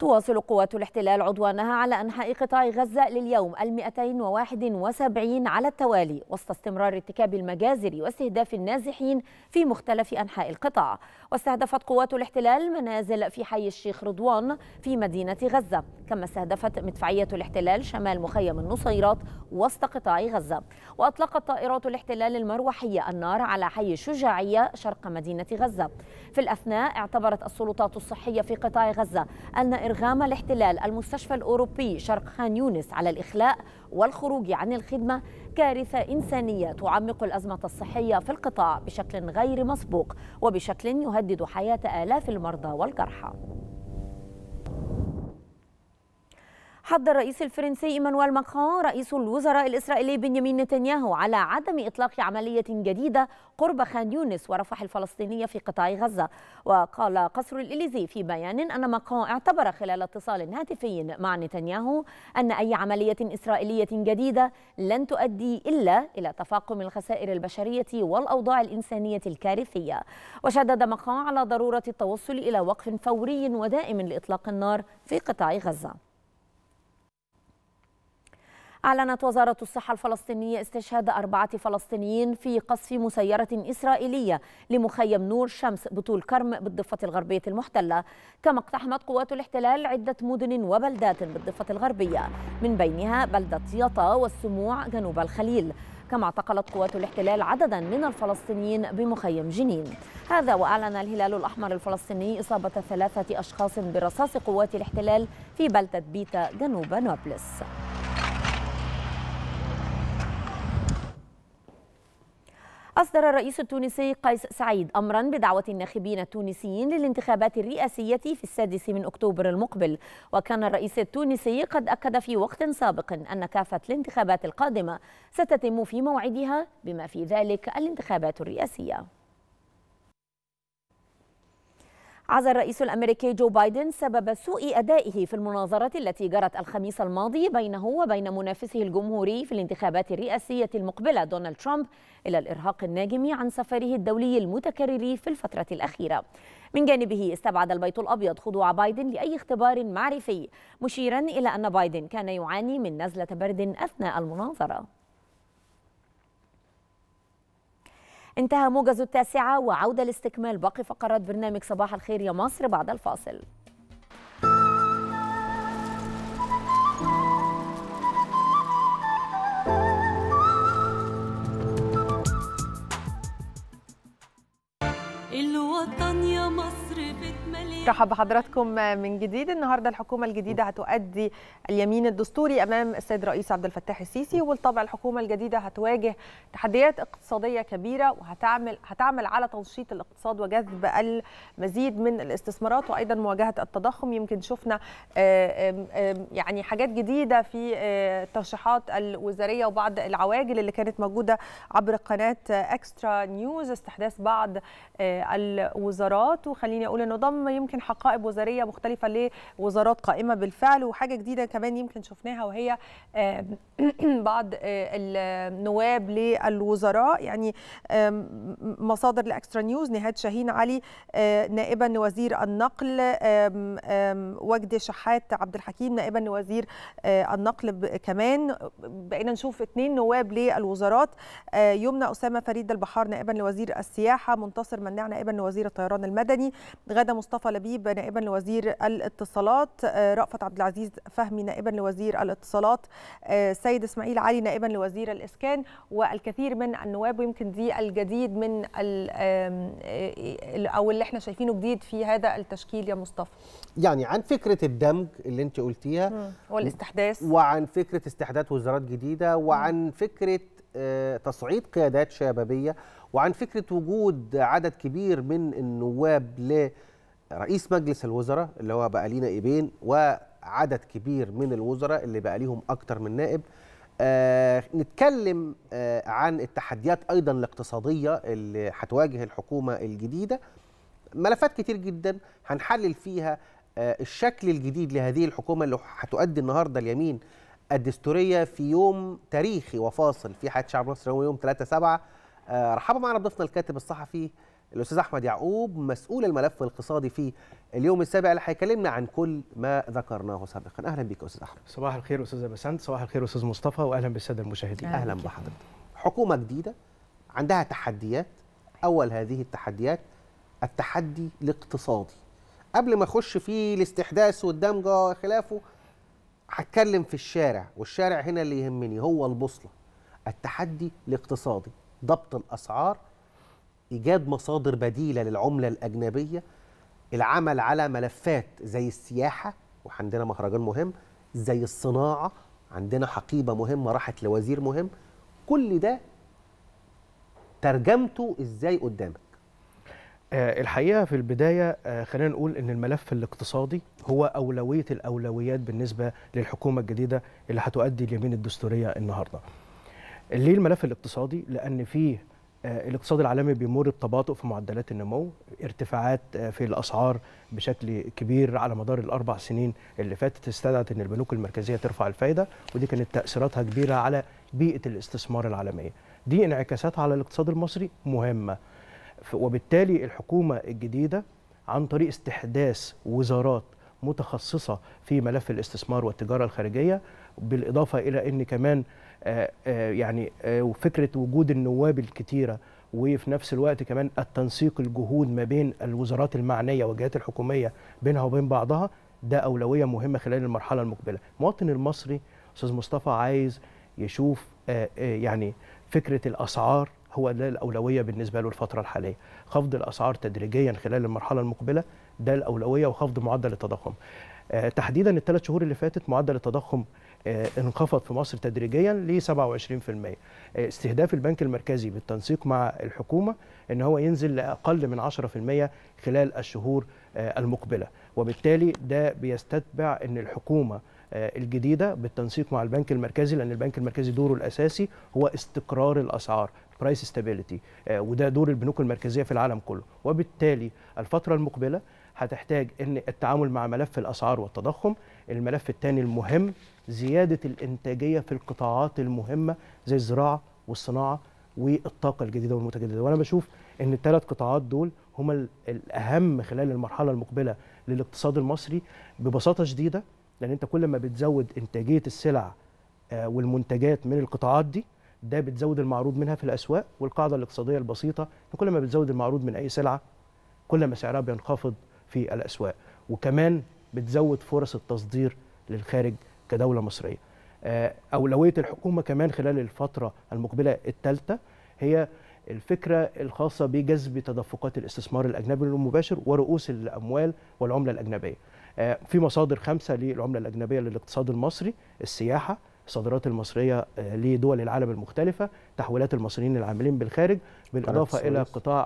تواصل قوات الاحتلال عدوانها على أنحاء قطاع غزة لليوم المئتين وواحد وسبعين على التوالي وسط استمرار ارتكاب المجازر واستهداف النازحين في مختلف أنحاء القطاع واستهدفت قوات الاحتلال منازل في حي الشيخ رضوان في مدينة غزة كما استهدفت مدفعية الاحتلال شمال مخيم النصيرات وسط قطاع غزة وأطلقت طائرات الاحتلال المروحية النار على حي الشجاعية شرق مدينة غزة في الأثناء اعتبرت السلطات الصحية في قطاع غزة أن إرغام الاحتلال المستشفى الأوروبي شرق خان يونس على الإخلاء والخروج عن الخدمة كارثة إنسانية تعمق الأزمة الصحية في القطاع بشكل غير مسبوق وبشكل يهدد حياة آلاف المرضى والجرحى حض الرئيس الفرنسي ايمانويل ماكرون رئيس الوزراء الاسرائيلي بنيامين نتنياهو على عدم اطلاق عمليه جديده قرب خان يونس ورفح الفلسطينيه في قطاع غزه وقال قصر الاليزي في بيان ان ماكرون اعتبر خلال اتصال هاتفي مع نتنياهو ان اي عمليه اسرائيليه جديده لن تؤدي الا الى تفاقم الخسائر البشريه والاوضاع الانسانيه الكارثيه وشدد ماكرون على ضروره التوصل الى وقف فوري ودائم لاطلاق النار في قطاع غزه أعلنت وزارة الصحة الفلسطينية استشهاد أربعة فلسطينيين في قصف مسيرة إسرائيلية لمخيم نور شمس بطول كرم بالضفة الغربية المحتلة كما اقتحمت قوات الاحتلال عدة مدن وبلدات بالضفة الغربية من بينها بلدة يطا والسموع جنوب الخليل كما اعتقلت قوات الاحتلال عددا من الفلسطينيين بمخيم جنين هذا وأعلن الهلال الأحمر الفلسطيني إصابة ثلاثة أشخاص برصاص قوات الاحتلال في بلدة بيتا جنوب نابلس أصدر الرئيس التونسي قيس سعيد أمرا بدعوة الناخبين التونسيين للانتخابات الرئاسية في السادس من أكتوبر المقبل وكان الرئيس التونسي قد أكد في وقت سابق أن كافة الانتخابات القادمة ستتم في موعدها بما في ذلك الانتخابات الرئاسية عزى الرئيس الأمريكي جو بايدن سبب سوء أدائه في المناظرة التي جرت الخميس الماضي بينه وبين منافسه الجمهوري في الانتخابات الرئاسية المقبلة دونالد ترامب إلى الإرهاق الناجم عن سفره الدولي المتكرر في الفترة الأخيرة من جانبه استبعد البيت الأبيض خضوع بايدن لأي اختبار معرفي مشيرا إلى أن بايدن كان يعاني من نزلة برد أثناء المناظرة انتهى موجز التاسعة وعودة لاستكمال باقي فقرات برنامج صباح الخير يا مصر بعد الفاصل الوطن يا مصر رحب بحضراتكم من جديد النهارده الحكومه الجديده هتؤدي اليمين الدستوري امام السيد رئيس عبد الفتاح السيسي وبالطبع الحكومه الجديده هتواجه تحديات اقتصاديه كبيره وهتعمل هتعمل على تنشيط الاقتصاد وجذب المزيد من الاستثمارات وايضا مواجهه التضخم يمكن شفنا آه، يعني حاجات جديده في الترشيحات آه، الوزاريه وبعض العواجل اللي كانت موجوده عبر قناه اكسترا نيوز استحداث بعض آه، الوزارات وخليني اقول انه ضم اليوم يمكن حقائب وزاريه مختلفه لوزارات قائمه بالفعل وحاجه جديده كمان يمكن شفناها وهي بعض آه، النواب للوزراء يعني مصادر لاكسترا نيوز نهاد شاهين علي آه، نائبا وزير النقل وجد شحات عبد الحكيم نائبا وزير آه، النقل كمان بقينا نشوف اثنين نواب للوزارات يمنى اسامه فريد البحار نائبا لوزير السياحه منتصر مناع نائبا لوزير الطيران المدني غاده مصطفى مصطفى لبيب نائبا لوزير الاتصالات آه، رأفت عبد العزيز فهمي نائبا لوزير الاتصالات آه، سيد اسماعيل علي نائبا لوزير الاسكان والكثير من النواب ويمكن دي الجديد من آه، او اللي احنا شايفينه جديد في هذا التشكيل يا مصطفى يعني عن فكره الدمج اللي انت قلتيها والاستحداث وعن فكره استحداث وزارات جديده وعن فكره تصعيد قيادات شبابيه وعن فكره وجود عدد كبير من النواب ل رئيس مجلس الوزراء اللي هو بقى لينا نائبين وعدد كبير من الوزراء اللي بقى ليهم اكتر من نائب آه نتكلم آه عن التحديات ايضا الاقتصاديه اللي هتواجه الحكومه الجديده ملفات كتير جدا هنحلل فيها آه الشكل الجديد لهذه الحكومه اللي هتؤدي النهارده اليمين الدستوريه في يوم تاريخي وفاصل في حياه شعب مصر هو يوم 3 7 آه، رحبوا معنا ضيفنا الكاتب الصحفي الاستاذ احمد يعقوب مسؤول الملف الاقتصادي في اليوم السابع اللي هيكلمنا عن كل ما ذكرناه سابقا اهلا بك استاذ احمد صباح الخير استاذ بسنت صباح الخير استاذ مصطفى واهلا بالساده المشاهدين اهلا بحضرتك حكومه جديده عندها تحديات اول هذه التحديات التحدي الاقتصادي قبل ما اخش في الاستحداث والدمجه وخلافه هتكلم في الشارع والشارع هنا اللي يهمني هو البوصله التحدي الاقتصادي ضبط الاسعار ايجاد مصادر بديله للعمله الاجنبيه العمل على ملفات زي السياحه وعندنا مهرجان مهم زي الصناعه عندنا حقيبه مهمه راحت لوزير مهم كل ده ترجمته ازاي قدامك آه، الحقيقه في البدايه آه، خلينا نقول ان الملف الاقتصادي هو اولويه الاولويات بالنسبه للحكومه الجديده اللي هتؤدي اليمين الدستوريه النهارده ليه الملف الاقتصادي لان فيه آه، الاقتصاد العالمي بيمر بتباطؤ في معدلات النمو ارتفاعات آه، في الاسعار بشكل كبير على مدار الاربع سنين اللي فاتت استدعت ان البنوك المركزيه ترفع الفائده ودي كانت تاثيراتها كبيره على بيئه الاستثمار العالميه دي انعكاسات على الاقتصاد المصري مهمه وبالتالي الحكومه الجديده عن طريق استحداث وزارات متخصصه في ملف الاستثمار والتجاره الخارجيه بالاضافه الى ان كمان آه، آه، يعني آه، وفكره وجود النواب الكتيره وفي نفس الوقت كمان التنسيق الجهود ما بين الوزارات المعنيه والجهات الحكوميه بينها وبين بعضها ده اولويه مهمه خلال المرحله المقبله المواطن المصري استاذ مصطفى عايز يشوف يعني فكره الاسعار هو ده الاولويه بالنسبه له الفتره الحاليه خفض الاسعار تدريجيا خلال المرحله المقبله ده الاولويه وخفض معدل التضخم تحديدا الثلاث شهور اللي فاتت معدل التضخم آه، انخفض في مصر تدريجيا ل 27% آه، استهداف البنك المركزي بالتنسيق مع الحكومه ان هو ينزل لاقل من 10% خلال الشهور آه، المقبله وبالتالي ده بيستتبع ان الحكومه الجديده بالتنسيق مع البنك المركزي لان البنك المركزي دوره الاساسي هو استقرار الاسعار برايس ستابيليتي وده دور البنوك المركزيه في العالم كله وبالتالي الفتره المقبله هتحتاج ان التعامل مع ملف الاسعار والتضخم الملف الثاني المهم زياده الانتاجيه في القطاعات المهمه زي الزراعه والصناعه والطاقه الجديده والمتجدده وانا بشوف ان الثلاث قطاعات دول هما الاهم خلال المرحله المقبله للاقتصاد المصري ببساطه شديده لان انت كل ما بتزود انتاجيه السلع آه، والمنتجات من القطاعات دي ده بتزود المعروض منها في الاسواق والقاعده الاقتصاديه البسيطه كل ما بتزود المعروض من اي سلعه كل ما سعرها بينخفض في الاسواق وكمان بتزود فرص التصدير للخارج كدوله مصريه. آه، اولويه الحكومه كمان خلال الفتره المقبله الثالثه هي الفكره الخاصه بجذب تدفقات الاستثمار الاجنبي المباشر ورؤوس الاموال والعمله الاجنبيه. آه، في مصادر خمسه للعمله الاجنبيه للاقتصاد المصري السياحه الصادرات المصريه آه، لدول العالم المختلفه تحويلات المصريين العاملين بالخارج بالاضافه الى قطاع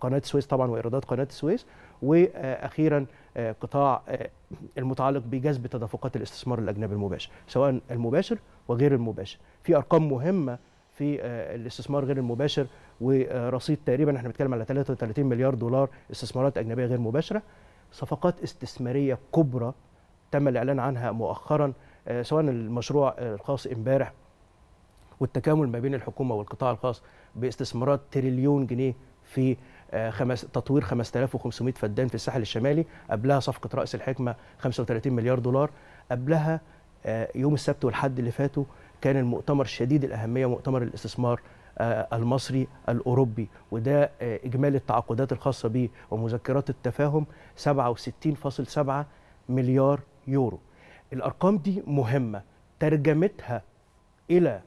قناه السويس طبعا وايرادات قناه السويس واخيرا قطاع آه، المتعلق بجذب تدفقات الاستثمار الاجنبي المباشر سواء المباشر وغير المباشر في ارقام مهمه في آه، الاستثمار غير المباشر ورصيد تقريبا احنا بنتكلم على 33 مليار دولار استثمارات اجنبيه غير مباشره صفقات استثماريه كبرى تم الاعلان عنها مؤخرا آه، سواء المشروع الخاص امبارح والتكامل ما بين الحكومه والقطاع الخاص باستثمارات تريليون جنيه في آه، خمس تطوير 5500 فدان في الساحل الشمالي قبلها صفقه راس الحكمه 35 مليار دولار قبلها آه، يوم السبت والحد اللي فاتوا كان المؤتمر شديد الاهميه مؤتمر الاستثمار آه، المصري الاوروبي وده اجمالي التعاقدات الخاصه به ومذكرات التفاهم 67.7 مليار يورو الارقام دي مهمه ترجمتها الى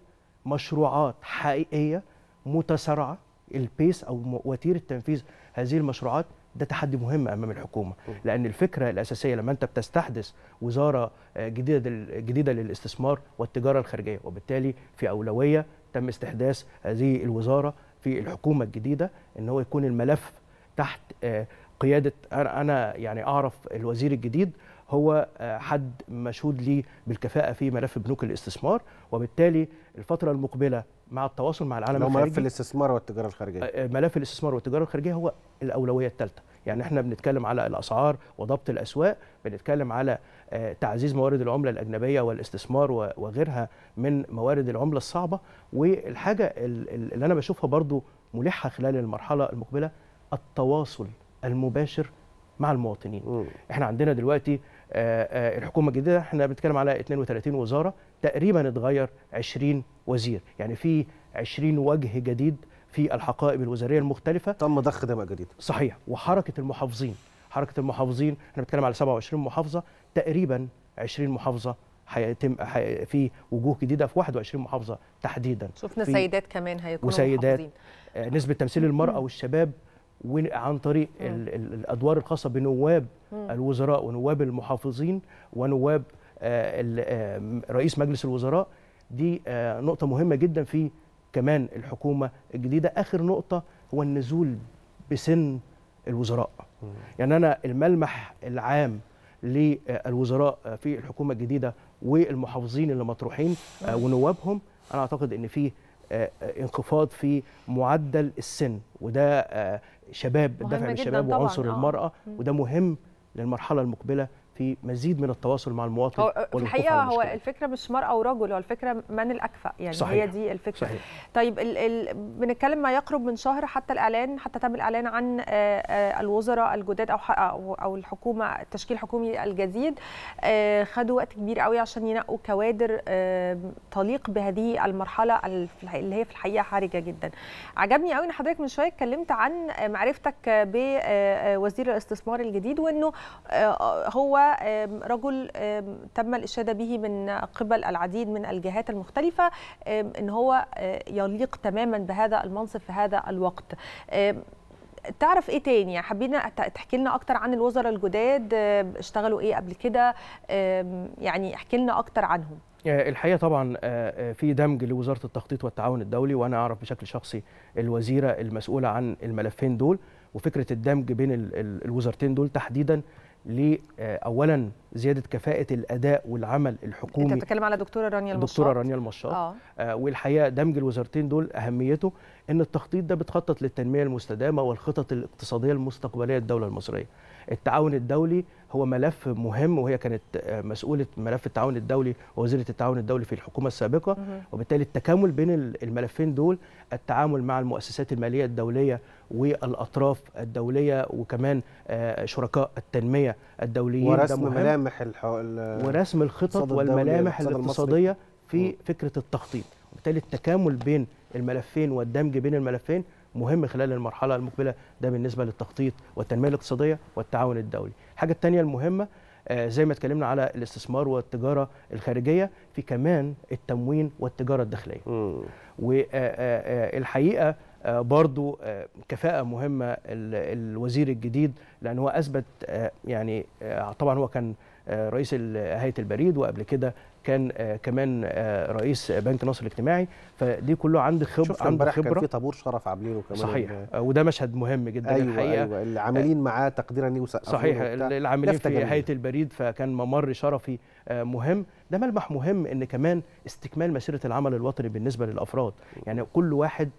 مشروعات حقيقيه متسارعه البيس او وتيره تنفيذ هذه المشروعات ده تحدي مهم امام الحكومه لان الفكره الاساسيه لما انت بتستحدث وزاره آه، جديده جديده للاستثمار والتجاره الخارجيه وبالتالي في اولويه تم استحداث هذه الوزاره في الحكومه الجديده ان هو يكون الملف تحت آه، قياده انا يعني اعرف الوزير الجديد هو آه، حد مشهود ليه بالكفاءه في ملف بنوك الاستثمار وبالتالي الفتره المقبله مع التواصل مع العالم الخارجي ملف الاستثمار والتجاره الخارجيه آه، آه، ملف الاستثمار والتجاره الخارجيه هو الاولويه الثالثه يعني احنا بنتكلم على الاسعار وضبط الاسواق بنتكلم على آه، تعزيز موارد العمله الاجنبيه والاستثمار وغيرها من موارد العمله الصعبه والحاجه اللي انا بشوفها برضو ملحه خلال المرحله المقبله التواصل المباشر مع المواطنين م. احنا عندنا دلوقتي الحكومه الجديده احنا بنتكلم على 32 وزاره تقريبا اتغير 20 وزير يعني في 20 وجه جديد في الحقائب الوزاريه المختلفه تم ضخ دماء جديد صحيح وحركه المحافظين حركه المحافظين احنا بنتكلم على 27 محافظه تقريبا 20 محافظه هيتم حي... في وجوه جديده في 21 محافظه تحديدا شفنا سيدات كمان هيكونوا وسيدات محافظين. آه، نسبه تمثيل المراه والشباب وعن طريق ال... الادوار الخاصه بنواب الوزراء ونواب المحافظين ونواب آه، آه، رئيس مجلس الوزراء دي آه، نقطة مهمة جدا في كمان الحكومة الجديدة آخر نقطة هو النزول بسن الوزراء يعني أنا الملمح العام للوزراء في الحكومة الجديدة والمحافظين اللي مطروحين ونوابهم أنا أعتقد أن فيه انخفاض في معدل السن وده شباب الدفع للشباب وعنصر المرأة وده مهم للمرحلة المقبلة في مزيد من التواصل مع المواطن هو في الحقيقه هو الفكره مش مرأة ورجل هو الفكره من الاكفأ يعني صحيح. هي دي الفكره صحيح. طيب ال ال بنتكلم ما يقرب من شهر حتى الاعلان حتى تم الاعلان عن آه، آه، الوزراء الجداد او او الحكومه التشكيل الحكومي الجديد آه، خدوا وقت كبير قوي عشان ينقوا كوادر تليق بهذه المرحله اللي هي في الحقيقه حرجه جدا عجبني قوي ان حضرتك من شويه اتكلمت عن معرفتك بوزير الاستثمار الجديد وانه هو رجل تم الإشادة به من قبل العديد من الجهات المختلفة أن هو آه، يليق تماما بهذا المنصب في هذا الوقت تعرف ايه تاني يعني حابين تحكي لنا اكتر عن الوزراء الجداد اشتغلوا ايه قبل كده يعني احكي لنا اكتر عنهم آه، الحقيقه طبعا آه، في دمج لوزاره التخطيط والتعاون الدولي وانا اعرف بشكل شخصي الوزيره المسؤوله عن الملفين دول وفكره الدمج بين الوزارتين دول تحديدا آه، اولا زياده كفاءه الاداء والعمل الحكومي انت بتتكلم على دكتوره رانيا المشاط دكتوره رانيا المشاط آه. آه والحقيقه دمج الوزارتين دول اهميته ان التخطيط ده بتخطط للتنميه المستدامه والخطط الاقتصاديه المستقبليه للدوله المصريه التعاون الدولي هو ملف مهم وهي كانت آه، مسؤوله ملف التعاون الدولي ووزيره التعاون الدولي في الحكومه السابقه وبالتالي التكامل بين الملفين دول التعامل مع المؤسسات الماليه الدوليه والاطراف الدوليه وكمان آه، شركاء التنميه الدوليين ورسم ملامح ورسم الخطط والملامح الاقتصاديه في فكره التخطيط وبالتالي التكامل بين الملفين والدمج بين الملفين مهم خلال المرحله المقبله ده بالنسبه للتخطيط والتنميه الاقتصاديه والتعاون الدولي الحاجه الثانيه المهمه آه، زي ما اتكلمنا على الاستثمار والتجاره الخارجيه في كمان التموين والتجاره الداخليه والحقيقه آه، آه، برضو كفاءة مهمة الوزير الجديد لأن هو أثبت يعني طبعا هو كان رئيس هيئة البريد وقبل كده كان آه، كمان آه، رئيس بنك مصر الاجتماعي فدي كله عند خبره شفت عنده خبره كان في طابور شرف عاملينه كمان صحيح آه، وده مشهد مهم جدا أيوة الحقيقه أيوة اللي عاملين معاه تقديرا ليه صحيح العاملين في هيئه البريد فكان ممر شرفي مهم ده ملمح مهم ان كمان استكمال مسيره العمل الوطني بالنسبه للافراد يعني كل واحد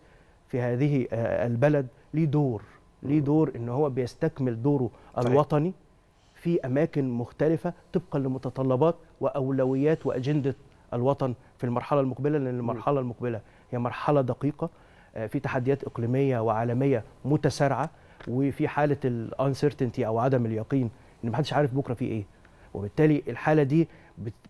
في هذه البلد ليه دور ليه دور ان هو بيستكمل دوره الوطني في أماكن مختلفة طبقا لمتطلبات وأولويات وأجندة الوطن في المرحلة المقبلة لأن المرحلة المقبلة هي مرحلة دقيقة آه، في تحديات إقليمية وعالمية متسارعة وفي حالة الانسرتينتي أو عدم اليقين إن محدش عارف بكرة في إيه وبالتالي الحالة دي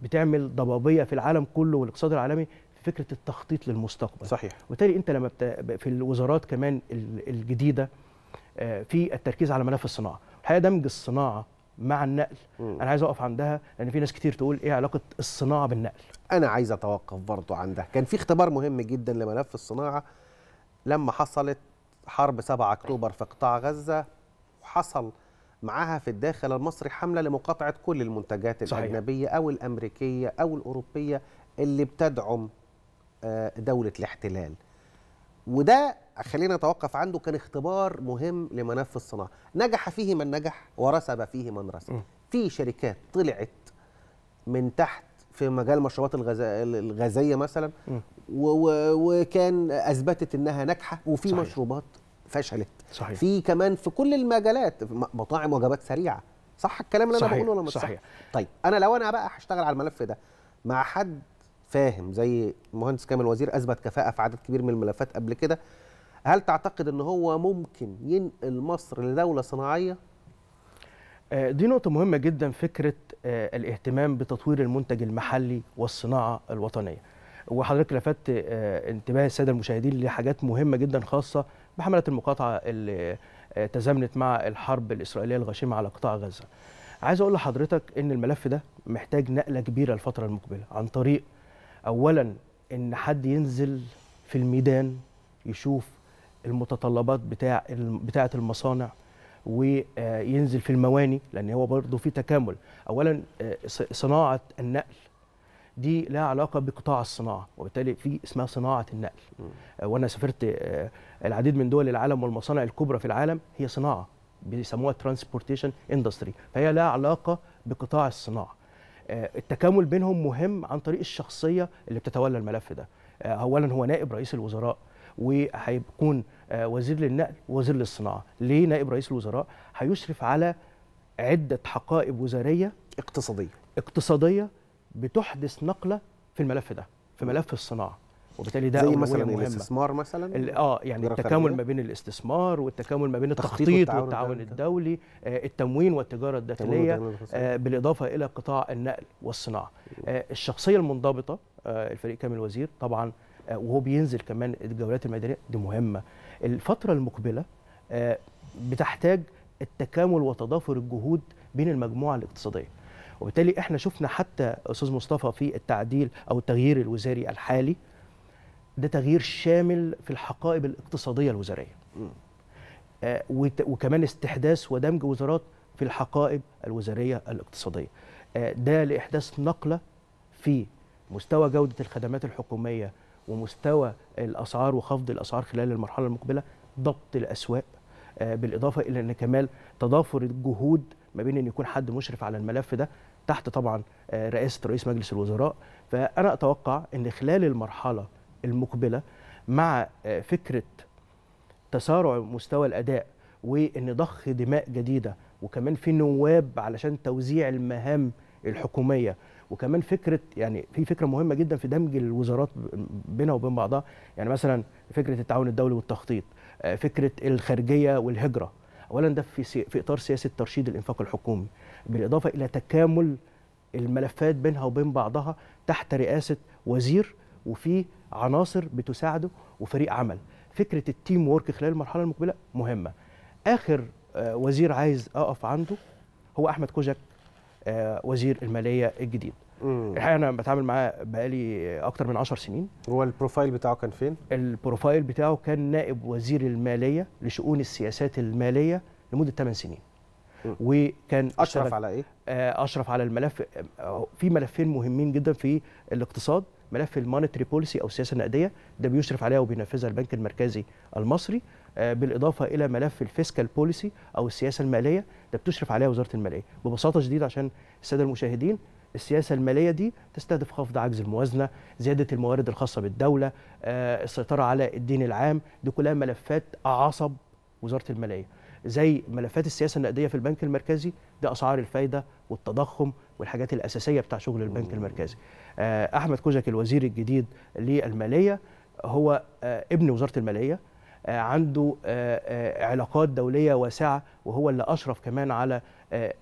بتعمل ضبابية في العالم كله والاقتصاد العالمي في فكره التخطيط للمستقبل صحيح وبالتالي انت لما بت... في الوزارات كمان الجديده آه، في التركيز على ملف الصناعه الحقيقه دمج الصناعه مع النقل م. انا عايز اقف عندها لان في ناس كتير تقول ايه علاقه الصناعه بالنقل انا عايز اتوقف برضه عندها كان في اختبار مهم جدا لملف الصناعه لما حصلت حرب 7 اكتوبر في قطاع غزه وحصل معاها في الداخل المصري حمله لمقاطعه كل المنتجات صحيح. الاجنبيه او الامريكيه او الاوروبيه اللي بتدعم آه، دوله الاحتلال وده خلينا نتوقف عنده كان اختبار مهم لملف الصناعه نجح فيه من نجح ورسب فيه من رسب في شركات طلعت من تحت في مجال المشروبات الغازيه مثلا وكان اثبتت انها ناجحه وفي صحيح. مشروبات فشلت صحيح. في كمان في كل المجالات مطاعم وجبات سريعه صح الكلام اللي صحيح. انا بقوله ولا مش صحيح. صحيح طيب انا لو انا بقى هشتغل على الملف ده مع حد فاهم زي المهندس كامل وزير اثبت كفاءه في عدد كبير من الملفات قبل كده هل تعتقد ان هو ممكن ينقل مصر لدوله صناعيه آه، دي نقطة مهمة جدا فكرة آه، الاهتمام بتطوير المنتج المحلي والصناعة الوطنية وحضرتك لفت آه، انتباه السادة المشاهدين لحاجات مهمة جدا خاصة بحملة المقاطعة اللي تزامنت مع الحرب الإسرائيلية الغاشمة على قطاع غزة عايز أقول لحضرتك أن الملف ده محتاج نقلة كبيرة الفترة المقبلة عن طريق اولا ان حد ينزل في الميدان يشوف المتطلبات بتاع بتاعه المصانع وينزل في المواني لان هو برضه في تكامل اولا آه، صناعه النقل دي لها علاقه بقطاع الصناعه وبالتالي في اسمها صناعه النقل آه، وانا سافرت آه، العديد من دول العالم والمصانع الكبرى في العالم هي صناعه بيسموها ترانسبورتيشن اندستري فهي لها علاقه بقطاع الصناعه آه، التكامل بينهم مهم عن طريق الشخصيه اللي بتتولى الملف ده آه، اولا هو نائب رئيس الوزراء وهيكون آه، وزير للنقل وزير للصناعه ليه نائب رئيس الوزراء هيشرف على عده حقائب وزاريه اقتصاديه اقتصاديه بتحدث نقله في الملف ده في ملف الصناعه وبالتالي ده زي مثلا مهمة. الاستثمار مثلا اه يعني التكامل ما بين الاستثمار والتكامل ما بين التخطيط والتعاون الدولي آه التموين والتجاره الداخليه آه بالاضافه الى قطاع النقل والصناعه آه الشخصيه المنضبطه آه الفريق كامل وزير طبعا آه وهو بينزل كمان الجولات الميدانيه دي مهمه الفتره المقبله آه بتحتاج التكامل وتضافر الجهود بين المجموعه الاقتصاديه وبالتالي احنا شفنا حتى استاذ مصطفى في التعديل او التغيير الوزاري الحالي ده تغيير شامل في الحقائب الاقتصاديه الوزاريه آه، وكمان استحداث ودمج وزارات في الحقائب الوزاريه الاقتصاديه آه، ده لاحداث نقله في مستوى جوده الخدمات الحكوميه ومستوى الاسعار وخفض الاسعار خلال المرحله المقبله ضبط الاسواق آه، بالاضافه الى ان كمان تضافر الجهود ما بين ان يكون حد مشرف على الملف ده تحت طبعا رئاسه رئيس مجلس الوزراء فانا اتوقع ان خلال المرحله المقبله مع آه، فكره تسارع مستوى الاداء وان ضخ دماء جديده وكمان في نواب علشان توزيع المهام الحكوميه وكمان فكره يعني في فكره مهمه جدا في دمج الوزارات بينها وبين بعضها يعني مثلا فكره التعاون الدولي والتخطيط آه، فكره الخارجيه والهجره اولا ده في في اطار سياسه ترشيد الانفاق الحكومي بالاضافه الى تكامل الملفات بينها وبين بعضها تحت رئاسه وزير وفي عناصر بتساعده وفريق عمل فكره التيم وورك خلال المرحله المقبله مهمه اخر آه، وزير عايز اقف عنده هو احمد كوجك آه، وزير الماليه الجديد الحقيقه انا بتعامل معاه بقالي اكتر من 10 سنين هو البروفايل بتاعه كان فين البروفايل بتاعه كان نائب وزير الماليه لشؤون السياسات الماليه لمده 8 سنين وكان اشرف على ايه آه، اشرف على الملف في ملفين مهمين جدا في الاقتصاد ملف المونيتري بوليسي او السياسه النقديه ده بيشرف عليها وبينفذها البنك المركزي المصري آه، بالاضافه الى ملف الفيسكال بوليسي او السياسه الماليه ده بتشرف عليها وزاره الماليه ببساطه شديده عشان الساده المشاهدين السياسه الماليه دي تستهدف خفض عجز الموازنه، زياده الموارد الخاصه بالدوله، آه، السيطره على الدين العام، دي كلها ملفات عصب وزاره الماليه. زي ملفات السياسه النقديه في البنك المركزي دي اسعار الفايده والتضخم والحاجات الاساسيه بتاع شغل البنك المركزي. آه، احمد كوزك الوزير الجديد للماليه هو آه، ابن وزاره الماليه آه، عنده علاقات دوليه واسعه وهو اللي اشرف كمان على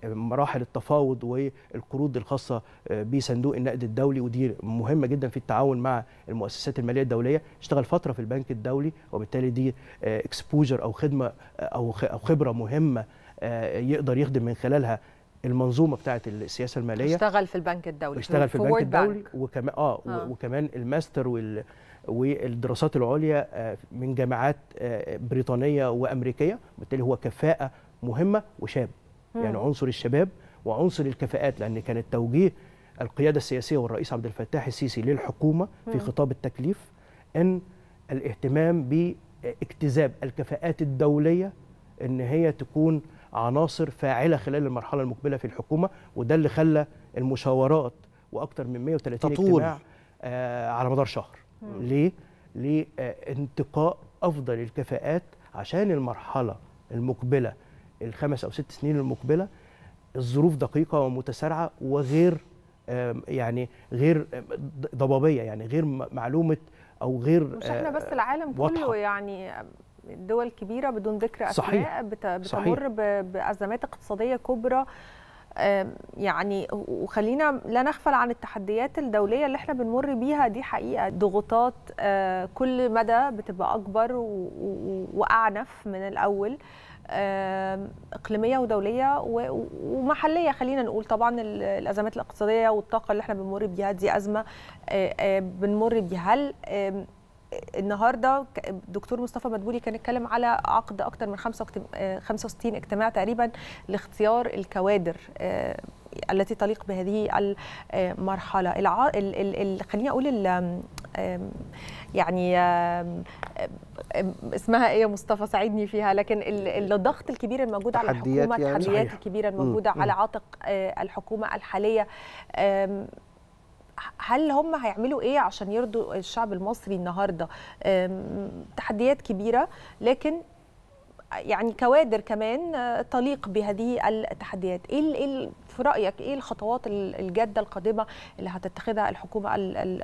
مراحل التفاوض والقروض الخاصه بصندوق النقد الدولي ودي مهمه جدا في التعاون مع المؤسسات الماليه الدوليه اشتغل فتره في البنك الدولي وبالتالي دي اكسبوجر او خدمه او خبره مهمه يقدر يخدم من خلالها المنظومه بتاعه السياسه الماليه اشتغل في البنك الدولي اشتغل في البنك الدولي وكمان اه, آه. وكمان الماستر وال والدراسات العليا آه، من جامعات آه، بريطانيه وامريكيه بالتالي هو كفاءه مهمه وشاب مم. يعني عنصر الشباب وعنصر الكفاءات لان كان التوجيه القياده السياسيه والرئيس عبد الفتاح السيسي للحكومه في خطاب التكليف ان الاهتمام باكتساب الكفاءات الدوليه ان هي تكون عناصر فاعله خلال المرحله المقبله في الحكومه وده اللي خلى المشاورات واكثر من 130 تطول. اجتماع آه على مدار شهر مم. ليه لانتقاء افضل الكفاءات عشان المرحله المقبله الخمس او ست سنين المقبله الظروف دقيقه ومتسارعه وغير يعني غير ضبابيه يعني غير معلومه او غير مش احنا آه، بس العالم كله يعني دول كبيره بدون ذكر اسماء بتمر بازمات اقتصاديه كبرى يعني وخلينا لا نغفل عن التحديات الدولية اللي احنا بنمر بيها دي حقيقة ضغوطات آه، كل مدى بتبقى أكبر وأعنف من الأول إقليمية ودولية ومحلية خلينا نقول طبعا الأزمات الاقتصادية والطاقة اللي احنا بنمر بيها دي أزمة آه، آه، بنمر بيها هل النهارده الدكتور مصطفى مدبولي كان اتكلم على عقد اكثر من 65 آه، اجتماع تقريبا لاختيار الكوادر آه، التي تليق بهذه المرحله الع... ال... ال... ال... خليني اقول ال... يعني اسمها ايه يا مصطفى ساعدني فيها لكن الضغط الكبير الموجود على الحكومه يعني؟ التحديات يعني الكبيره الموجوده على عاتق آه، الحكومه الحاليه هل هم هيعملوا ايه عشان يرضوا الشعب المصري النهارده تحديات كبيره لكن يعني كوادر كمان آه، تليق بهذه التحديات ايه, إيه في رايك ايه الخطوات الجاده القادمه اللي هتتخذها الحكومه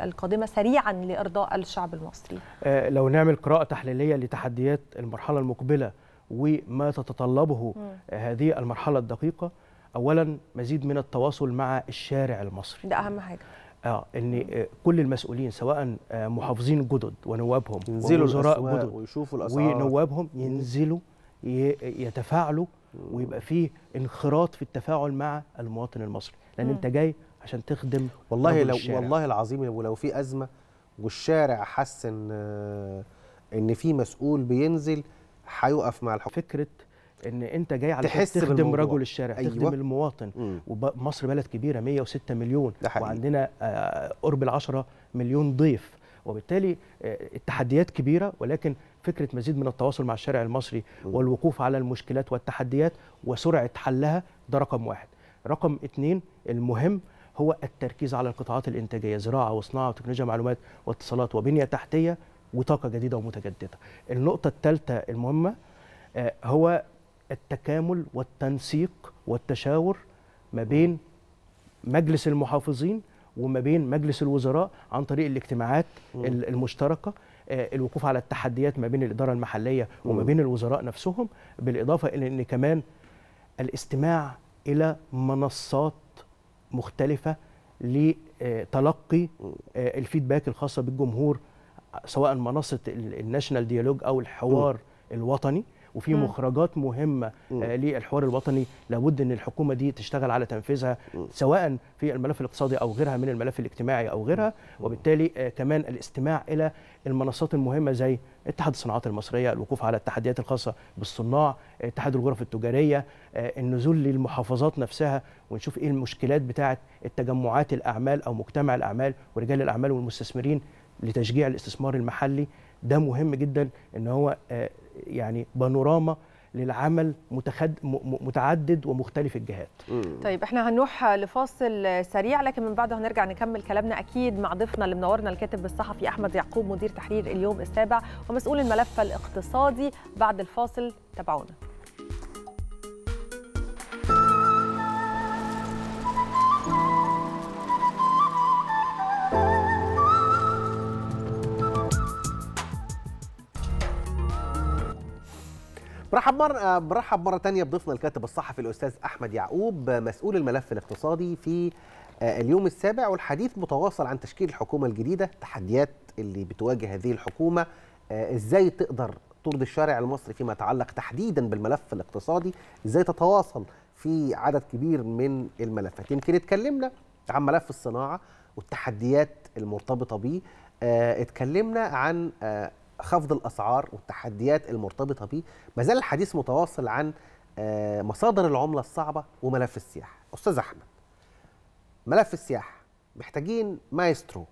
القادمه سريعا لارضاء الشعب المصري آه، لو نعمل قراءه تحليليه لتحديات المرحله المقبله وما تتطلبه هذه المرحله الدقيقه اولا مزيد من التواصل مع الشارع المصري ده اهم حاجه اه ان آه، كل المسؤولين سواء آه، محافظين جدد ونوابهم ينزلوا وزراء جدد ويشوفوا الاسعار ونوابهم ينزلوا يتفاعلوا ويبقى فيه انخراط في التفاعل مع المواطن المصري لان انت جاي عشان تخدم والله لو الشارع. والله العظيم ولو في ازمه والشارع حس ان آه، ان في مسؤول بينزل هيقف مع الحكومه فكره ان انت جاي على تحس تخدم بالموضوع. رجل الشارع أيوة. تخدم المواطن مم. ومصر بلد كبيره 106 مليون وعندنا آه، قرب ال 10 مليون ضيف وبالتالي آه، التحديات كبيره ولكن فكره مزيد من التواصل مع الشارع المصري والوقوف على المشكلات والتحديات وسرعه حلها ده رقم واحد. رقم اثنين المهم هو التركيز على القطاعات الانتاجيه زراعه وصناعه وتكنولوجيا معلومات واتصالات وبنيه تحتيه وطاقه جديده ومتجدده. النقطه الثالثه المهمه آه، هو التكامل والتنسيق والتشاور ما بين مجلس المحافظين وما بين مجلس الوزراء عن طريق الاجتماعات المشتركه آه، الوقوف على التحديات ما بين الاداره المحليه وما بين الوزراء نفسهم بالاضافه الى ان كمان الاستماع الى منصات مختلفه لتلقي آه، الفيدباك الخاصه بالجمهور سواء منصه الناشونال ديالوج او الحوار الوطني وفي مخرجات مهمه آه، للحوار الوطني لابد ان الحكومه دي تشتغل على تنفيذها سواء في الملف الاقتصادي او غيرها من الملف الاجتماعي او غيرها وبالتالي آه، كمان الاستماع الى المنصات المهمه زي اتحاد الصناعات المصريه الوقوف على التحديات الخاصه بالصناع آه، اتحاد الغرف التجاريه النزول للمحافظات نفسها ونشوف ايه المشكلات بتاعه التجمعات الاعمال او مجتمع الاعمال ورجال الاعمال والمستثمرين لتشجيع الاستثمار المحلي ده مهم جدا ان هو يعني بانوراما للعمل متخد... متعدد ومختلف الجهات طيب احنا هنروح لفاصل سريع لكن من بعده هنرجع نكمل كلامنا اكيد مع ضيفنا اللي منورنا الكاتب الصحفي احمد يعقوب مدير تحرير اليوم السابع ومسؤول الملف الاقتصادي بعد الفاصل تابعونا برحب مر... آه، برحب مرة ثانيه بضيفنا الكاتب الصحفي الأستاذ أحمد يعقوب مسؤول الملف الاقتصادي في آه، اليوم السابع والحديث متواصل عن تشكيل الحكومة الجديدة التحديات اللي بتواجه هذه الحكومة آه، إزاي تقدر ترضي الشارع المصري فيما يتعلق تحديدا بالملف الاقتصادي إزاي تتواصل في عدد كبير من الملفات يمكن اتكلمنا عن ملف الصناعة والتحديات المرتبطة بيه اتكلمنا عن خفض الاسعار والتحديات المرتبطه به ما زال الحديث متواصل عن آه، مصادر العمله الصعبه وملف السياحه استاذ احمد ملف السياحه محتاجين مايسترو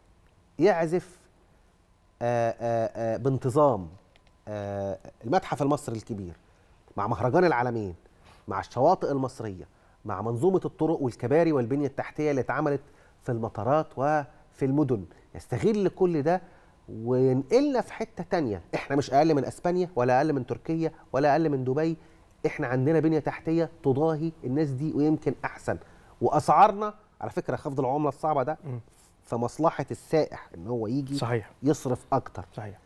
يعزف آه، آه، بانتظام المتحف المصري الكبير مع مهرجان العالمين مع الشواطئ المصريه مع منظومه الطرق والكباري والبنيه التحتيه اللي اتعملت في المطارات وفي المدن يستغل كل ده وينقلنا في حته تانية احنا مش اقل من اسبانيا ولا اقل من تركيا ولا اقل من دبي احنا عندنا بنيه تحتيه تضاهي الناس دي ويمكن احسن واسعارنا على فكره خفض العمله الصعبه ده في مصلحه السائح ان هو يجي صحيح. يصرف اكتر صحيح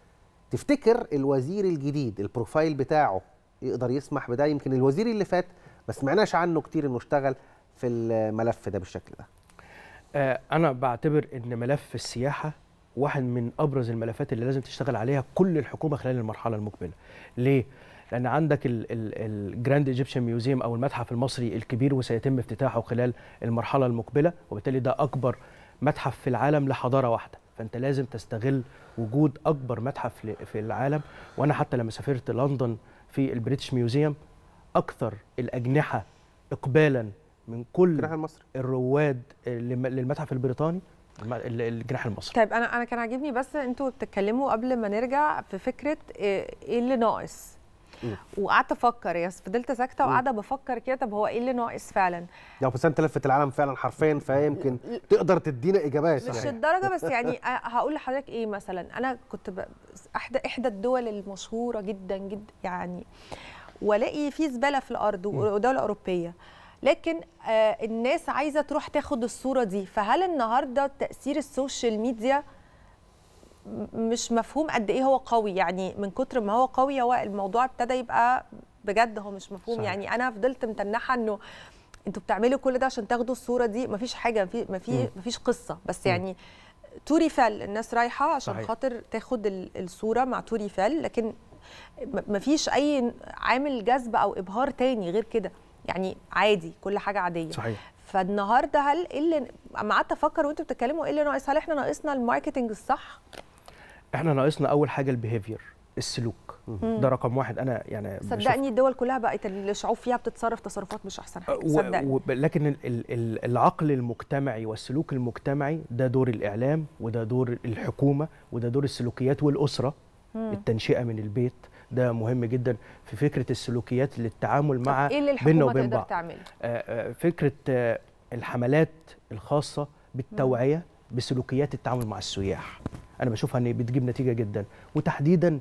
تفتكر الوزير الجديد البروفايل بتاعه يقدر يسمح بده يمكن الوزير اللي فات ما سمعناش عنه كتير انه اشتغل في الملف ده بالشكل ده آه، انا بعتبر ان ملف السياحه واحد من ابرز الملفات اللي لازم تشتغل عليها كل الحكومه خلال المرحله المقبله ليه لان عندك الجراند ايجيبشن ميوزيوم او المتحف المصري الكبير وسيتم افتتاحه خلال المرحله المقبله وبالتالي ده اكبر متحف في العالم لحضاره واحده فانت لازم تستغل وجود اكبر متحف في العالم وانا حتى لما سافرت لندن في البريتش ميوزيوم اكثر الاجنحه اقبالا من كل الرواد للمتحف البريطاني الجناح المصري طيب انا انا كان عاجبني بس انتوا بتتكلموا قبل ما نرجع في فكره آه، ايه اللي ناقص وقعدت افكر يا فضلت ساكته وقاعده بفكر كده طب هو ايه اللي ناقص فعلا؟ لو فسنت لفه العالم فعلا حرفيا فيمكن تقدر تدينا اجابات مش الدرجه بس يعني هقول لحضرتك ايه مثلا انا كنت احدى احدى الدول المشهوره جدا جدا يعني والاقي في زباله في الارض ودوله اوروبيه لكن آه، الناس عايزه تروح تاخد الصوره دي فهل النهارده تاثير السوشيال ميديا مش مفهوم قد ايه هو قوي يعني من كتر ما هو قوي هو الموضوع ابتدى يبقى بجد هو مش مفهوم صحيح. يعني انا فضلت متنحه انه انتوا بتعملوا كل ده عشان تاخدوا الصوره دي مفيش حاجه مفيش مفيش, مفيش قصه بس يعني توري فال الناس رايحه عشان صحيح. خاطر تاخد الصوره مع توري فال لكن مفيش اي عامل جذب او ابهار تاني غير كده يعني عادي كل حاجه عاديه صحيح فالنهارده هل ايه اللي اما قعدت افكر وانتوا بتتكلموا ايه اللي ناقص هل احنا ناقصنا الماركتنج الصح؟ احنا ناقصنا اول حاجه البيهيفير السلوك مم. ده رقم واحد انا يعني صدقني الدول كلها بقت الشعوب فيها بتتصرف تصرفات مش احسن حاجه صدقني و... لكن ال... ال... العقل المجتمعي والسلوك المجتمعي ده دور الاعلام وده دور الحكومه وده دور السلوكيات والاسره مم. التنشئه من البيت ده مهم جدا في فكره السلوكيات للتعامل مع إيه اللي الحكومة وبين بعض تعمل؟ آه، آه، فكره آه، الحملات الخاصه بالتوعيه بسلوكيات التعامل مع السياح انا بشوفها ان بتجيب نتيجه جدا وتحديدا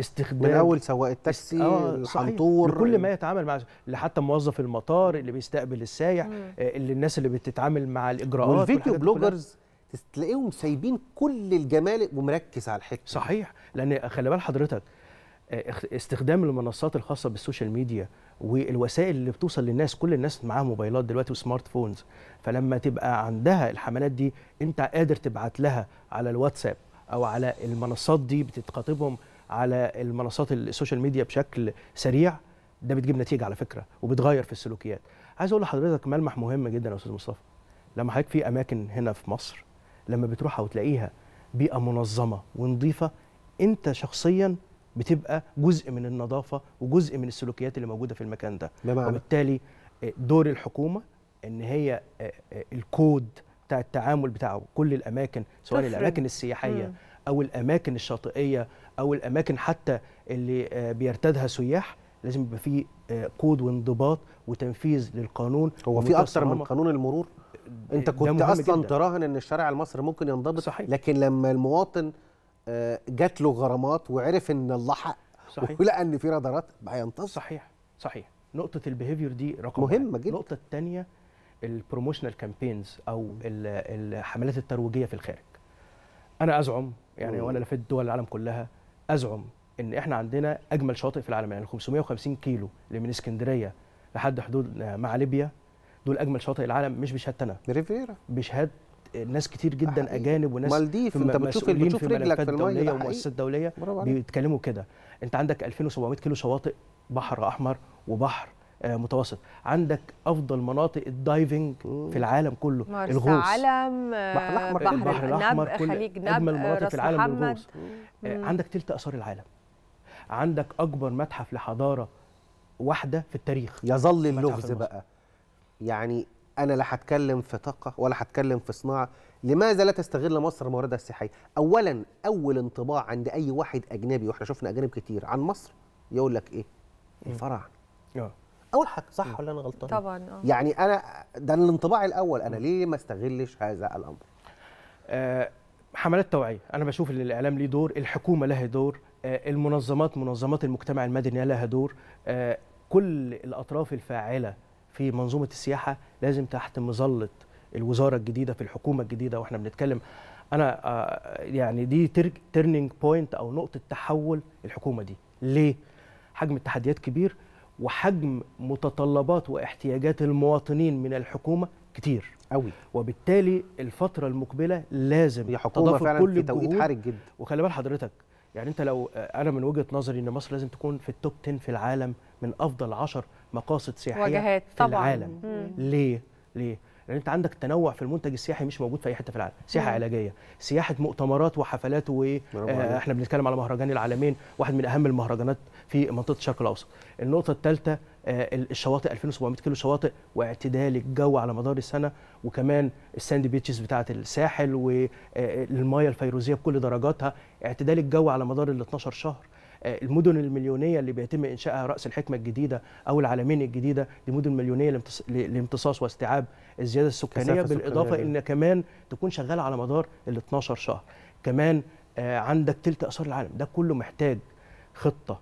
استخدام من اول سواق التاكسي آه الحنطور كل ما يتعامل مع حتى موظف المطار اللي بيستقبل السايح اللي الناس اللي بتتعامل مع الاجراءات والفيديو بلوجرز تلاقيهم سايبين كل الجمال ومركز على الحكايه صحيح لان خلي بال حضرتك استخدام المنصات الخاصه بالسوشيال ميديا والوسائل اللي بتوصل للناس كل الناس معاها موبايلات دلوقتي وسمارت فونز فلما تبقى عندها الحملات دي انت قادر تبعت لها على الواتساب او على المنصات دي بتتخاطبهم على المنصات السوشيال ميديا بشكل سريع ده بتجيب نتيجه على فكره وبتغير في السلوكيات عايز اقول لحضرتك ملمح مهم جدا يا استاذ مصطفى لما حضرتك في اماكن هنا في مصر لما بتروحها وتلاقيها بيئه منظمه ونظيفه انت شخصيا بتبقى جزء من النظافه وجزء من السلوكيات اللي موجوده في المكان ده بمعنى. وبالتالي آه، دور الحكومه ان هي آه، آه، الكود بتاع التعامل بتاع كل الاماكن سواء تفرد. الاماكن السياحيه مم. او الاماكن الشاطئيه او الاماكن حتى اللي بيرتادها سياح لازم يبقى في كود وانضباط وتنفيذ للقانون هو في اكتر من قانون المرور انت كنت اصلا تراهن ان الشارع المصري ممكن ينضبط صحيح. لكن لما المواطن آه، جات له غرامات وعرف ان الله حق صحيح ولقى ان في رادارات هينتصر صحيح صحيح نقطه البيهيفير دي رقم مهمه جدا النقطه الثانيه البروموشنال كامبينز او الحملات الترويجيه في الخارج انا ازعم يعني وانا لفيت دول العالم كلها ازعم ان احنا عندنا اجمل شاطئ في العالم يعني 550 كيلو اللي من اسكندريه لحد حدود آه، مع ليبيا دول اجمل شاطئ العالم مش بشهادتنا ريفيرا بشهاده ناس كتير جدا اجانب وناس مالديف انت بتشوف بتشوف رجلك في الميه دوليه ومؤسسات دوليه بيتكلموا كده انت عندك 2700 كيلو شواطئ بحر احمر وبحر آه، متوسط عندك افضل مناطق الدايفنج في العالم كله مرسى الغوص علم بحر الاحمر بحر, بحر الاحمر كل خليج نب اجمل مناطق في العالم محمد. الغوص آه، عندك تلت اثار العالم عندك اكبر متحف لحضاره واحده في التاريخ يظل اللغز بقى يعني انا لا هتكلم في طاقه ولا هتكلم في صناعه لماذا لا تستغل مصر مواردها السياحيه اولا اول انطباع عند اي واحد اجنبي واحنا شفنا اجانب كتير عن مصر يقول لك ايه الفراعنه آه. اول حاجه صح ولا انا غلطان طبعا آه. يعني انا ده الانطباع الاول انا ليه ما استغلش هذا الامر آه، حملات توعيه انا بشوف ان الاعلام ليه دور الحكومه لها دور المنظمات منظمات المجتمع المدني لها دور كل الاطراف الفاعله في منظومه السياحه لازم تحت مظله الوزاره الجديده في الحكومه الجديده واحنا بنتكلم انا آه، يعني دي ترنينج بوينت او نقطه تحول الحكومه دي ليه حجم التحديات كبير وحجم متطلبات واحتياجات المواطنين من الحكومه كتير قوي وبالتالي الفتره المقبله لازم هي حكومه فعلا كل في توقيت حرج جدا وخلي بال حضرتك يعني انت لو آه، انا من وجهه نظري ان مصر لازم تكون في التوب 10 في العالم من افضل 10 مقاصد سياحيه واجهات. في طبعًا. العالم مم. ليه ليه لان انت عندك تنوع في المنتج السياحي مش موجود في اي حته في العالم سياحه مم. علاجيه سياحه مؤتمرات وحفلات و آه احنا بنتكلم على مهرجان العالمين واحد من اهم المهرجانات في منطقه الشرق الاوسط النقطه الثالثه آه الشواطئ 2700 كيلو شواطئ واعتدال الجو على مدار السنه وكمان الساند بيتشز بتاعه الساحل والميه آه، الفيروزيه بكل درجاتها اعتدال الجو على مدار ال 12 شهر آه، المدن المليونيه اللي بيتم انشائها راس الحكمه الجديده او العالمين الجديده دي مدن مليونيه لامتصاص واستيعاب الزياده السكانيه بالاضافه ان كمان تكون شغاله على مدار ال 12 شهر كمان آه، عندك تلت اثار العالم ده كله محتاج خطه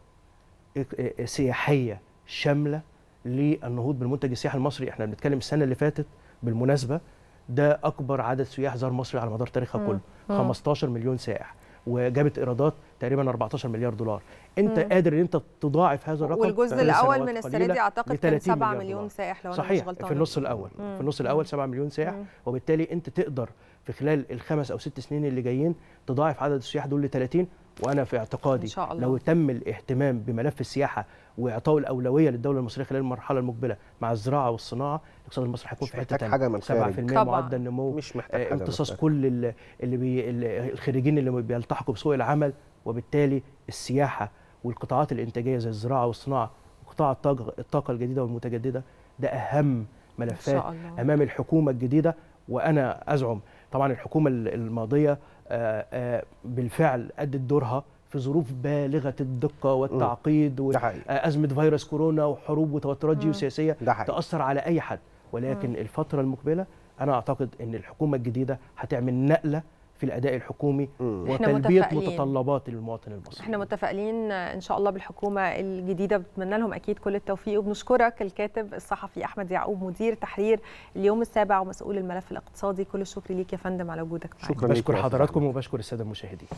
آه، سياحيه شامله للنهوض بالمنتج السياحي المصري احنا بنتكلم السنه اللي فاتت بالمناسبه ده اكبر عدد سياح زار مصر على مدار تاريخها كله 15 مليون سائح وجابت ايرادات تقريبا 14 مليار دولار انت مم. قادر ان انت تضاعف هذا الرقم والجزء الاول من السنه دي اعتقد كان 7 مليون سائح لو صحيح. انا مش غلطان في النص الاول مم. في النص الاول 7 مليون سائح مم. وبالتالي انت تقدر في خلال الخمس او ست سنين اللي جايين تضاعف عدد السياح دول ل 30 وانا في اعتقادي إن شاء الله. لو تم الاهتمام بملف السياحه واعطاء الاولويه للدوله المصريه خلال المرحله المقبله مع الزراعه والصناعه الاقتصاد المصري هيكون في حته ثانيه حاجه من 7% طبعًا. معدل نمو مش محتاج آه، امتصاص كل اللي, بي الخريجين اللي بيلتحقوا بسوق العمل وبالتالي السياحه والقطاعات الانتاجيه زي الزراعه والصناعه وقطاع الطاقه الجديده والمتجدده ده اهم ملفات امام الحكومه الجديده وانا ازعم طبعا الحكومه الماضيه آه، آه، بالفعل ادت دورها في ظروف بالغه الدقه والتعقيد وازمه آه، فيروس كورونا وحروب وتوترات جيوسياسيه تاثر على اي حد ولكن الفتره المقبله انا اعتقد ان الحكومه الجديده هتعمل نقله في الاداء الحكومي وتلبيه متطلبات المواطن المصري احنا متفائلين ان شاء الله بالحكومه الجديده بتمنى لهم اكيد كل التوفيق وبنشكرك الكاتب الصحفي احمد يعقوب مدير تحرير اليوم السابع ومسؤول الملف الاقتصادي كل الشكر ليك يا فندم على وجودك معنا شكرا بشكر حضراتكم وبشكر الساده المشاهدين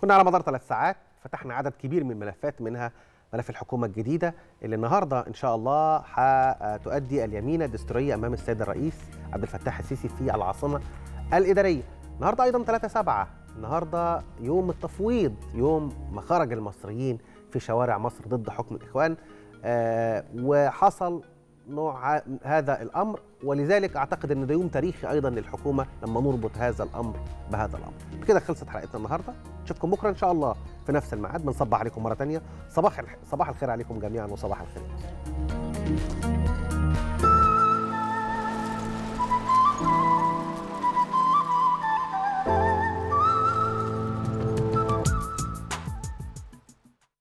كنا على مدار ثلاث ساعات فتحنا عدد كبير من الملفات منها ملف الحكومة الجديدة اللي النهاردة إن شاء الله هتؤدي اليمين الدستورية أمام السيد الرئيس عبد الفتاح السيسي في العاصمة الإدارية النهارده ايضا 3 7 النهارده يوم التفويض يوم ما خرج المصريين في شوارع مصر ضد حكم الاخوان آه وحصل نوع هذا الامر ولذلك اعتقد ان ده يوم تاريخي ايضا للحكومه لما نربط هذا الامر بهذا الامر بكده خلصت حلقتنا النهارده نشوفكم بكره ان شاء الله في نفس الميعاد بنصبح عليكم مره ثانيه صباح صباح الخير عليكم جميعا وصباح الخير Thank you.